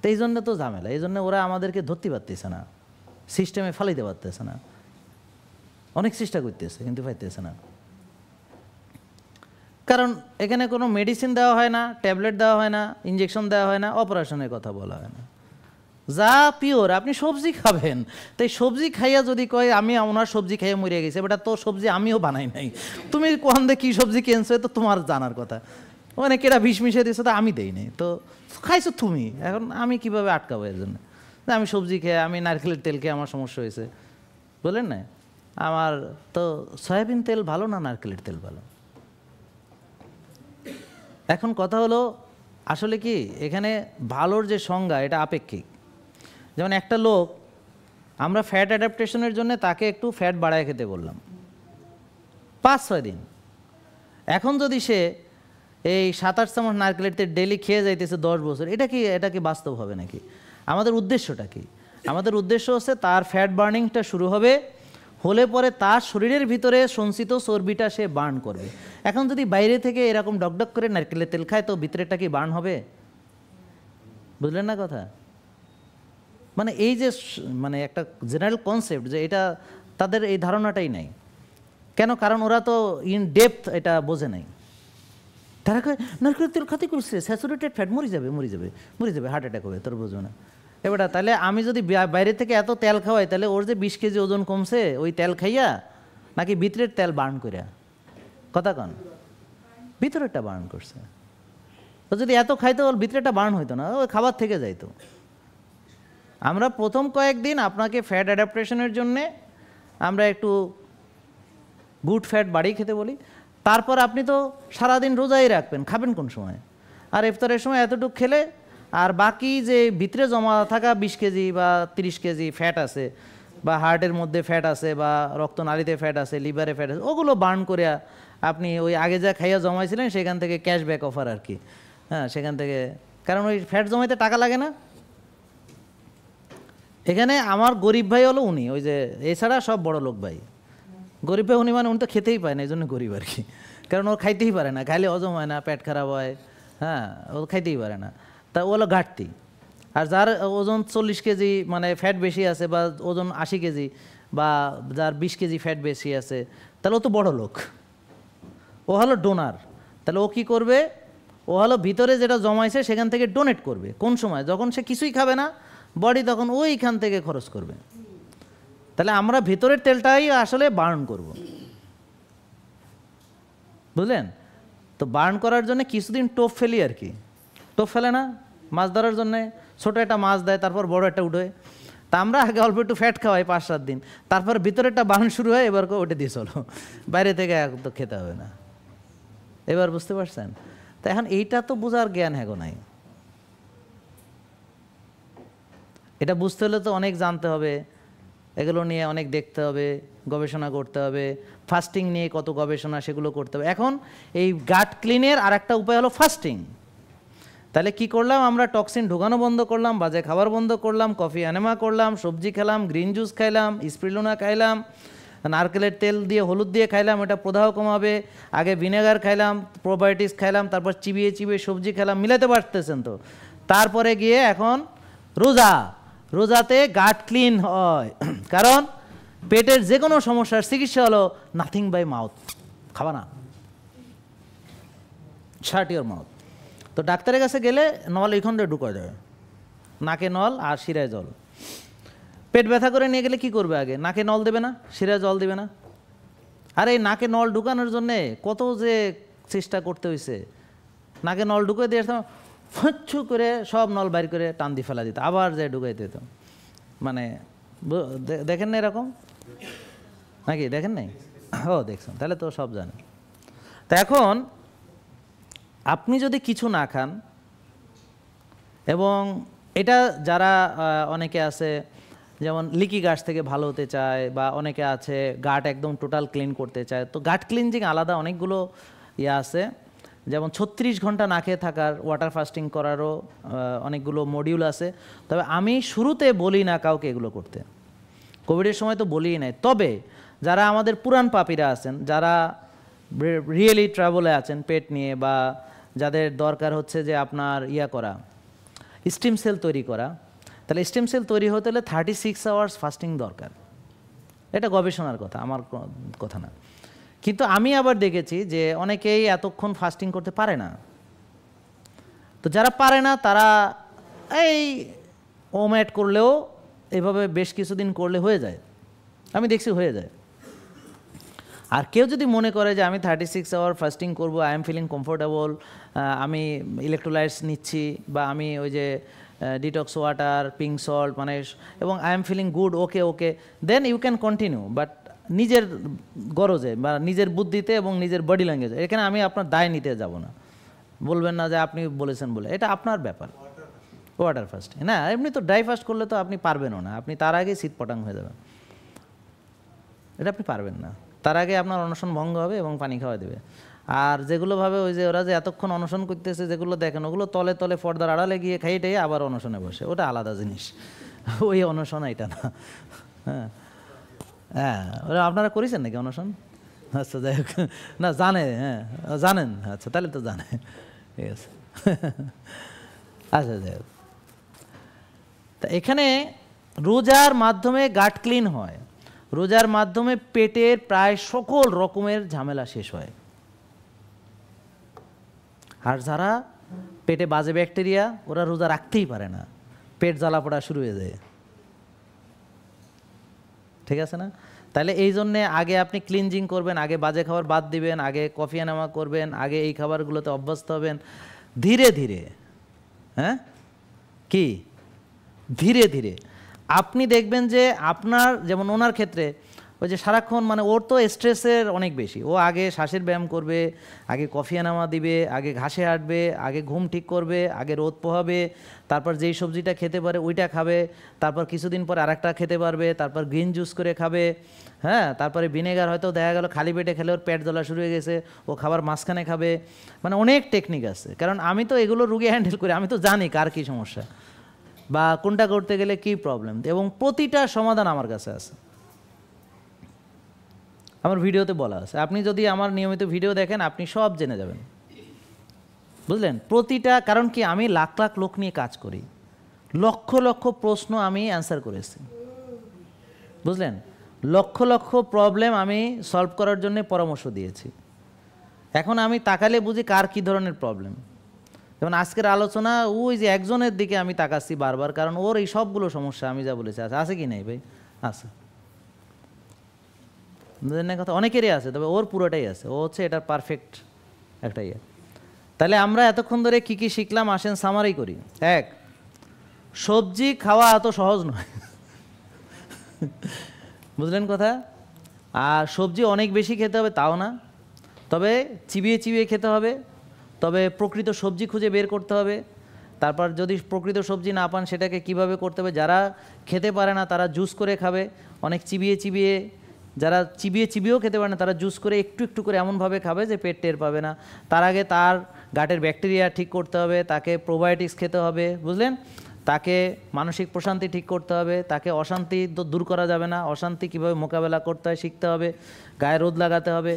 S1: তো এই জন্য তো ঝামেলা এই জন্য ওরা আমাদেরকে ধরতে পারতেছে না সিস্টেমে ফালাইতে পারতেছে না অনেক চেষ্টা করতেছে কিন্তু পাইতেছে না কারণ এখানে কোনো মেডিসিন দেওয়া হয় না ট্যাবলেট দেওয়া হয় না ইঞ্জেকশন দেওয়া হয় না অপারেশনের কথা বলা হয় না যা পিওর আপনি সবজি খাবেন তাই সবজি খাইয়া যদি কয় আমি ওনার সবজি খাইয়া মরিয়া গেছি বেটা তো সবজি আমিও বানাই নাই তুমি কোন দিয়ে কী সবজি কিনছো তো তোমার জানার কথা মানে কেটা বিষ মিশে দিয়েছে তো আমি দেই নাই তো খাইছো তুমি এখন আমি কিভাবে আটকাবো এর জন্য আমি সবজি খেয়ে আমি নারকেলের তেল খেয়ে আমার সমস্যা হয়েছে বলেন না আমার তো সয়াবিন তেল ভালো না নারকেলের তেল ভালো এখন কথা হলো আসলে কি এখানে ভালোর যে সংজ্ঞা এটা আপেক্ষিক যেমন একটা লোক আমরা ফ্যাট অ্যাডাপ্টেশনের জন্য তাকে একটু ফ্যাট বাড়ায় খেতে বললাম পাঁচ ছয় দিন এখন যদি সে এই সাত আট চামচ নারকেলের তেল ডেলি খেয়ে যাইতেছে দশ বছর এটা কি এটা কি বাস্তব হবে নাকি আমাদের উদ্দেশ্যটা কি আমাদের উদ্দেশ্য হচ্ছে তার ফ্যাট বার্নিংটা শুরু হবে হলে পরে তার শরীরের ভিতরে সঞ্চিত চর্বিটা সে বার্ন করবে এখন যদি বাইরে থেকে এরকম ডকডক করে নারকেলের তেল খায় তো ভিতরেটা কি বার্ন হবে বুঝলেন না কথা মানে এই যে মানে একটা জেনারেল কনসেপ্ট যে এটা তাদের এই ধারণাটাই নাই কেন কারণ ওরা তো ইন ডেপথ এটা বোঝে নাই তারা নারকেলের তেল খাতে করছে স্যাচুরেটেড ফ্যাট মরে যাবে মরে যাবে মরে যাবে হার্ট অ্যাটাক হবে তোর বোঝবে না এবার তাহলে আমি যদি বাইরে থেকে এত তেল খাওয়াই তাহলে ওর যে বিশ কেজি ওজন কমছে ওই তেল খাইয়া নাকি ভিতরের তেল বার্ন করিয়া কথা কন ভিতরেরটা বার্ন করছে ও যদি এত খাইতো ওর ভিতরেটা বার্ন হইতো না ওই খাবার থেকে যাইতো আমরা প্রথম কয়েকদিন আপনাকে ফ্যাট অ্যাডাপ্টেশনের জন্যে আমরা একটু গুড ফ্যাট বাড়িয়ে খেতে বলি তারপর আপনি তো সারাদিন রোজাই রাখবেন খাবেন কোন সময় আর ইফতারের সময় এতটুকু খেলে আর বাকি যে ভিতরে জমা থাকা বিশ কেজি বা তিরিশ কেজি ফ্যাট আছে বা হার্টের মধ্যে ফ্যাট আছে বা রক্তনালীতে ফ্যাট আছে লিভারে ফ্যাট আছে ওগুলো বার্ন করে আপনি ওই আগে যা খাইয়া জমাইছিলেন সেখান থেকে ক্যাশব্যাক অফার আর কি হ্যাঁ সেখান থেকে কারণ ওই ফ্যাট জমাইতে টাকা লাগে না এখানে আমার গরিব ভাই হলো উনি ওই যে এছাড়া সব বড় লোক ভাই গরিব ভাই উনি মানে উনি তো খেতেই পায় না এই জন্য গরিব আর কি কারণ ও খাইতেই পারে না খাইলে হজম হয় না পেট খারাপ হয় হ্যাঁ ও খাইতেই পারে না তা ওগুলো ঘাটতি আর যার ওজন চল্লিশ কেজি মানে ফ্যাট বেশি আছে বা ওজন আশি কেজি বা যার বিশ কেজি ফ্যাট বেশি আছে তাহলে ও তো বড় লোক ও হলো ডোনার তাহলে ও কি করবে ও হলো ভিতরে যেটা জমাইছে সেখান থেকে ডোনেট করবে কোন সময় যখন সে কিছুই খাবে না বডি তখন ওইখান থেকে খরচ করবে তাহলে আমরা ভিতরের তেলটাই আসলে বার্ন করব বুঝলেন তো বার্ন করার জন্য কিছুদিন টোপ ফেলি আর কি টোপ ফেলে না মাছ ধরার জন্যে ছোটো একটা মাছ দেয় তারপর বড় একটা উঠে তা আমরা আগে অল্প একটু ফ্যাট খাওয়াই পাঁচ সাত দিন তারপর ভিতরে একটা বান শুরু হয় এবার ওটা দিয়ে চলো বাইরে থেকে তো খেতে হবে না এবার বুঝতে পারছেন তা এখন এইটা তো বোঝার জ্ঞান হ্যাঁ নাই এটা বুঝতে হলে তো অনেক জানতে হবে এগুলো নিয়ে অনেক দেখতে হবে গবেষণা করতে হবে ফাস্টিং নিয়ে কত গবেষণা সেগুলো করতে হবে এখন এই গাট ক্লিনের আর একটা উপায় হলো ফাস্টিং তাহলে কি করলাম আমরা টক্সিন ঢোকানো বন্ধ করলাম বাজে খাবার বন্ধ করলাম কফি অ্যানেমা করলাম সবজি খেলাম গ্রিন জুস খাইলাম স্প্রিলোনা খাইলাম নারকেলের তেল দিয়ে হলুদ দিয়ে খাইলাম এটা প্রদাহ কমাবে আগে ভিনেগার খাইলাম প্রোবায়োটিক্স খাইলাম তারপর চিবিয়ে চিবিয়ে সবজি খেলাম মিলাতে পারতেছেন তো তারপরে গিয়ে এখন রোজা রোজাতে গাট ক্লিন হয় কারণ পেটের যে কোনো সমস্যার চিকিৎসা হলো নাথিং বাই মাউথ খাবা না শার্ট ইয়োর মাউথ তো ডাক্তারের কাছে গেলে নল এইখান দিয়ে যাবে নাকে নল আর শিরায় জল পেট ব্যথা করে নিয়ে গেলে কি করবে আগে নাকে নল দেবে না শিরায় জল দেবে না আর এই নাকে নল ঢুকানোর জন্যে কত যে চেষ্টা করতে হয়েছে নাকে নল ঢুকে দিয়ে ফচ্ছু করে সব নল বাইর করে টান দিয়ে ফেলা দিত আবার যে ঢুকাই দিত মানে দেখেন না এরকম নাকি দেখেন নাই ও দেখছেন তাহলে তো সব জানে তো এখন আপনি যদি কিছু না খান এবং এটা যারা অনেকে আছে যেমন লিকি গাছ থেকে ভালো হতে চায় বা অনেকে আছে গাট একদম টোটাল ক্লিন করতে চায় তো গাট ক্লিনজিং আলাদা অনেকগুলো ইয়ে আছে যেমন ছত্রিশ ঘন্টা না খেয়ে থাকার ওয়াটার ফাস্টিং করারও অনেকগুলো মডিউল আছে তবে আমি শুরুতে বলি না কাউকে এগুলো করতে কোভিডের সময় তো বলিই নাই তবে যারা আমাদের পুরান পাপিরা আছেন যারা রিয়েলি ট্রাভেলে আছেন পেট নিয়ে বা যাদের দরকার হচ্ছে যে আপনার ইয়া করা স্টিম সেল তৈরি করা তাহলে স্টিম সেল তৈরি হতে হলে থার্টি সিক্স আওয়ার্স ফাস্টিং দরকার এটা গবেষণার কথা আমার কথা না কিন্তু আমি আবার দেখেছি যে অনেকেই এতক্ষণ ফাস্টিং করতে পারে না তো যারা পারে না তারা এই ওম অ্যাড করলেও এভাবে বেশ কিছুদিন করলে হয়ে যায় আমি দেখছি হয়ে যায় আর কেউ যদি মনে করে যে আমি থার্টি সিক্স আওয়ার ফাস্টিং করবো আই এম ফিলিং কমফোর্টেবল আমি ইলেকট্রোলাইটস নিচ্ছি বা আমি ওই যে ডিটক্স ওয়াটার পিঙ্ক সল্ট মানে এবং I am feeling good okay okay then you can continue but নিজের গরজে বা নিজের বুদ্ধিতে এবং নিজের বডি ল্যাঙ্গুয়েজে এখানে আমি আপনার দায় নিতে যাব না বলবেন না যে আপনি বলেছেন বলে এটা আপনার ব্যাপার ওয়াটার ফার্স্ট না এমনি তো ড্রাই ফার্স্ট করলে তো আপনি পারবেনও না আপনি তার আগেই শীত পটাং হয়ে যাবেন এটা আপনি পারবেন না তার আগে আপনার অনশন ভঙ্গ হবে এবং পানি খাওয়া দেবে আর যেগুলোভাবে ওই যে ওরা যে এতক্ষণ অনশন করতেছে যেগুলো দেখেন ওগুলো তলে তলে পর্দার আড়ালে গিয়ে খাই টাই আবার অনশনে বসে ওটা আলাদা জিনিস ওই অনশন এটা না হ্যাঁ হ্যাঁ ওরা আপনারা করেছেন নাকি অনশন আচ্ছা যাই হোক না জানে হ্যাঁ জানেন আচ্ছা তাহলে তো জানে ঠিক আছে আচ্ছা যাই হোক তা এখানে রোজার মাধ্যমে গাট ক্লিন হয় রোজার মাধ্যমে পেটের প্রায় সকল রকমের ঝামেলা শেষ হয় আর যারা পেটে বাজে ব্যাকটেরিয়া ওরা রোজা রাখতেই পারে না পেট জ্বালা পড়া শুরু হয়ে যায় ঠিক আছে না তাহলে এই জন্যে আগে আপনি ক্লিনজিং করবেন আগে বাজে খাবার বাদ দিবেন আগে কফি আনামা করবেন আগে এই খাবারগুলোতে অভ্যস্ত হবেন ধীরে ধীরে হ্যাঁ কি ধীরে ধীরে আপনি দেখবেন যে আপনার যেমন ওনার ক্ষেত্রে ওই যে সারাক্ষণ মানে ওর তো স্ট্রেসের অনেক বেশি ও আগে শ্বাসের ব্যায়াম করবে আগে কফি আনামা দিবে আগে ঘাসে হাঁটবে আগে ঘুম ঠিক করবে আগে রোদ পোহাবে তারপর যেই সবজিটা খেতে পারে ওইটা খাবে তারপর কিছুদিন পর আরেকটা খেতে পারবে তারপর গ্রিন জুস করে খাবে হ্যাঁ তারপরে ভিনেগার হয়তো দেখা গেল খালি পেটে খেলে ওর পেট জ্বলা শুরু হয়ে গেছে ও খাবার মাঝখানে খাবে মানে অনেক টেকনিক আছে কারণ আমি তো এগুলো রুগী হ্যান্ডেল করি আমি তো জানি কার কী সমস্যা বা কোনটা করতে গেলে কি প্রবলেম এবং প্রতিটা সমাধান আমার কাছে আছে আমার ভিডিওতে বলা আছে আপনি যদি আমার নিয়মিত ভিডিও দেখেন আপনি সব জেনে যাবেন বুঝলেন প্রতিটা কারণ কি আমি লাখ লাখ লোক নিয়ে কাজ করি লক্ষ লক্ষ প্রশ্ন আমি অ্যান্সার করেছি বুঝলেন লক্ষ লক্ষ প্রবলেম আমি সলভ করার জন্য পরামর্শ দিয়েছি এখন আমি তাকালে বুঝি কার কি ধরনের প্রবলেম যেমন আজকের আলোচনা ওই যে একজনের দিকে আমি তাকাচ্ছি বারবার কারণ ওর এই সবগুলো সমস্যা আমি যা বলেছি আছে আছে কি নাই ভাই আচ্ছা বুঝলেন কথা অনেকেরই আছে তবে ওর পুরোটাই আছে ও হচ্ছে এটার পারফেক্ট একটা ইয়ে তাহলে আমরা এতক্ষণ ধরে কী কী শিখলাম আসেন সামারাই করি এক সবজি খাওয়া এত সহজ নয় বুঝলেন কথা আর সবজি অনেক বেশি খেতে হবে তাও না তবে চিবিয়ে চিবিয়ে খেতে হবে তবে প্রকৃত সবজি খুঁজে বের করতে হবে তারপর যদি প্রকৃত সবজি না পান সেটাকে কিভাবে করতে হবে যারা খেতে পারে না তারা জুস করে খাবে অনেক চিবিয়ে চিবিয়ে যারা চিবিয়ে চিবিয়েও খেতে পারে না তারা জুস করে একটু একটু করে এমনভাবে খাবে যে পেট টের পাবে না তার আগে তার গাটের ব্যাকটেরিয়া ঠিক করতে হবে তাকে প্রোবায়োটিক্স খেতে হবে বুঝলেন তাকে মানসিক প্রশান্তি ঠিক করতে হবে তাকে অশান্তি দূর করা যাবে না অশান্তি কীভাবে মোকাবেলা করতে হয় শিখতে হবে গায়ে রোদ লাগাতে হবে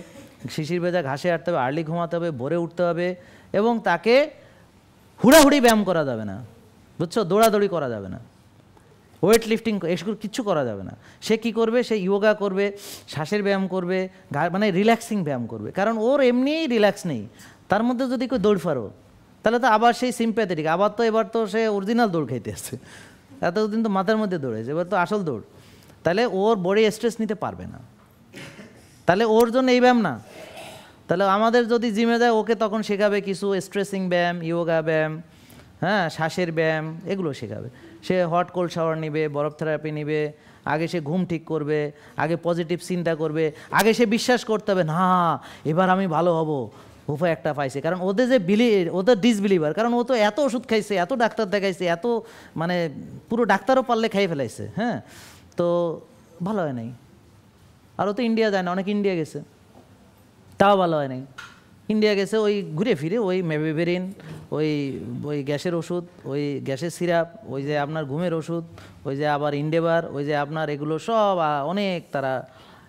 S1: শিশির ভেজা ঘাসে হাঁটতে হবে আর্লি ঘুমাতে হবে ভরে উঠতে হবে এবং তাকে হুড়াহুড়ি ব্যায়াম করা যাবে না বুঝছো দৌড়াদৌড়ি করা যাবে না ওয়েট লিফটিং এসব কিচ্ছু করা যাবে না সে কি করবে সে ইয়োগা করবে শ্বাসের ব্যায়াম করবে মানে রিল্যাক্সিং ব্যায়াম করবে কারণ ওর এমনিই রিল্যাক্স নেই তার মধ্যে যদি কেউ দৌড় ফারো তাহলে তো আবার সেই সিম্প্যাথেটিক আবার তো এবার তো সে অরিজিনাল দৌড় খাইতে আসছে এতদিন তো মাথার মধ্যে দৌড়েছে এবার তো আসল দৌড় তাহলে ওর বডি স্ট্রেস নিতে পারবে না তাহলে ওর জন্য এই ব্যায়াম না তাহলে আমাদের যদি জিমে যায় ওকে তখন শেখাবে কিছু স্ট্রেসিং ব্যায়াম ইয়োগা ব্যায়াম হ্যাঁ শ্বাসের ব্যায়াম এগুলো শেখাবে সে হট কোল্ড শাওয়ার নিবে বরফ থেরাপি নিবে আগে সে ঘুম ঠিক করবে আগে পজিটিভ চিন্তা করবে আগে সে বিশ্বাস করতে হবে না এবার আমি ভালো হব হুফা একটা পাইছে কারণ ওদের যে বিলি ওদের ডিসবিলিভার কারণ ও তো এত ওষুধ খাইছে এত ডাক্তার দেখাইছে এত মানে পুরো ডাক্তারও পারলে খাই ফেলাইছে হ্যাঁ তো ভালো হয় নাই আর ও তো ইন্ডিয়া যায় না অনেক ইন্ডিয়া গেছে তাও ভালো হয় নাই ইন্ডিয়া গেছে ওই ঘুরে ফিরে ওই মেবিবেরিন ওই ওই গ্যাসের ওষুধ ওই গ্যাসের সিরাপ ওই যে আপনার ঘুমের ওষুধ ওই যে আবার ইন্ডেবার ওই যে আপনার এগুলো সব অনেক তারা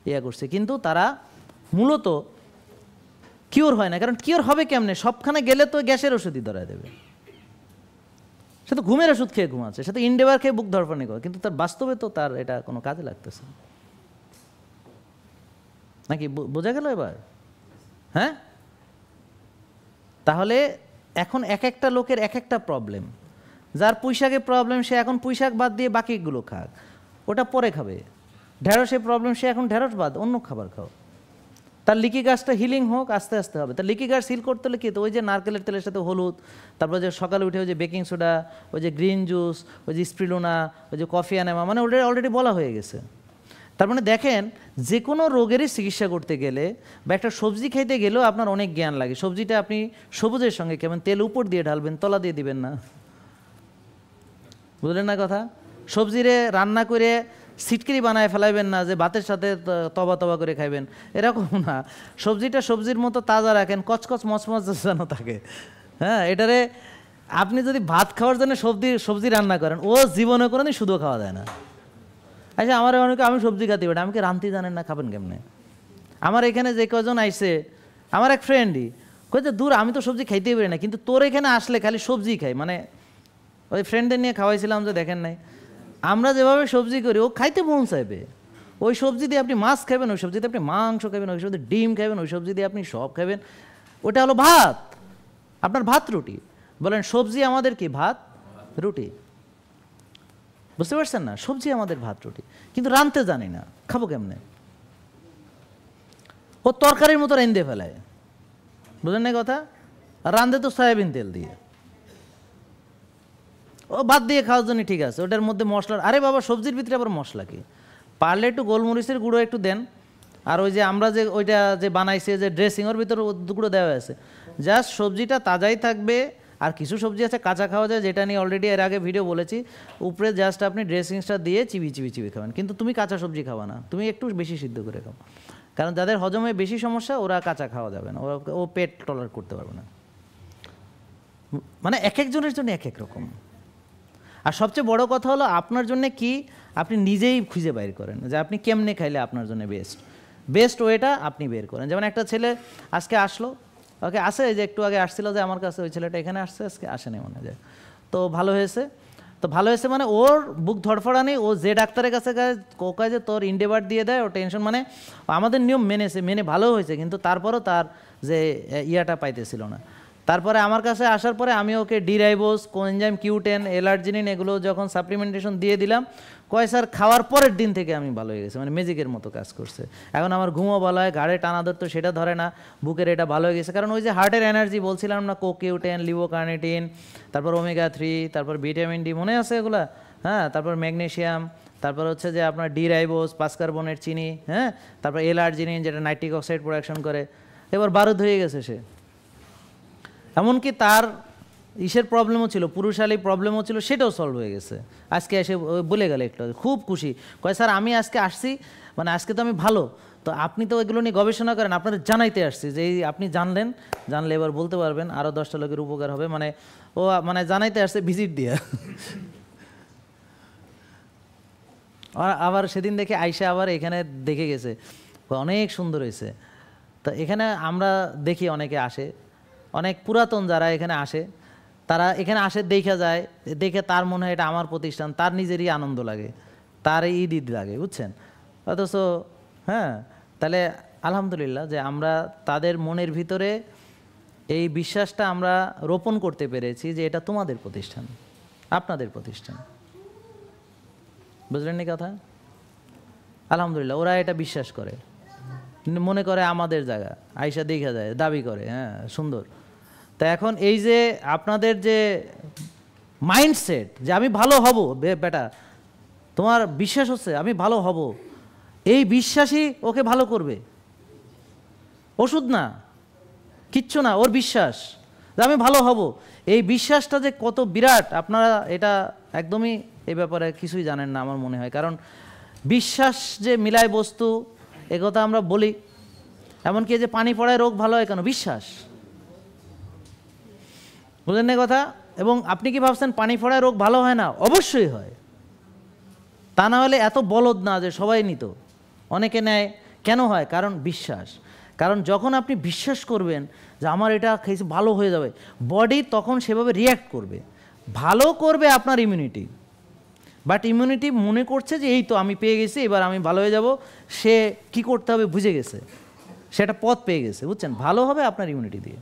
S1: ইয়া করছে কিন্তু তারা মূলত কিওর হয় না কারণ কিওর হবে কেমনে সবখানে গেলে তো গ্যাসের ওষুধই ধরা দেবে সে তো ঘুমের ওষুধ খেয়ে ঘুমাচ্ছে সে তো ইন্ডেবার খেয়ে বুক ধরফানি করে কিন্তু তার বাস্তবে তো তার এটা কোনো কাজে লাগতেছে নাকি বোঝা গেল এবার হ্যাঁ তাহলে এখন এক একটা লোকের এক একটা প্রবলেম যার পুঁইশাকে প্রবলেম সে এখন পুঁইশাক বাদ দিয়ে বাকিগুলো খাক ওটা পরে খাবে ঢেঁড়সের প্রবলেম সে এখন ঢেঁড়স বাদ অন্য খাবার খাও তার লিকি গাছটা হিলিং হোক আস্তে আস্তে হবে তার লিকি গাছ হিল করতে হলে কি তো ওই যে নারকেলের তেলের সাথে হলুদ তারপর যে সকালে উঠে ওই যে বেকিং সোডা ওই যে গ্রিন জুস ওই যে স্প্রিলোনা ওই যে কফি আনেমা মানে ওটা অলরেডি বলা হয়ে গেছে তার মানে দেখেন যে কোনো রোগেরই চিকিৎসা করতে গেলে বা একটা সবজি খাইতে গেলেও আপনার অনেক জ্ঞান লাগে সবজিটা আপনি সবুজের সঙ্গে কেমন তেল উপর দিয়ে ঢালবেন তলা দিয়ে দিবেন না বুঝলেন না কথা সবজিরে রান্না করে সিটকিরি বানায় ফেলাইবেন না যে ভাতের সাথে তবা তবা করে খাইবেন এরকম না সবজিটা সবজির মতো তাজা রাখেন কচকচ মচমচ যেন থাকে হ্যাঁ এটারে আপনি যদি ভাত খাওয়ার জন্য সবজি সবজি রান্না করেন ও জীবনে করেনই শুধু খাওয়া যায় না আচ্ছা আমার অনেকে আমি সবজি খাতে পারি আমি কি রান্তি জানেন না খাবেন কেমনে আমার এখানে যে কজন আইসে আমার এক ফ্রেন্ডই কইতে দূর আমি তো সবজি খাইতেই পারি না কিন্তু তোর এখানে আসলে খালি সবজি খাই মানে ওই ফ্রেন্ডদের নিয়ে খাওয়াইছিলাম যে দেখেন নাই আমরা যেভাবে সবজি করি ও খাইতে মন চাইবে ওই সবজি দিয়ে আপনি মাছ খাবেন ওই সবজিতে আপনি মাংস খাবেন ওই সবজি ডিম খাবেন ওই সবজি দিয়ে আপনি সব খাবেন ওটা হলো ভাত আপনার ভাত রুটি বলেন সবজি আমাদের কি ভাত রুটি বুঝতে পারছেন না সবজি আমাদের ভাত রুটি কিন্তু রানতে জানি না খাবো কেমনে ও তরকারির মতো রেঁধে ফেলায় বুঝলেন না কথা রান্ধে তো সয়াবিন তেল দিয়ে ও বাদ দিয়ে খাওয়ার জন্য ঠিক আছে ওটার মধ্যে মশলা আরে বাবা সবজির ভিতরে আবার মশলা কি পারলে একটু গোলমরিচের গুঁড়ো একটু দেন আর ওই যে আমরা যে ওইটা যে বানাইছি যে ড্রেসিংয়ের ভিতরে গুঁড়ো দেওয়া আছে জাস্ট সবজিটা তাজাই থাকবে আর কিছু সবজি আছে কাঁচা খাওয়া যায় যেটা নিয়ে অলরেডি এর আগে ভিডিও বলেছি উপরে জাস্ট আপনি ড্রেসিংসটা দিয়ে চিবি চিবি চিবি খাবেন কিন্তু তুমি কাঁচা সবজি খাওয়া না তুমি একটু বেশি সিদ্ধ করে খাও কারণ যাদের হজমে বেশি সমস্যা ওরা কাঁচা খাওয়া যাবে না ওরা ও পেট টলার করতে পারবে না মানে এক একজনের জন্য এক এক রকম আর সবচেয়ে বড় কথা হলো আপনার জন্য কি আপনি নিজেই খুঁজে বাইর করেন যে আপনি কেমনে খাইলে আপনার জন্য বেস্ট বেস্ট ওয়েটা আপনি বের করেন যেমন একটা ছেলে আজকে আসলো ওকে আসে যে একটু আগে আসছিল যে আমার কাছে ওই ছেলেটা এখানে আসছে আজকে আসেনি মনে যায় তো ভালো হয়েছে তো ভালো হয়েছে মানে ওর বুক নেই ও যে ডাক্তারের কাছে কোকায় যে তোর ইন্ডেবার দিয়ে দেয় ও টেনশন মানে আমাদের নিয়ম মেনেছে মেনে ভালো হয়েছে কিন্তু তারপরও তার যে ইয়াটা পাইতেছিল না তারপরে আমার কাছে আসার পরে আমি ওকে ডিরাইবোস কোনজাইম কিউটেন এলার্জিনিন এগুলো যখন সাপ্লিমেন্টেশন দিয়ে দিলাম কয় স্যার খাওয়ার পরের দিন থেকে আমি ভালো হয়ে গেছি মানে ম্যাজিকের মতো কাজ করছে এখন আমার ঘুমও ভালো হয় ঘাড়ে টানা ধরতো সেটা ধরে না বুকের এটা ভালো হয়ে গেছে কারণ ওই যে হার্টের এনার্জি বলছিলাম না কোকিউটেন লিভোকার্নেটিন তারপর ওমেগা থ্রি তারপর ভিটামিন ডি মনে আছে এগুলা হ্যাঁ তারপর ম্যাগনেশিয়াম তারপর হচ্ছে যে আপনার ডিরাইবোস পাঁচকার্বনের চিনি হ্যাঁ তারপর এলার্জিনিন যেটা নাইট্রিক অক্সাইড প্রোডাকশন করে এবার বারুদ হয়ে গেছে সে এমনকি তার ইসের প্রবলেমও ছিল পুরুষালীর প্রবলেমও ছিল সেটাও সলভ হয়ে গেছে আজকে এসে বলে গেলে একটু খুব খুশি কয় স্যার আমি আজকে আসছি মানে আজকে তো আমি ভালো তো আপনি তো এগুলো নিয়ে গবেষণা করেন আপনাদের জানাইতে আসছি যে আপনি জানলেন জানলে এবার বলতে পারবেন আরও দশটা লোকের উপকার হবে মানে ও মানে জানাইতে আসছে ভিজিট দিয়ে আবার সেদিন দেখে আইসা আবার এখানে দেখে গেছে অনেক সুন্দর হয়েছে তো এখানে আমরা দেখি অনেকে আসে অনেক পুরাতন যারা এখানে আসে তারা এখানে আসে দেখা যায় দেখে তার মনে হয় এটা আমার প্রতিষ্ঠান তার নিজেরই আনন্দ লাগে তার ঈদ ঈদ লাগে বুঝছেন অথচ হ্যাঁ তাহলে আলহামদুলিল্লাহ যে আমরা তাদের মনের ভিতরে এই বিশ্বাসটা আমরা রোপণ করতে পেরেছি যে এটা তোমাদের প্রতিষ্ঠান আপনাদের প্রতিষ্ঠান বুঝলেন না কথা আলহামদুলিল্লাহ ওরা এটা বিশ্বাস করে মনে করে আমাদের জায়গা আইসা দেখা যায় দাবি করে হ্যাঁ সুন্দর তা এখন এই যে আপনাদের যে মাইন্ডসেট যে আমি ভালো হব বেটা তোমার বিশ্বাস হচ্ছে আমি ভালো হব এই বিশ্বাসই ওকে ভালো করবে ওষুধ না কিচ্ছু না ওর বিশ্বাস যে আমি ভালো হব এই বিশ্বাসটা যে কত বিরাট আপনারা এটা একদমই এ ব্যাপারে কিছুই জানেন না আমার মনে হয় কারণ বিশ্বাস যে মিলায় বস্তু একথা আমরা বলি এমনকি যে পানি পড়ায় রোগ ভালো হয় কেন বিশ্বাস বুঝলেন না কথা এবং আপনি কি ভাবছেন পানি ফোড়ায় রোগ ভালো হয় না অবশ্যই হয় তা না হলে এত বলদ না যে সবাই নিত অনেকে নেয় কেন হয় কারণ বিশ্বাস কারণ যখন আপনি বিশ্বাস করবেন যে আমার এটা খেয়েছি ভালো হয়ে যাবে বডি তখন সেভাবে রিয়্যাক্ট করবে ভালো করবে আপনার ইমিউনিটি বাট ইমিউনিটি মনে করছে যে এই তো আমি পেয়ে গেছি এবার আমি ভালো হয়ে যাব সে কি করতে হবে বুঝে গেছে সেটা পথ পেয়ে গেছে বুঝছেন ভালো হবে আপনার ইমিউনিটি দিয়ে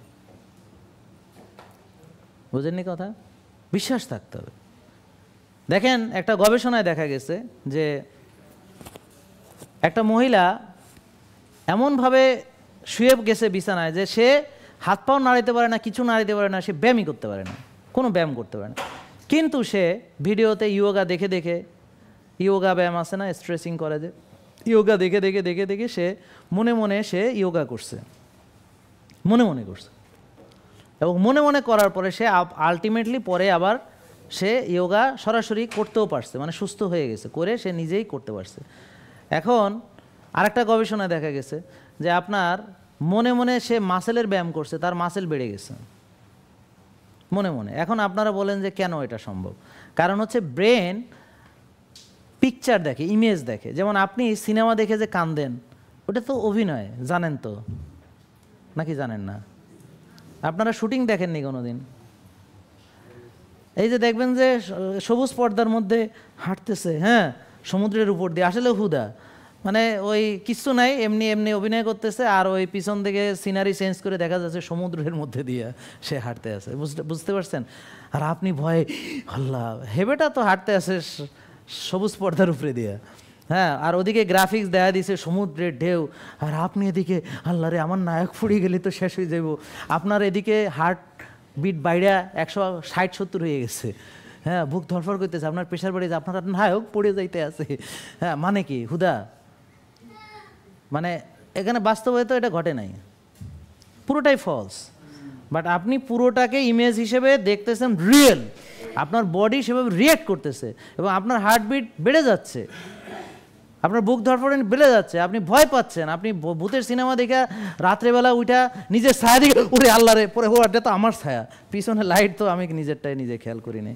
S1: বোঝেননি কথা বিশ্বাস থাকতে হবে দেখেন একটা গবেষণায় দেখা গেছে যে একটা মহিলা এমনভাবে শুয়ে গেছে বিছানায় যে সে হাত পাও নাড়াইতে পারে না কিছু নাড়াইতে পারে না সে ব্যায়ামই করতে পারে না কোনো ব্যায়াম করতে পারে না কিন্তু সে ভিডিওতে ইয়োগা দেখে দেখে ইয়োগা ব্যায়াম আছে না স্ট্রেচিং করে যে ইয়োগা দেখে দেখে দেখে দেখে সে মনে মনে সে ইয়োগা করছে মনে মনে করছে এবং মনে মনে করার পরে সে আলটিমেটলি পরে আবার সে ইয়োগা সরাসরি করতেও পারছে মানে সুস্থ হয়ে গেছে করে সে নিজেই করতে পারছে এখন আরেকটা গবেষণায় দেখা গেছে যে আপনার মনে মনে সে মাসেলের ব্যায়াম করছে তার মাসেল বেড়ে গেছে মনে মনে এখন আপনারা বলেন যে কেন এটা সম্ভব কারণ হচ্ছে ব্রেন পিকচার দেখে ইমেজ দেখে যেমন আপনি সিনেমা দেখে যে কান্দেন ওটা তো অভিনয় জানেন তো নাকি জানেন না আপনারা শুটিং দেখেননি কোনো দিন এই যে দেখবেন যে সবুজ পর্দার মধ্যে হাঁটতেছে হ্যাঁ সমুদ্রের উপর দিয়ে আসলে হুদা মানে ওই কিছু নাই এমনি এমনি অভিনয় করতেছে আর ওই পিছন থেকে সিনারি চেঞ্জ করে দেখা যাচ্ছে সমুদ্রের মধ্যে দিয়ে সে হাঁটতে আছে বুঝতে বুঝতে পারছেন আর আপনি ভয় আল্লাহ হেবেটা তো হাঁটতে আছে সবুজ পর্দার উপরে দিয়ে হ্যাঁ আর ওদিকে গ্রাফিক্স দেয়া দিছে সমুদ্রের ঢেউ আর আপনি এদিকে আল্লাহ রে আমার নায়ক ফুরিয়ে গেলে তো শেষ হয়ে যাব আপনার এদিকে হার্ট বিট বাইরা একশো ষাট সত্তর হয়ে গেছে হ্যাঁ বুক ধরফর করতেছে আপনার প্রেশার বাড়িয়েছে আপনার নায়ক পড়ে যাইতে আছে হ্যাঁ মানে কি হুদা মানে এখানে বাস্তবে তো এটা ঘটে নাই পুরোটাই ফলস বাট আপনি পুরোটাকে ইমেজ হিসেবে দেখতেছেন রিয়েল আপনার বডি সেভাবে রিয়েক্ট করতেছে এবং আপনার হার্টবিট বেড়ে যাচ্ছে আপনার বুক ধরফরেন বেড়ে যাচ্ছে আপনি ভয় পাচ্ছেন আপনি ভূতের সিনেমা দেখে রাত্রেবেলা উঠা নিজের ছায়া দিকে ওরে আল্লাহ রে পরে ও আড্ডা তো আমার ছায়া পিছনে লাইট তো আমি নিজেরটাই নিজে খেয়াল করি নি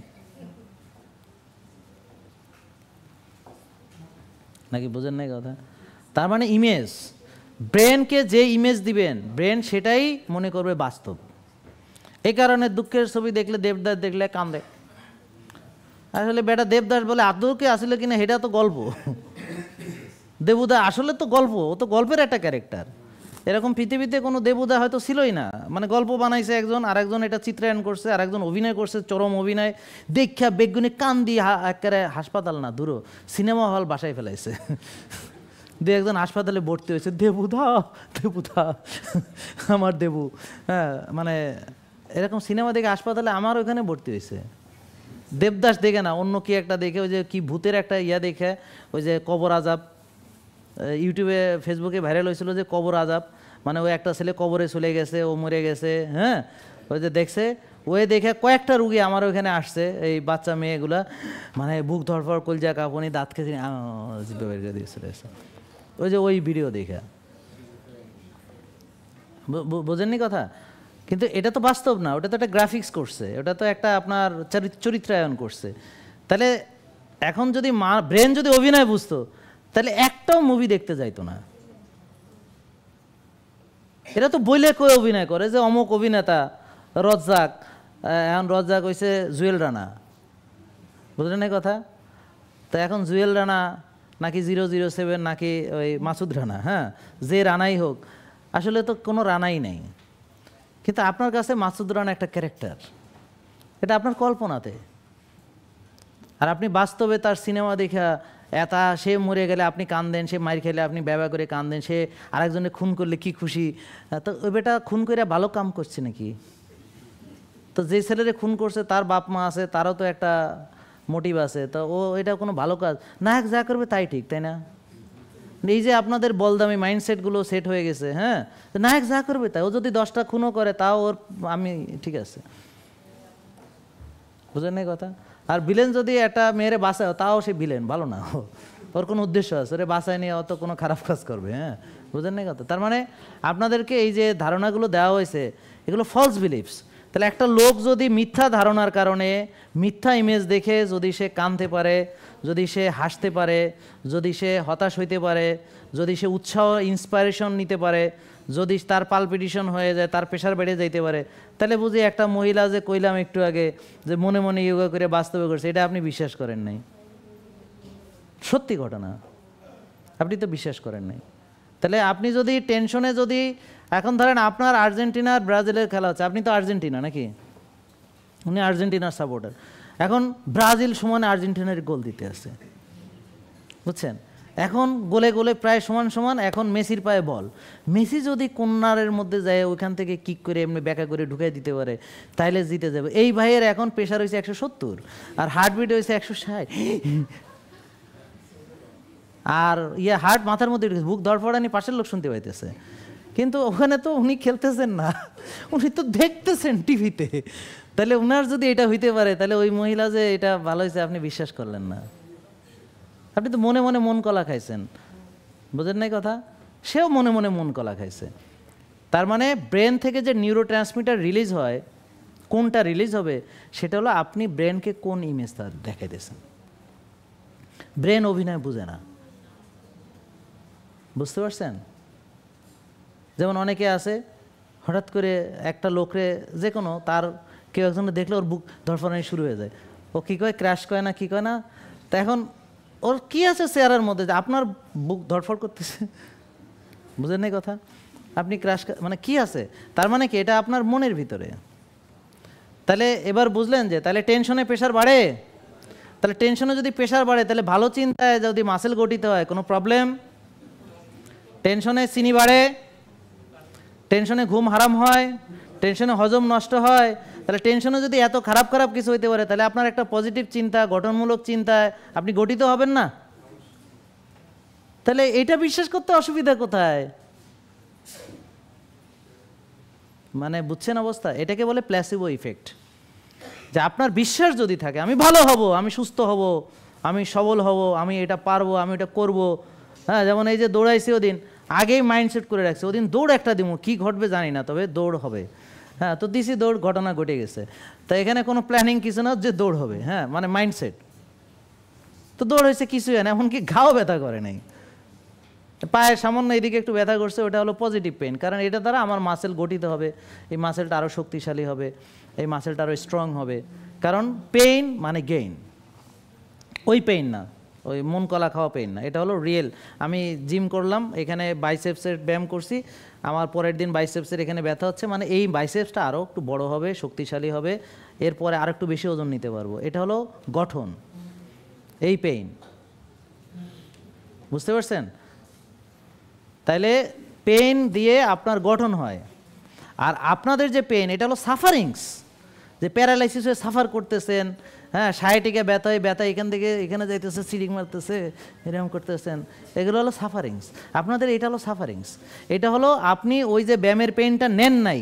S1: নাকি বোঝেন নাই কথা তার মানে ইমেজ ব্রেনকে যে ইমেজ দিবেন ব্রেন সেটাই মনে করবে বাস্তব এই কারণে দুঃখের ছবি দেখলে দেবদাস দেখলে কান্দে আসলে বেটা দেবদাস বলে আদৌকে আসলে কিনা সেটা তো গল্প দেবুদা আসলে তো গল্প ও তো গল্পের একটা ক্যারেক্টার এরকম পৃথিবীতে কোনো দেবুদা হয়তো ছিলই না মানে গল্প বানাইছে একজন আর একজন এটা চিত্রায়ন করছে আর একজন অভিনয় করছে চরম অভিনয় দেখা বেগুনি কান দিয়ে একেবারে হাসপাতাল না দূর সিনেমা হল বাসায় ফেলাইছে দু একজন হাসপাতালে ভর্তি হয়েছে দেবুধা দেবুধা আমার দেবু হ্যাঁ মানে এরকম সিনেমা দেখে হাসপাতালে আমার ওখানে ভর্তি হয়েছে দেবদাস দেখে না অন্য কি একটা দেখে ওই যে কি ভূতের একটা ইয়া দেখে ওই যে কবর আজাব ইউটিউবে ফেসবুকে ভাইরাল হয়েছিল যে কবর আজাব মানে ওই একটা ছেলে কবরে চলে গেছে ও মরে গেছে হ্যাঁ ওই যে দেখছে ওই দেখে কয়েকটা রুগী আমার ওইখানে আসছে এই বাচ্চা মেয়েগুলা মানে বুক ধরফর কলজা কাপনি দাঁত খেতে দিয়েছিল ওই যে ওই ভিডিও দেখে বোঝেননি কথা কিন্তু এটা তো বাস্তব না ওটা তো একটা গ্রাফিক্স করছে ওটা তো একটা আপনার চরিত্রায়ন করছে তাহলে এখন যদি মা ব্রেন যদি অভিনয় বুঝতো তাহলে একটাও মুভি দেখতে যাইতো না এরা তো বইলে করে অভিনয় করে যে অমুক অভিনেতা রজ্জাক এখন রজ্জাক হয়েছে জুয়েল রানা বুঝলেন এই কথা তো এখন জুয়েল রানা নাকি জিরো জিরো সেভেন নাকি ওই মাসুদ রানা হ্যাঁ যে রানাই হোক আসলে তো কোনো রানাই নেই কিন্তু আপনার কাছে মাসুদ রানা একটা ক্যারেক্টার এটা আপনার কল্পনাতে আর আপনি বাস্তবে তার সিনেমা দেখা এতা সে মরে গেলে আপনি কান্দেন সে মার খেলে আপনি ব্যবহার করে কান্দেন সে আরেকজনে খুন করলে কি খুশি তো ওই বেটা খুন করে ভালো কাম করছে নাকি তো যে ছেলেরে খুন করছে তার বাপ মা আছে তারও তো একটা মোটিভ আছে তো ও এটা কোনো ভালো কাজ নায়ক যা করবে তাই ঠিক তাই না এই যে আপনাদের বলদামি মাইন্ডসেটগুলো সেট হয়ে গেছে হ্যাঁ নায়ক যা করবে তাই ও যদি দশটা খুনও করে তাও ওর আমি ঠিক আছে বুঝেন নাই কথা আর ভিলেন যদি একটা মেয়েরে বাসায় তাও সে ভিলেন ভালো না ওর কোনো উদ্দেশ্য আছে ওরে বাসায় নিয়ে অত কোনো খারাপ কাজ করবে হ্যাঁ বুঝেন নাই কথা তার মানে আপনাদেরকে এই যে ধারণাগুলো দেওয়া হয়েছে এগুলো ফলস বিলিফস তাহলে একটা লোক যদি মিথ্যা ধারণার কারণে মিথ্যা ইমেজ দেখে যদি সে কাঁদতে পারে যদি সে হাসতে পারে যদি সে হতাশ হইতে পারে যদি সে উৎসাহ ইন্সপায়ারেশন নিতে পারে যদি তার পালপিটিশন হয়ে যায় তার প্রেশার বেড়ে যাইতে পারে তাহলে বুঝি একটা মহিলা যে কইলাম একটু আগে যে মনে মনে ইয়োগা করে বাস্তবে করছে এটা আপনি বিশ্বাস করেন নাই সত্যি ঘটনা আপনি তো বিশ্বাস করেন নাই তাহলে আপনি যদি টেনশনে যদি এখন ধরেন আপনার আর্জেন্টিনা আর ব্রাজিলের খেলা হচ্ছে আপনি তো আর্জেন্টিনা নাকি উনি আর্জেন্টিনার সাপোর্টার এখন ব্রাজিল সমানে আর্জেন্টিনার গোল দিতে আছে বুঝছেন এখন গোলে গোলে প্রায় সমান সমান এখন মেসির পায়ে বল মেসি যদি কন্যারের মধ্যে যায় ওইখান থেকে কিক করে এমনি ব্যাকা করে ঢুকাই দিতে পারে তাইলে জিতে যাবে এই ভাইয়ের এখন প্রেশার হয়েছে একশো সত্তর আর হার্টবিট হয়েছে একশো ষাট আর ইয়ে হার্ট মাথার মধ্যে বুক ধরফড়ানি পাশের লোক শুনতে পাইতেছে কিন্তু ওখানে তো উনি খেলতেছেন না উনি তো দেখতেছেন টিভিতে তাহলে ওনার যদি এটা হইতে পারে তাহলে ওই মহিলা যে এটা ভালো হয়েছে আপনি বিশ্বাস করলেন না আপনি তো মনে মনে মন কলা খাইছেন বোঝেন নাই কথা সেও মনে মনে মন কলা খাইছে তার মানে ব্রেন থেকে যে নিউরো ট্রান্সমিটার রিলিজ হয় কোনটা রিলিজ হবে সেটা হলো আপনি ব্রেনকে কোন ইমেজ তার দেখাইতেছেন ব্রেন অভিনয় বুঝে না বুঝতে পারছেন যেমন অনেকে আছে হঠাৎ করে একটা লোকরে যে কোনো তার কেউ একজন দেখলে ওর বুক ধরফরানি শুরু হয়ে যায় ও কী কয় ক্র্যাশ কয় না কী কয় না তা এখন ওর কি আছে চেয়ারের মধ্যে আপনার বুক ধরফর করতেছে বুঝেন নাই কথা আপনি ক্র্যাশ মানে কি আছে তার মানে কি এটা আপনার মনের ভিতরে তাহলে এবার বুঝলেন যে তাহলে টেনশনে প্রেশার বাড়ে তাহলে টেনশনে যদি প্রেশার বাড়ে তাহলে ভালো চিন্তায় যদি মাসেল গঠিত হয় কোনো প্রবলেম টেনশনে চিনি বাড়ে টেনশনে ঘুম হারাম হয় টেনশনে হজম নষ্ট হয় তাহলে টেনশনও যদি এত খারাপ খারাপ কিছু হইতে পারে তাহলে আপনার একটা পজিটিভ চিন্তা গঠনমূলক চিন্তায় আপনি গঠিত হবেন না তাহলে এটা বিশ্বাস করতে অসুবিধা কোথায় মানে বুঝছেন অবস্থা এটাকে বলে প্ল্যাসিবো ইফেক্ট যে আপনার বিশ্বাস যদি থাকে আমি ভালো হব আমি সুস্থ হব আমি সবল হব আমি এটা পারবো আমি এটা করব হ্যাঁ যেমন এই যে দৌড়াইছি ওদিন আগেই মাইন্ডসেট করে রাখছি ওদিন দৌড় একটা দিব কি ঘটবে জানি না তবে দৌড় হবে হ্যাঁ তো দিসি দৌড় ঘটনা ঘটে গেছে তা এখানে কোনো প্ল্যানিং কিছু না যে দৌড় হবে হ্যাঁ মানে মাইন্ডসেট তো দৌড় হয়েছে কিছুই হয় না এমনকি ঘাও ব্যথা করে নাই পায়ের সামান্য এদিকে একটু ব্যথা করছে ওটা হলো পজিটিভ পেন কারণ এটা দ্বারা আমার মাসেল গঠিত হবে এই মাসেলটা আরও শক্তিশালী হবে এই মাসেলটা আরও স্ট্রং হবে কারণ পেইন মানে গেইন ওই পেইন না ওই মন কলা খাওয়া পেন না এটা হলো রিয়েল আমি জিম করলাম এখানে বাইসেপসের ব্যায়াম করছি আমার পরের দিন বাইসেপসের এখানে ব্যথা হচ্ছে মানে এই বাইসেপসটা আরও একটু বড় হবে শক্তিশালী হবে এরপরে আর একটু বেশি ওজন নিতে পারবো এটা হলো গঠন এই পেইন বুঝতে পারছেন তাইলে পেইন দিয়ে আপনার গঠন হয় আর আপনাদের যে পেন এটা হলো সাফারিংস যে প্যারালাইসিসে সাফার করতেছেন হ্যাঁ সাইটিকে ব্যথায় ব্যথা এখান থেকে এখানে যাইতেছে সিঁড়ি মারতেছে এরকম করতেছেন এগুলো হলো সাফারিংস আপনাদের এটা হলো সাফারিংস এটা হলো আপনি ওই যে ব্যায়ামের পেইনটা নেন নাই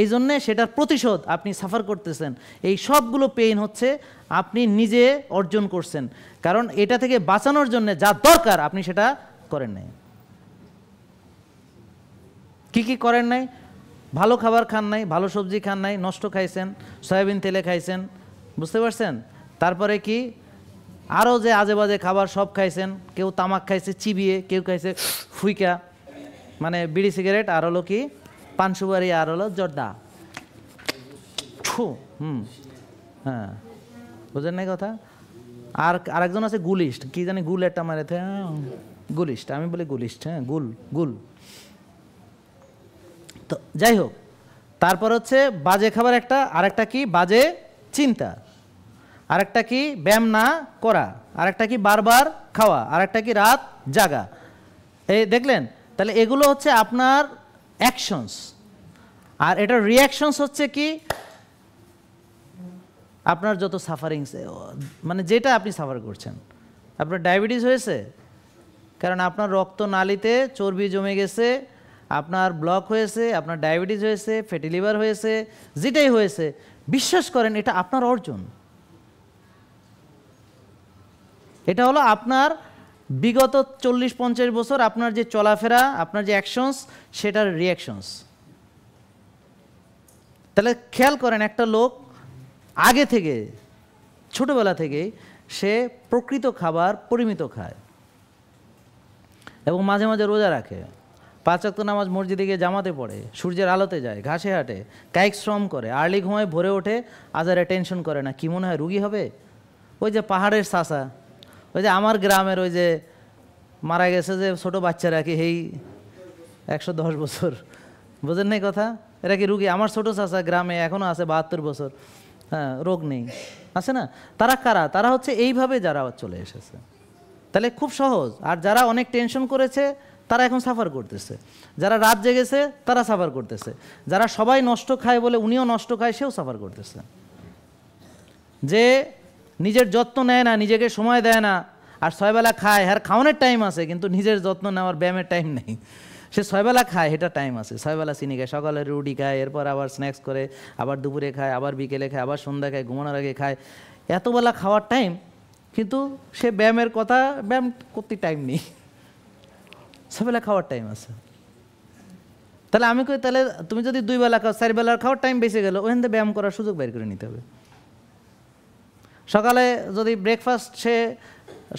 S1: এই জন্যে সেটার প্রতিশোধ আপনি সাফার করতেছেন এই সবগুলো পেইন হচ্ছে আপনি নিজে অর্জন করছেন কারণ এটা থেকে বাঁচানোর জন্য যা দরকার আপনি সেটা করেন নাই কি কি করেন নাই ভালো খাবার খান নাই ভালো সবজি খান নাই নষ্ট খাইছেন সয়াবিন তেলে খাইছেন বুঝতে পারছেন তারপরে কি আরও যে আজে বাজে খাবার সব খাইছেন কেউ তামাক খাইছে চিবিয়ে কেউ খাইছে ফুইকা মানে বিড়ি সিগারেট আর হলো কি পান সুপারি আর হলো জর্দা ঠু হুম হ্যাঁ বুঝেন নাই কথা আর আরেকজন আছে গুলিস্ট কি জানি গুল একটা মারেতে গুলিস্ট আমি বলি গুলিস্ট হ্যাঁ গুল গুল তো যাই হোক তারপর হচ্ছে বাজে খাবার একটা আরেকটা কি বাজে চিন্তা আরেকটা কি ব্যায়াম না করা আরেকটা কি বারবার খাওয়া আরেকটা কি রাত জাগা এই দেখলেন তাহলে এগুলো হচ্ছে আপনার অ্যাকশনস আর এটার রিয়াকশনস হচ্ছে কি আপনার যত সাফারিংস মানে যেটা আপনি সাফার করছেন আপনার ডায়াবেটিস হয়েছে কারণ আপনার রক্ত নালিতে চর্বি জমে গেছে আপনার ব্লক হয়েছে আপনার ডায়াবেটিস হয়েছে ফ্যাটি লিভার হয়েছে যেটাই হয়েছে বিশ্বাস করেন এটা আপনার অর্জন এটা হলো আপনার বিগত চল্লিশ পঞ্চাশ বছর আপনার যে চলাফেরা আপনার যে অ্যাকশনস সেটার রিয়াকশনস তাহলে খেয়াল করেন একটা লোক আগে থেকে ছোটোবেলা থেকেই সে প্রকৃত খাবার পরিমিত খায় এবং মাঝে মাঝে রোজা রাখে পাঁচাক্ত নামাজ মসজিদে গিয়ে জামাতে পড়ে সূর্যের আলোতে যায় ঘাসে হাঁটে কায়িক শ্রম করে আর্লি ঘুমায় ভোরে ওঠে আজারে টেনশন করে না কি মনে হয় রুগী হবে ওই যে পাহাড়ের সাসা ওই যে আমার গ্রামের ওই যে মারা গেছে যে ছোট বাচ্চারা কি এই একশো দশ বছর বোঝেন নাই কথা এরা কি রুগী আমার ছোট চাষা গ্রামে এখনও আছে বাহাত্তর বছর হ্যাঁ রোগ নেই আছে না তারা কারা তারা হচ্ছে এইভাবে যারা চলে এসেছে তাহলে খুব সহজ আর যারা অনেক টেনশন করেছে তারা এখন সাফার করতেছে যারা রাত জেগেছে তারা সাফার করতেছে যারা সবাই নষ্ট খায় বলে উনিও নষ্ট খায় সেও সাফার করতেছে যে নিজের যত্ন নেয় না নিজেকে সময় দেয় না আর ছয়বেলা খায় আর হ্যাঁ, খাওয়ানোর টাইম আছে কিন্তু নিজের যত্ন নেওয়ার ব্যায়ামের টাইম নেই সে ছয়বেলা খায় এটা টাইম আছে ছয়বেলা চিনি খায় সকালে রুটি খায় এরপর আবার স্ন্যাক্স করে আবার দুপুরে খায় আবার বিকেলে খায় আবার সন্ধ্যা খায় ঘুমানোর আগে খায় এতবেলা খাওয়ার টাইম কিন্তু সে ব্যায়ামের কথা ব্যায়াম করতে টাইম নেই ছবেলা খাওয়ার টাইম আছে তাহলে আমি কই তাহলে তুমি যদি দুইবেলা খাও চারবেলা খাওয়ার টাইম বেঁচে গেলো ওখান থেকে ব্যায়াম করার সুযোগ বের করে নিতে হবে সকালে যদি ব্রেকফাস্ট সে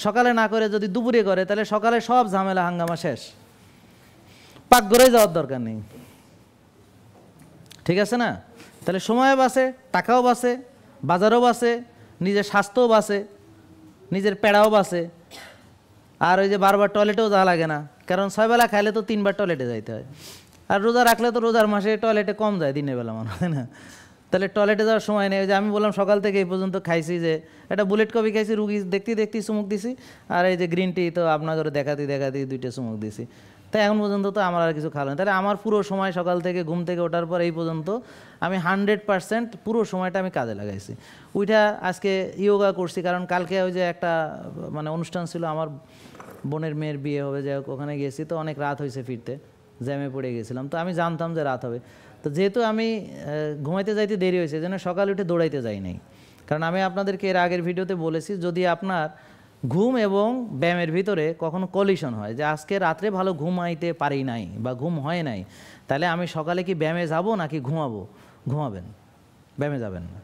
S1: সকালে না করে যদি দুপুরে করে তাহলে সকালে সব ঝামেলা হাঙ্গামা শেষ পাক করে যাওয়ার দরকার নেই ঠিক আছে না তাহলে সময় বাঁচে টাকাও বাঁচে বাজারও বাঁচে নিজের স্বাস্থ্যও বাঁচে নিজের পেড়াও বাঁচে আর ওই যে বারবার টয়লেটেও যাওয়া লাগে না কারণ ছয়বেলা খাইলে তো তিনবার টয়লেটে যাইতে হয় আর রোজা রাখলে তো রোজার মাসে টয়লেটে কম যায় দিনের বেলা মনে হয় না তাহলে টয়লেটে যাওয়ার সময় নেই যে আমি বললাম সকাল থেকে এই পর্যন্ত খাইছি যে একটা বুলেট কপি খাইছি রুগী দেখতে দেখতে চুমুক দিছি আর এই যে গ্রিন টি তো আপনাকে দেখাতে দেখাতে দুইটা চুমুক দিছি তাই এখন পর্যন্ত তো আমার আর কিছু খাওয়া না তাহলে আমার পুরো সময় সকাল থেকে ঘুম থেকে ওঠার পর এই পর্যন্ত আমি হান্ড্রেড পারসেন্ট পুরো সময়টা আমি কাজে লাগাইছি ওইটা আজকে ইয়োগা করছি কারণ কালকে ওই যে একটা মানে অনুষ্ঠান ছিল আমার বোনের মেয়ের বিয়ে হবে যাই ওখানে গেছি তো অনেক রাত হয়েছে ফিরতে জ্যামে পড়ে গেছিলাম তো আমি জানতাম যে রাত হবে তো যেহেতু আমি ঘুমাইতে যাইতে দেরি হয়েছে যেন সকাল উঠে দৌড়াইতে যাই নাই কারণ আমি আপনাদেরকে এর আগের ভিডিওতে বলেছি যদি আপনার ঘুম এবং ব্যায়ামের ভিতরে কখনো কলিশন হয় যে আজকে রাত্রে ভালো ঘুমাইতে পারি নাই বা ঘুম হয় নাই তাহলে আমি সকালে কি ব্যায়ামে যাব নাকি ঘুমাবো ঘুমাবেন ব্যায়ামে যাবেন না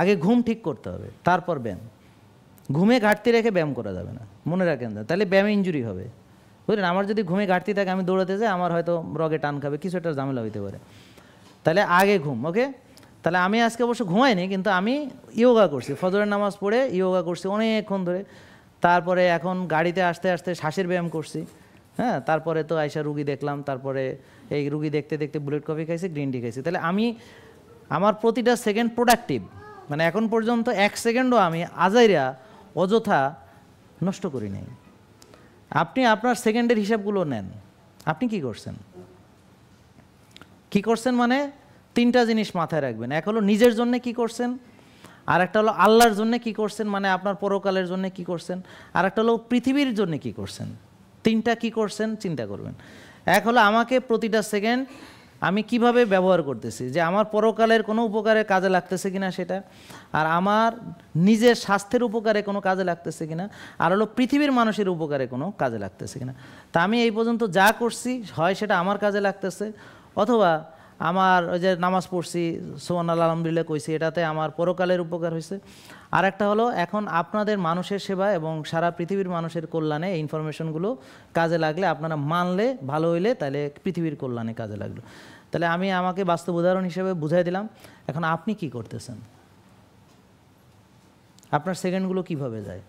S1: আগে ঘুম ঠিক করতে হবে তারপর ব্যায়াম ঘুমে ঘাটতি রেখে ব্যায়াম করা যাবে না মনে রাখেন তাহলে ব্যায়াম ইঞ্জুরি হবে বুঝলেন আমার যদি ঘুমে ঘাটতি থাকে আমি দৌড়াতে যাই আমার হয়তো রগে টান খাবে কিছু একটা ঝামেলা হইতে পারে তাহলে আগে ঘুম ওকে তাহলে আমি আজকে অবশ্য ঘুমাইনি কিন্তু আমি ইয়োগা করছি ফজরের নামাজ পড়ে ইয়োগা করছি অনেকক্ষণ ধরে তারপরে এখন গাড়িতে আসতে আসতে শ্বাসের ব্যায়াম করছি হ্যাঁ তারপরে তো আয়সা রুগী দেখলাম তারপরে এই রুগী দেখতে দেখতে বুলেট কফি খাইছি গ্রিন টি খাইছি তাহলে আমি আমার প্রতিটা সেকেন্ড প্রোডাক্টিভ মানে এখন পর্যন্ত এক সেকেন্ডও আমি আজাইরা অযথা নষ্ট করি নাই আপনি আপনার সেকেন্ডের হিসাবগুলো নেন আপনি কি করছেন কি করছেন মানে তিনটা জিনিস মাথায় রাখবেন এক হলো নিজের জন্য কি করছেন আর একটা হলো আল্লাহর জন্য কি করছেন মানে আপনার পরকালের জন্য কি করছেন আর একটা হলো পৃথিবীর জন্য কি করছেন তিনটা কি করছেন চিন্তা করবেন এক হলো আমাকে প্রতিটা সেকেন্ড আমি কিভাবে ব্যবহার করতেছি যে আমার পরকালের কোনো উপকারে কাজে লাগতেছে কিনা সেটা আর আমার নিজের স্বাস্থ্যের উপকারে কোনো কাজে লাগতেছে কিনা আর হলো পৃথিবীর মানুষের উপকারে কোনো কাজে লাগতেছে কিনা তা আমি এই পর্যন্ত যা করছি হয় সেটা আমার কাজে লাগতেছে অথবা আমার ওই যে নামাজ পড়ছি সোহান আল্লাহ আলহামদুলিল্লাহ কইছি এটাতে আমার পরকালের উপকার হয়েছে আর একটা হলো এখন আপনাদের মানুষের সেবা এবং সারা পৃথিবীর মানুষের কল্যাণে এই ইনফরমেশনগুলো কাজে লাগলে আপনারা মানলে ভালো হইলে তাহলে পৃথিবীর কল্যাণে কাজে লাগলো তাহলে আমি আমাকে বাস্তব উদাহরণ হিসেবে বুঝাই দিলাম এখন আপনি কি করতেছেন আপনার সেকেন্ডগুলো কিভাবে যায়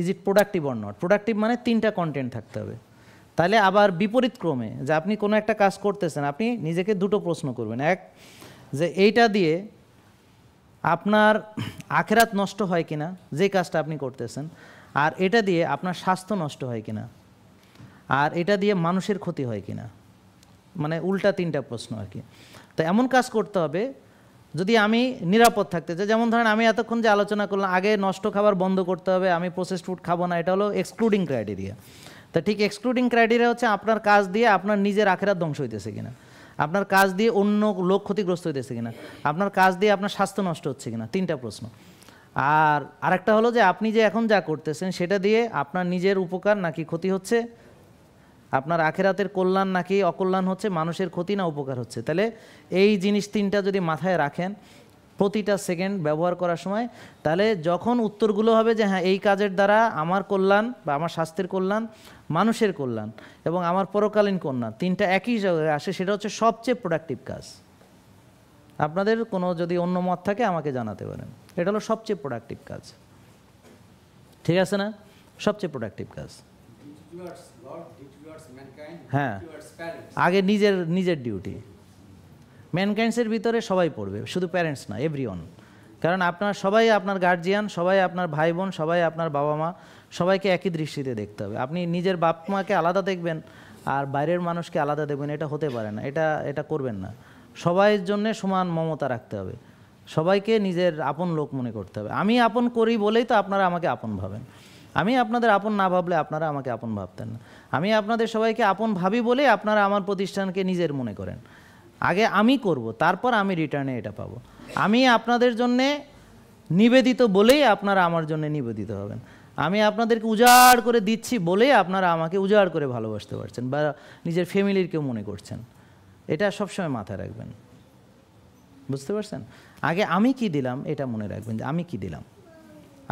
S1: is it productive or not productive মানে তিনটা কন্টেন্ট থাকতে হবে তাহলে আবার বিপরীত ক্রমে যে আপনি কোনো একটা কাজ করতেছেন আপনি নিজেকে দুটো প্রশ্ন করবেন এক যে এইটা দিয়ে আপনার আখেরাত নষ্ট হয় কিনা যে কাজটা আপনি করতেছেন আর এটা দিয়ে আপনার স্বাস্থ্য নষ্ট হয় কিনা আর এটা দিয়ে মানুষের ক্ষতি হয় কিনা মানে উল্টা তিনটা প্রশ্ন আর কি তো এমন কাজ করতে হবে যদি আমি নিরাপদ থাকতে চাই যেমন ধরেন আমি এতক্ষণ যে আলোচনা করলাম আগে নষ্ট খাবার বন্ধ করতে হবে আমি প্রসেসড ফুড খাবো না এটা হলো এক্সক্লুডিং ক্রাইটেরিয়া তা ঠিক এক্সক্লুডিং ক্রাইটেরিয়া হচ্ছে আপনার কাজ দিয়ে আপনার নিজের আখেরা ধ্বংস হইতেছে কিনা আপনার কাজ দিয়ে অন্য লোক ক্ষতিগ্রস্ত হইতেছে কিনা আপনার কাজ দিয়ে আপনার স্বাস্থ্য নষ্ট হচ্ছে কিনা তিনটা প্রশ্ন আর আরেকটা হলো যে আপনি যে এখন যা করতেছেন সেটা দিয়ে আপনার নিজের উপকার নাকি ক্ষতি হচ্ছে আপনার আখেরাতের কল্যাণ নাকি অকল্যাণ হচ্ছে মানুষের ক্ষতি না উপকার হচ্ছে তাহলে এই জিনিস তিনটা যদি মাথায় রাখেন প্রতিটা সেকেন্ড ব্যবহার করার সময় তাহলে যখন উত্তরগুলো হবে যে হ্যাঁ এই কাজের দ্বারা আমার কল্যাণ বা আমার স্বাস্থ্যের কল্যাণ মানুষের কল্যাণ এবং আমার পরকালীন কন্যা তিনটা একই জায়গায় আসে সেটা হচ্ছে সবচেয়ে প্রোডাক্টিভ কাজ আপনাদের কোনো যদি অন্য মত থাকে আমাকে জানাতে পারেন এটা হলো সবচেয়ে প্রোডাক্টিভ কাজ ঠিক আছে না সবচেয়ে প্রোডাক্টিভ কাজ হ্যাঁ আগে নিজের নিজের ডিউটি ম্যানকাইন্ডসের ভিতরে সবাই পড়বে শুধু প্যারেন্টস না এভরি কারণ আপনার সবাই আপনার গার্জিয়ান সবাই আপনার ভাই বোন সবাই আপনার বাবা মা সবাইকে একই দৃষ্টিতে দেখতে হবে আপনি নিজের বাপ মাকে আলাদা দেখবেন আর বাইরের মানুষকে আলাদা দেখবেন এটা হতে পারে না এটা এটা করবেন না সবাইয়ের জন্য সমান মমতা রাখতে হবে সবাইকে নিজের আপন লোক মনে করতে হবে আমি আপন করি বলেই তো আপনারা আমাকে আপন ভাবেন আমি আপনাদের আপন না ভাবলে আপনারা আমাকে আপন ভাবতেন না আমি আপনাদের সবাইকে আপন ভাবি বলেই আপনারা আমার প্রতিষ্ঠানকে নিজের মনে করেন আগে আমি করব তারপর আমি রিটার্নে এটা পাবো আমি আপনাদের জন্যে নিবেদিত বলেই আপনারা আমার জন্য নিবেদিত হবেন আমি আপনাদেরকে উজাড় করে দিচ্ছি বলে আপনারা আমাকে উজাড় করে ভালোবাসতে পারছেন বা নিজের ফ্যামিলির কেউ মনে করছেন এটা সবসময় মাথায় রাখবেন বুঝতে পারছেন আগে আমি কি দিলাম এটা মনে রাখবেন যে আমি কি দিলাম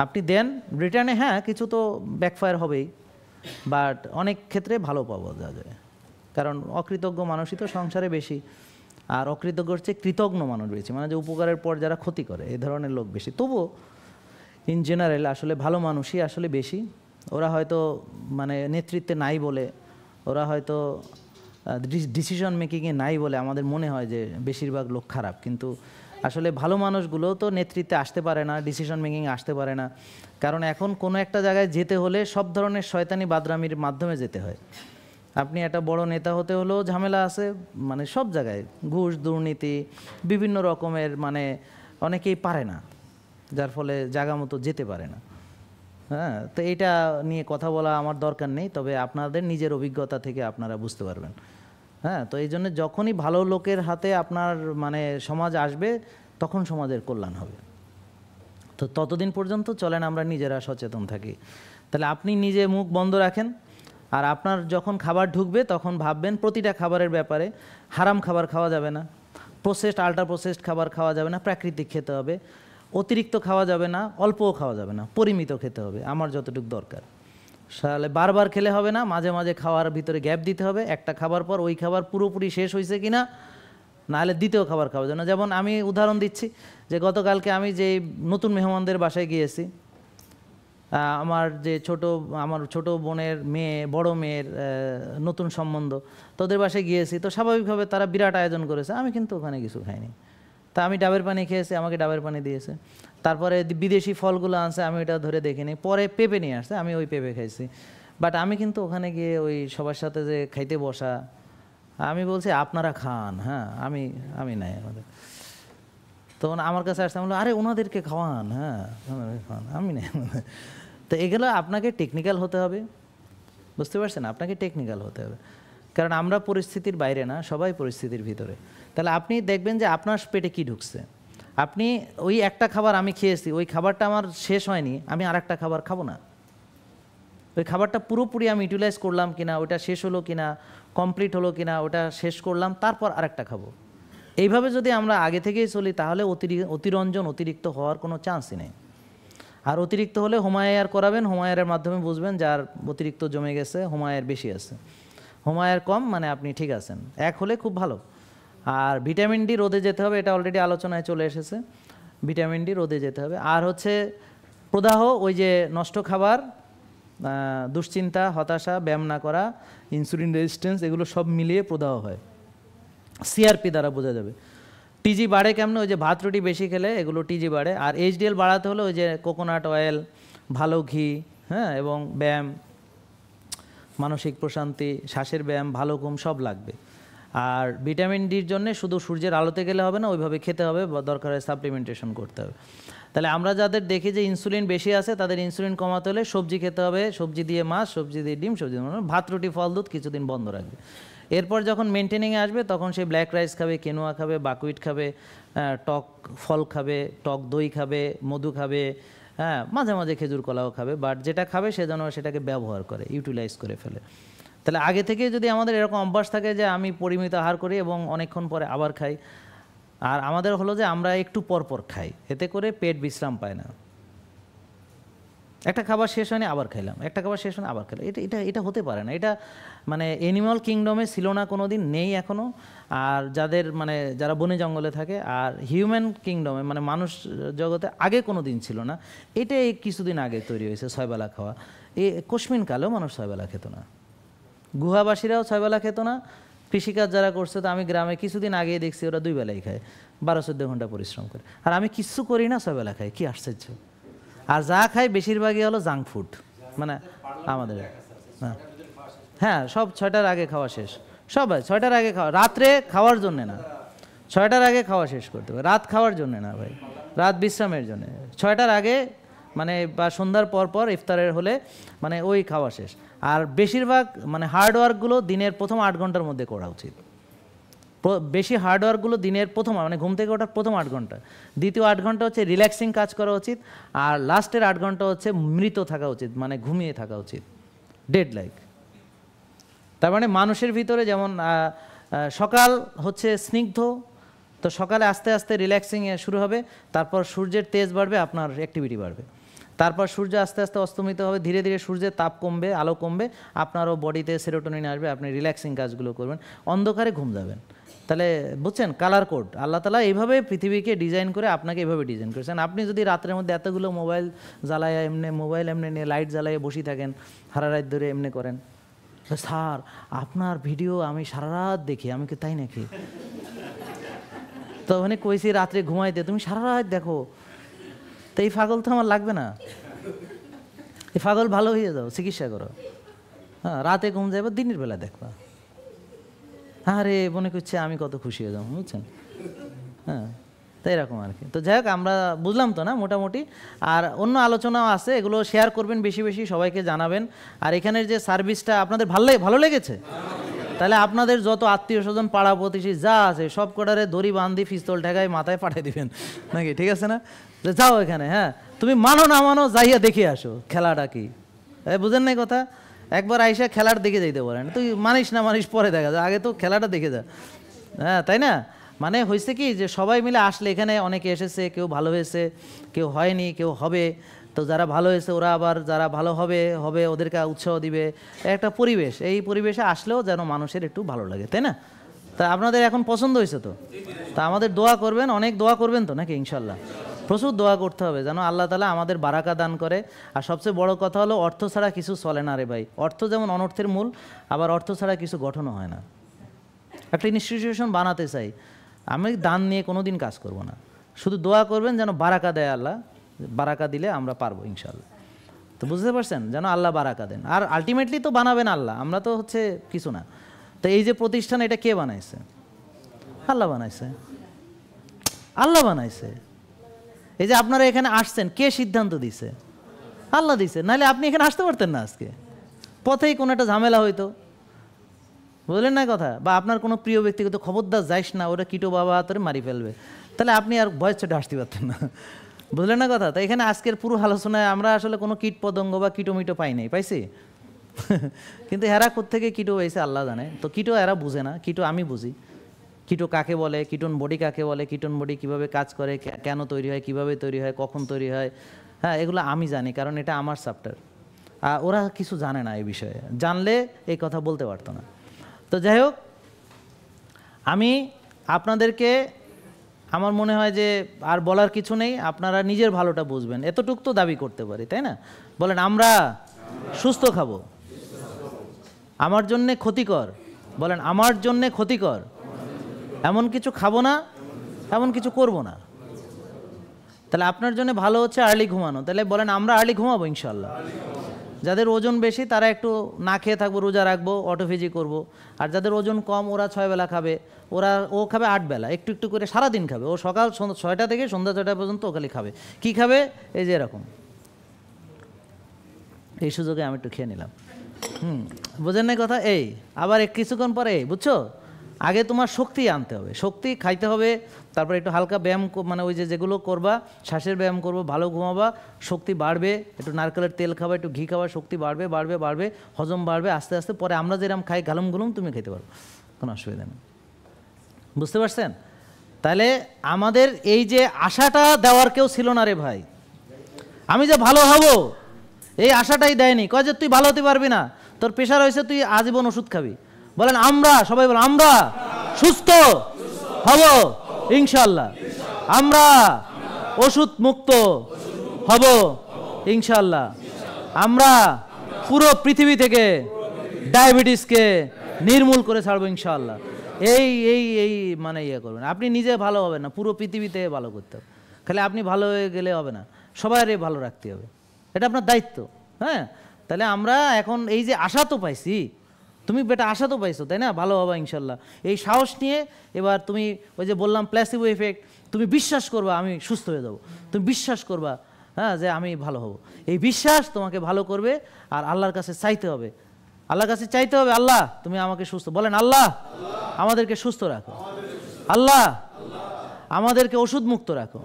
S1: আপনি দেন রিটার্নে হ্যাঁ কিছু তো ব্যাকফায়ার হবেই বাট অনেক ক্ষেত্রে ভালো পাওয়া যায় কারণ অকৃতজ্ঞ মানুষই তো সংসারে বেশি আর অকৃতজ্ঞ হচ্ছে কৃতজ্ঞ মানুষ বেশি মানে যে উপকারের পর যারা ক্ষতি করে এ ধরনের লোক বেশি তবুও ইন জেনারেল আসলে ভালো মানুষই আসলে বেশি ওরা হয়তো মানে নেতৃত্বে নাই বলে ওরা হয়তো ডিসিশন মেকিংয়ে নাই বলে আমাদের মনে হয় যে বেশিরভাগ লোক খারাপ কিন্তু আসলে ভালো মানুষগুলো তো নেতৃত্বে আসতে পারে না ডিসিশন মেকিংয়ে আসতে পারে না কারণ এখন কোনো একটা জায়গায় যেতে হলে সব ধরনের শয়তানি বাদরামির মাধ্যমে যেতে হয় আপনি একটা বড় নেতা হতে হলেও ঝামেলা আছে মানে সব জায়গায় ঘুষ দুর্নীতি বিভিন্ন রকমের মানে অনেকেই পারে না যার ফলে জায়গা মতো যেতে পারে না হ্যাঁ তো এটা নিয়ে কথা বলা আমার দরকার নেই তবে আপনাদের নিজের অভিজ্ঞতা থেকে আপনারা বুঝতে পারবেন হ্যাঁ তো এই জন্য যখনই ভালো লোকের হাতে আপনার মানে সমাজ আসবে তখন সমাজের কল্যাণ হবে তো ততদিন পর্যন্ত চলেন আমরা নিজেরা সচেতন থাকি তাহলে আপনি নিজে মুখ বন্ধ রাখেন আর আপনার যখন খাবার ঢুকবে তখন ভাববেন প্রতিটা খাবারের ব্যাপারে হারাম খাবার খাওয়া যাবে না প্রসেসড আল্ট্রা প্রসেসড খাবার খাওয়া যাবে না প্রাকৃতিক খেতে হবে অতিরিক্ত খাওয়া যাবে না অল্পও খাওয়া যাবে না পরিমিত খেতে হবে আমার যতটুকু দরকার তাহলে বারবার খেলে হবে না মাঝে মাঝে খাওয়ার ভিতরে গ্যাপ দিতে হবে একটা খাবার পর ওই খাবার পুরোপুরি শেষ হয়েছে কি না নাহলে দ্বিতীয় খাবার খাওয়া যাবে না যেমন আমি উদাহরণ দিচ্ছি যে গতকালকে আমি যে নতুন মেহমানদের বাসায় গিয়েছি আমার যে ছোট আমার ছোট বোনের মেয়ে বড় মেয়ের নতুন সম্বন্ধ তোদের বাসায় গিয়েছি তো স্বাভাবিকভাবে তারা বিরাট আয়োজন করেছে আমি কিন্তু ওখানে কিছু খাইনি তা আমি ডাবের পানি খেয়েছি আমাকে ডাবের পানি দিয়েছে তারপরে বিদেশি ফলগুলো আনছে আমি ওটা ধরে দেখিনি পরে পেঁপে নিয়ে আসছে আমি ওই পেঁপে খাইছি বাট আমি কিন্তু ওখানে গিয়ে ওই সবার সাথে যে খাইতে বসা আমি বলছি আপনারা খান হ্যাঁ আমি আমি নাই আমাদের তখন আমার কাছে আসতে বললো আরে ওনাদেরকে খাওয়ান হ্যাঁ খাওয়ান আমি নাই তো এগুলো আপনাকে টেকনিক্যাল হতে হবে বুঝতে পারছেন আপনাকে টেকনিক্যাল হতে হবে কারণ আমরা পরিস্থিতির বাইরে না সবাই পরিস্থিতির ভিতরে তাহলে আপনি দেখবেন যে আপনার পেটে কি ঢুকছে আপনি ওই একটা খাবার আমি খেয়েছি ওই খাবারটা আমার শেষ হয়নি আমি আর একটা খাবার খাবো না ওই খাবারটা পুরোপুরি আমি ইউটিলাইজ করলাম কিনা ওটা শেষ হলো কিনা কমপ্লিট হলো কিনা ওটা শেষ করলাম তারপর আরেকটা খাবো এইভাবে যদি আমরা আগে থেকেই চলি তাহলে অতিরঞ্জন অতিরিক্ত হওয়ার কোনো চান্সই নেই আর অতিরিক্ত হলে হোমায়ার করাবেন হোমায়ারের মাধ্যমে বুঝবেন যার অতিরিক্ত জমে গেছে হোমায়ার বেশি আছে হোমায়ার কম মানে আপনি ঠিক আছেন এক হলে খুব ভালো আর ভিটামিন ডি রোদে যেতে হবে এটা অলরেডি আলোচনায় চলে এসেছে ভিটামিন ডি রোদে যেতে হবে আর হচ্ছে প্রদাহ ওই যে নষ্ট খাবার দুশ্চিন্তা হতাশা ব্যায়াম না করা ইনসুলিন রেজিস্ট্যান্স এগুলো সব মিলিয়ে প্রদাহ হয় সিআরপি দ্বারা বোঝা যাবে টিজি বাড়ে কেমন ওই যে ভাত রুটি বেশি খেলে এগুলো টিজি বাড়ে আর এইচডিএল বাড়াতে হলে ওই যে কোকোনাট অয়েল ভালো ঘি হ্যাঁ এবং ব্যায়াম মানসিক প্রশান্তি শ্বাসের ব্যায়াম ভালো ঘুম সব লাগবে আর ভিটামিন ডির জন্য শুধু সূর্যের আলোতে গেলে হবে না ওইভাবে খেতে হবে বা দরকার হয় সাপ্লিমেন্টেশন করতে হবে তাহলে আমরা যাদের দেখি যে ইনসুলিন বেশি আছে তাদের ইনসুলিন কমাতে হলে সবজি খেতে হবে সবজি দিয়ে মাছ সবজি দিয়ে ডিম সবজি ভাত রুটি ফল দুধ কিছুদিন বন্ধ রাখবে এরপর যখন মেনটেনিংয়ে আসবে তখন সে ব্ল্যাক রাইস খাবে কেনোয়া খাবে বাকুইট খাবে টক ফল খাবে টক দই খাবে মধু খাবে হ্যাঁ মাঝে মাঝে খেজুর কলাও খাবে বাট যেটা খাবে সে যেন সেটাকে ব্যবহার করে ইউটিলাইজ করে ফেলে তাহলে আগে থেকে যদি আমাদের এরকম অভ্যাস থাকে যে আমি পরিমিত আহার করি এবং অনেকক্ষণ পরে আবার খাই আর আমাদের হলো যে আমরা একটু পরপর খাই এতে করে পেট বিশ্রাম পায় না একটা খাবার শেষ হয়নি আবার খাইলাম একটা খাবার শেষ হয়নি আবার খাইলাম এটা এটা এটা হতে পারে না এটা মানে অ্যানিমাল কিংডমে ছিল না কোনো দিন নেই এখনও আর যাদের মানে যারা বনে জঙ্গলে থাকে আর হিউম্যান কিংডমে মানে মানুষ জগতে আগে কোনো দিন ছিল না এটা কিছুদিন আগে তৈরি হয়েছে ছয়বেলা খাওয়া এ কশ্মিন কালেও মানুষ ছয়বেলা খেত না গুহাবাসীরাও বেলা খেত না কৃষিকাজ যারা করছে তো আমি গ্রামে কিছুদিন আগেই দেখছি ওরা দুই বেলাই খায় বারো চোদ্দ ঘন্টা পরিশ্রম করে আর আমি কিছু করি না বেলা খাই কি আশ্চর্য আর যা খাই বেশিরভাগই হলো জাঙ্ক ফুড মানে আমাদের হ্যাঁ হ্যাঁ সব ছয়টার আগে খাওয়া শেষ সবাই ছয়টার আগে খাওয়া রাত্রে খাওয়ার জন্যে না ছয়টার আগে খাওয়া শেষ করতে হবে রাত খাওয়ার জন্যে না ভাই রাত বিশ্রামের জন্যে ছয়টার আগে মানে বা সন্ধ্যার পর পর ইফতারের হলে মানে ওই খাওয়া শেষ আর বেশিরভাগ মানে হার্ডওয়ার্কগুলো দিনের প্রথম আট ঘন্টার মধ্যে করা উচিত বেশি হার্ডওয়ার্কগুলো দিনের প্রথম মানে ঘুম থেকে ওঠার প্রথম আট ঘন্টা দ্বিতীয় আট ঘন্টা হচ্ছে রিল্যাক্সিং কাজ করা উচিত আর লাস্টের আট ঘন্টা হচ্ছে মৃত থাকা উচিত মানে ঘুমিয়ে থাকা উচিত ডেড লাইক তার মানে মানুষের ভিতরে যেমন সকাল হচ্ছে স্নিগ্ধ তো সকালে আস্তে আস্তে রিল্যাক্সিংয়ে শুরু হবে তারপর সূর্যের তেজ বাড়বে আপনার অ্যাক্টিভিটি বাড়বে তারপর সূর্য আস্তে আস্তে অস্তমিত হবে ধীরে ধীরে সূর্যের তাপ কমবে আলো কমবে আপনারও বডিতে সেরোটোনিন আসবে আপনি রিল্যাক্সিং কাজগুলো করবেন অন্ধকারে ঘুম যাবেন তাহলে বুঝছেন কালার কোড আল্লাহ তালা এইভাবে পৃথিবীকে ডিজাইন করে আপনাকে এভাবে ডিজাইন করেছেন আপনি যদি রাত্রের মধ্যে এতগুলো মোবাইল জ্বালায় এমনি মোবাইল এমনি নিয়ে লাইট জ্বালায় বসে থাকেন সারা রাত ধরে এমনি করেন স্যার আপনার ভিডিও আমি সারা রাত দেখি আমি কি তাই নাকি তো মানে কইছি রাত্রে ঘুমাইতে তুমি সারা রাত দেখো তো এই ফাগল তো আমার লাগবে না এই ফাগল ভালো হয়ে যাও চিকিৎসা করো হ্যাঁ রাতে ঘুম যাবে দিনের বেলা দেখবা রে মনে করছে আমি কত খুশি হয়ে যাবো বুঝছেন হ্যাঁ তো এরকম আর কি তো যাই হোক আমরা বুঝলাম তো না মোটামুটি আর অন্য আলোচনাও আছে এগুলো শেয়ার করবেন বেশি বেশি সবাইকে জানাবেন আর এখানের যে সার্ভিসটা আপনাদের ভালো ভালো লেগেছে তাহলে আপনাদের যত আত্মীয় স্বজন পাড়া প্রতিবেশী যা আছে সব কটারে দড়ি বান্ধি পিস্তল ঠেকায় মাথায় পাঠিয়ে দিবেন নাকি ঠিক আছে না যাও এখানে হ্যাঁ তুমি মানো না মানো যাইয়া দেখে আসো খেলাটা কি বুঝেন নাই কথা একবার আইসা খেলার দেখে যাইতে পারেন তুই মানিস না মানিস পরে দেখা যায় আগে তো খেলাটা দেখে যা হ্যাঁ তাই না মানে হয়েছে কি যে সবাই মিলে আসলে এখানে অনেকে এসেছে কেউ ভালো হয়েছে কেউ হয়নি কেউ হবে তো যারা ভালো হয়েছে ওরা আবার যারা ভালো হবে হবে ওদেরকে উৎসাহ দিবে একটা পরিবেশ এই পরিবেশে আসলেও যেন মানুষের একটু ভালো লাগে তাই না তা আপনাদের এখন পছন্দ হয়েছে তো তা আমাদের দোয়া করবেন অনেক দোয়া করবেন তো নাকি ইনশাল্লাহ প্রচুর দোয়া করতে হবে যেন আল্লাহ তালা আমাদের বারাকা দান করে আর সবচেয়ে বড় কথা হলো অর্থ ছাড়া কিছু চলে না রে ভাই অর্থ যেমন অনর্থের মূল আবার অর্থ ছাড়া কিছু গঠনও হয় না একটা ইনস্টিটিউশন বানাতে চাই আমি দান নিয়ে কোনো দিন কাজ করব না শুধু দোয়া করবেন যেন বারাকা দেয় আল্লাহ বারাকা দিলে আমরা পারবো ইনশাল্লাহ তো বুঝতে পারছেন যেন আল্লাহ বারাকা দেন আর আলটিমেটলি তো বানাবেন আল্লাহ আমরা তো হচ্ছে কিছু না তো এই যে প্রতিষ্ঠান এটা কে বানাইছে আল্লাহ বানাইছে আল্লাহ বানাইছে এই যে আপনারা এখানে আসছেন কে সিদ্ধান্ত দিছে আল্লাহ দিছে নাহলে আপনি এখানে আসতে পারতেন না আজকে পথেই কোনো একটা ঝামেলা হইতো বুঝলেন না কথা বা আপনার কোনো প্রিয় ব্যক্তিগত খবরদার যাইস না ওরা কিটো বাবা তোরে মারি ফেলবে তাহলে আপনি আর ভয়েস ছোটে আসতে পারতেন না বুঝলেন না কথা তো এখানে আজকের পুরো আলোচনায় আমরা আসলে কোনো কীট পতঙ্গ বা কিটোমিটো পাই নাই পাইছি কিন্তু এরা কোথেকে কিটো পাইছে আল্লাহ জানে তো কিটো এরা বুঝে না কিটো আমি বুঝি কিটো কাকে বলে কিটন বডি কাকে বলে কিটন বডি কিভাবে কাজ করে কেন তৈরি হয় কিভাবে তৈরি হয় কখন তৈরি হয় হ্যাঁ এগুলো আমি জানি কারণ এটা আমার আর ওরা কিছু জানে না এই বিষয়ে জানলে এই কথা বলতে পারতো না তো যাই হোক আমি আপনাদেরকে আমার মনে হয় যে আর বলার কিছু নেই আপনারা নিজের ভালোটা বুঝবেন এতটুক তো দাবি করতে পারি তাই না বলেন আমরা সুস্থ খাবো আমার জন্যে ক্ষতিকর বলেন আমার জন্যে ক্ষতিকর এমন কিছু খাবো না এমন কিছু করব না তাহলে আপনার জন্য ভালো হচ্ছে আর্লি ঘুমানো তাহলে বলেন আমরা আর্লি ঘুমাবো ইনশাল্লাহ যাদের ওজন বেশি তারা একটু না খেয়ে থাকবো রোজা রাখবো অটোফিজি করব। আর যাদের ওজন কম ওরা ছয় বেলা খাবে ওরা ও খাবে আট বেলা একটু একটু করে সারাদিন খাবে ও সকাল ছয়টা থেকে সন্ধ্যা ছয়টা পর্যন্ত ও খালি খাবে কি খাবে এই যে এরকম এই সুযোগে আমি একটু খেয়ে নিলাম হুম বোঝেন না কথা এই আবার কিছুক্ষণ পরে বুঝছো আগে তোমার শক্তি আনতে হবে শক্তি খাইতে হবে তারপর একটু হালকা ব্যায়াম মানে ওই যে যেগুলো করবা শ্বাসের ব্যায়াম করবো ভালো ঘুমাবা শক্তি বাড়বে একটু নারকেলের তেল খাবা একটু ঘি খাবা শক্তি বাড়বে বাড়বে বাড়বে হজম বাড়বে আস্তে আস্তে পরে আমরা যেরকম খাই গালুম গুলুম তুমি খেতে পারো কোনো অসুবিধা নেই বুঝতে পারছেন তাহলে আমাদের এই যে আশাটা দেওয়ার কেউ ছিল না রে ভাই আমি যে ভালো হব এই আশাটাই দেয়নি কয় যে তুই ভালো হতে পারবি না তোর প্রেশার হয়েছে তুই আজীবন ওষুধ খাবি বলেন আমরা সবাই বলেন আমরা সুস্থ হব ইনশাল্লাহ আমরা ওষুধ মুক্ত হব ইনশাল্লাহ আমরা পুরো পৃথিবী থেকে ডায়াবেটিসকে নির্মূল করে ছাড়বো ইনশাল্লাহ এই এই এই মানে ইয়ে করবেন আপনি নিজে ভালো হবেন না পুরো পৃথিবীতে ভালো করতে হবে খালি আপনি ভালো হয়ে গেলে হবে না সবাইরে ভালো রাখতে হবে এটা আপনার দায়িত্ব হ্যাঁ তাহলে আমরা এখন এই যে আশা তো পাইছি তুমি বেটা আশা তো পাইছো তাই না ভালো হবা ইনশাল্লাহ এই সাহস নিয়ে এবার তুমি ওই যে বললাম প্লাসিবো এফেক্ট তুমি বিশ্বাস করবা আমি সুস্থ হয়ে যাবো তুমি বিশ্বাস করবা হ্যাঁ যে আমি ভালো হব এই বিশ্বাস তোমাকে ভালো করবে আর আল্লাহর কাছে চাইতে হবে আল্লাহর কাছে চাইতে হবে আল্লাহ তুমি আমাকে সুস্থ বলেন আল্লাহ আমাদেরকে সুস্থ রাখো আল্লাহ আমাদেরকে ওষুধ মুক্ত রাখো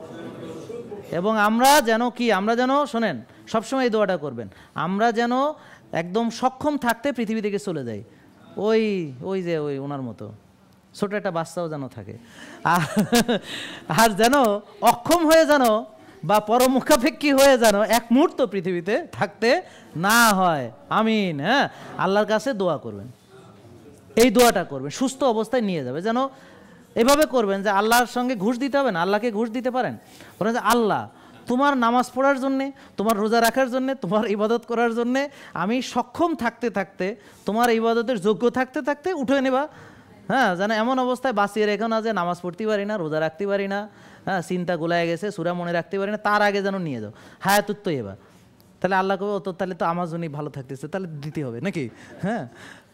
S1: এবং আমরা যেন কি আমরা যেন শোনেন সবসময় এই দোয়াটা করবেন আমরা যেন একদম সক্ষম থাকতে পৃথিবী থেকে চলে যায় ওই ওই যে ওই ওনার মতো ছোট একটা বাচ্চাও যেন থাকে আর যেন অক্ষম হয়ে যেন বা পরমুখাপেক্ষী হয়ে যেন এক মুহূর্ত পৃথিবীতে থাকতে না হয় আমিন হ্যাঁ আল্লাহর কাছে দোয়া করবেন এই দোয়াটা করবেন সুস্থ অবস্থায় নিয়ে যাবে যেন এভাবে করবেন যে আল্লাহর সঙ্গে ঘুষ দিতে হবে না আল্লাহকে ঘুষ দিতে পারেন বলেন যে আল্লাহ তোমার নামাজ পড়ার জন্যে তোমার রোজা রাখার জন্যে তোমার ইবাদত করার জন্যে আমি সক্ষম থাকতে থাকতে তোমার ইবাদতের যোগ্য থাকতে থাকতে উঠে নেবা হ্যাঁ যেন এমন অবস্থায় বাঁচিয়ে রেখো না যে নামাজ পড়তে পারি না রোজা রাখতে পারি না হ্যাঁ চিন্তা গুলায় গেছে সুরা মনে রাখতে পারি না তার আগে যেন নিয়ে যাও হায়াতুত্ব এবার তাহলে আল্লাহ কবে তো তাহলে তো আমার জন্যই ভালো থাকতেছে তাহলে দিতে হবে নাকি হ্যাঁ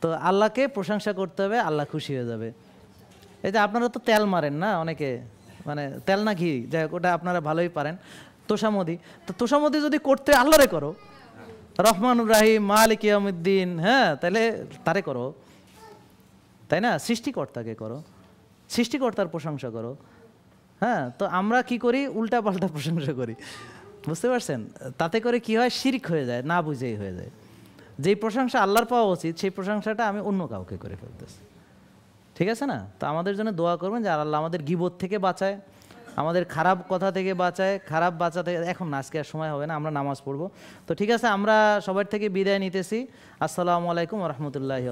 S1: তো আল্লাহকে প্রশংসা করতে হবে আল্লাহ খুশি হয়ে যাবে এই যে আপনারা তো তেল মারেন না অনেকে মানে তেল না ঘি যাই হোক ওটা আপনারা ভালোই পারেন তোষামদি তো তোষামদি যদি করতে আল্লাহরে করো রহমান রাহিম মালিক ইয়ামুদ্দিন হ্যাঁ তাহলে তারে করো তাই না সৃষ্টিকর্তাকে করো সৃষ্টিকর্তার প্রশংসা করো হ্যাঁ তো আমরা কি করি উল্টা পাল্টা প্রশংসা করি বুঝতে পারছেন তাতে করে কি হয় শিরিক হয়ে যায় না বুঝেই হয়ে যায় যেই প্রশংসা আল্লাহর পাওয়া উচিত সেই প্রশংসাটা আমি অন্য কাউকে করে ফেলতেছি ঠিক আছে না তো আমাদের জন্য দোয়া করবেন যে আল্লাহ আমাদের গিবত থেকে বাঁচায় আমাদের খারাপ কথা থেকে বাঁচায় খারাপ বাঁচা থেকে এখন না আজকে আর সময় হবে না আমরা নামাজ পড়বো তো ঠিক আছে আমরা সবার থেকে বিদায় নিতেছি আসসালামু আলাইকুম রহমতুল্লাহ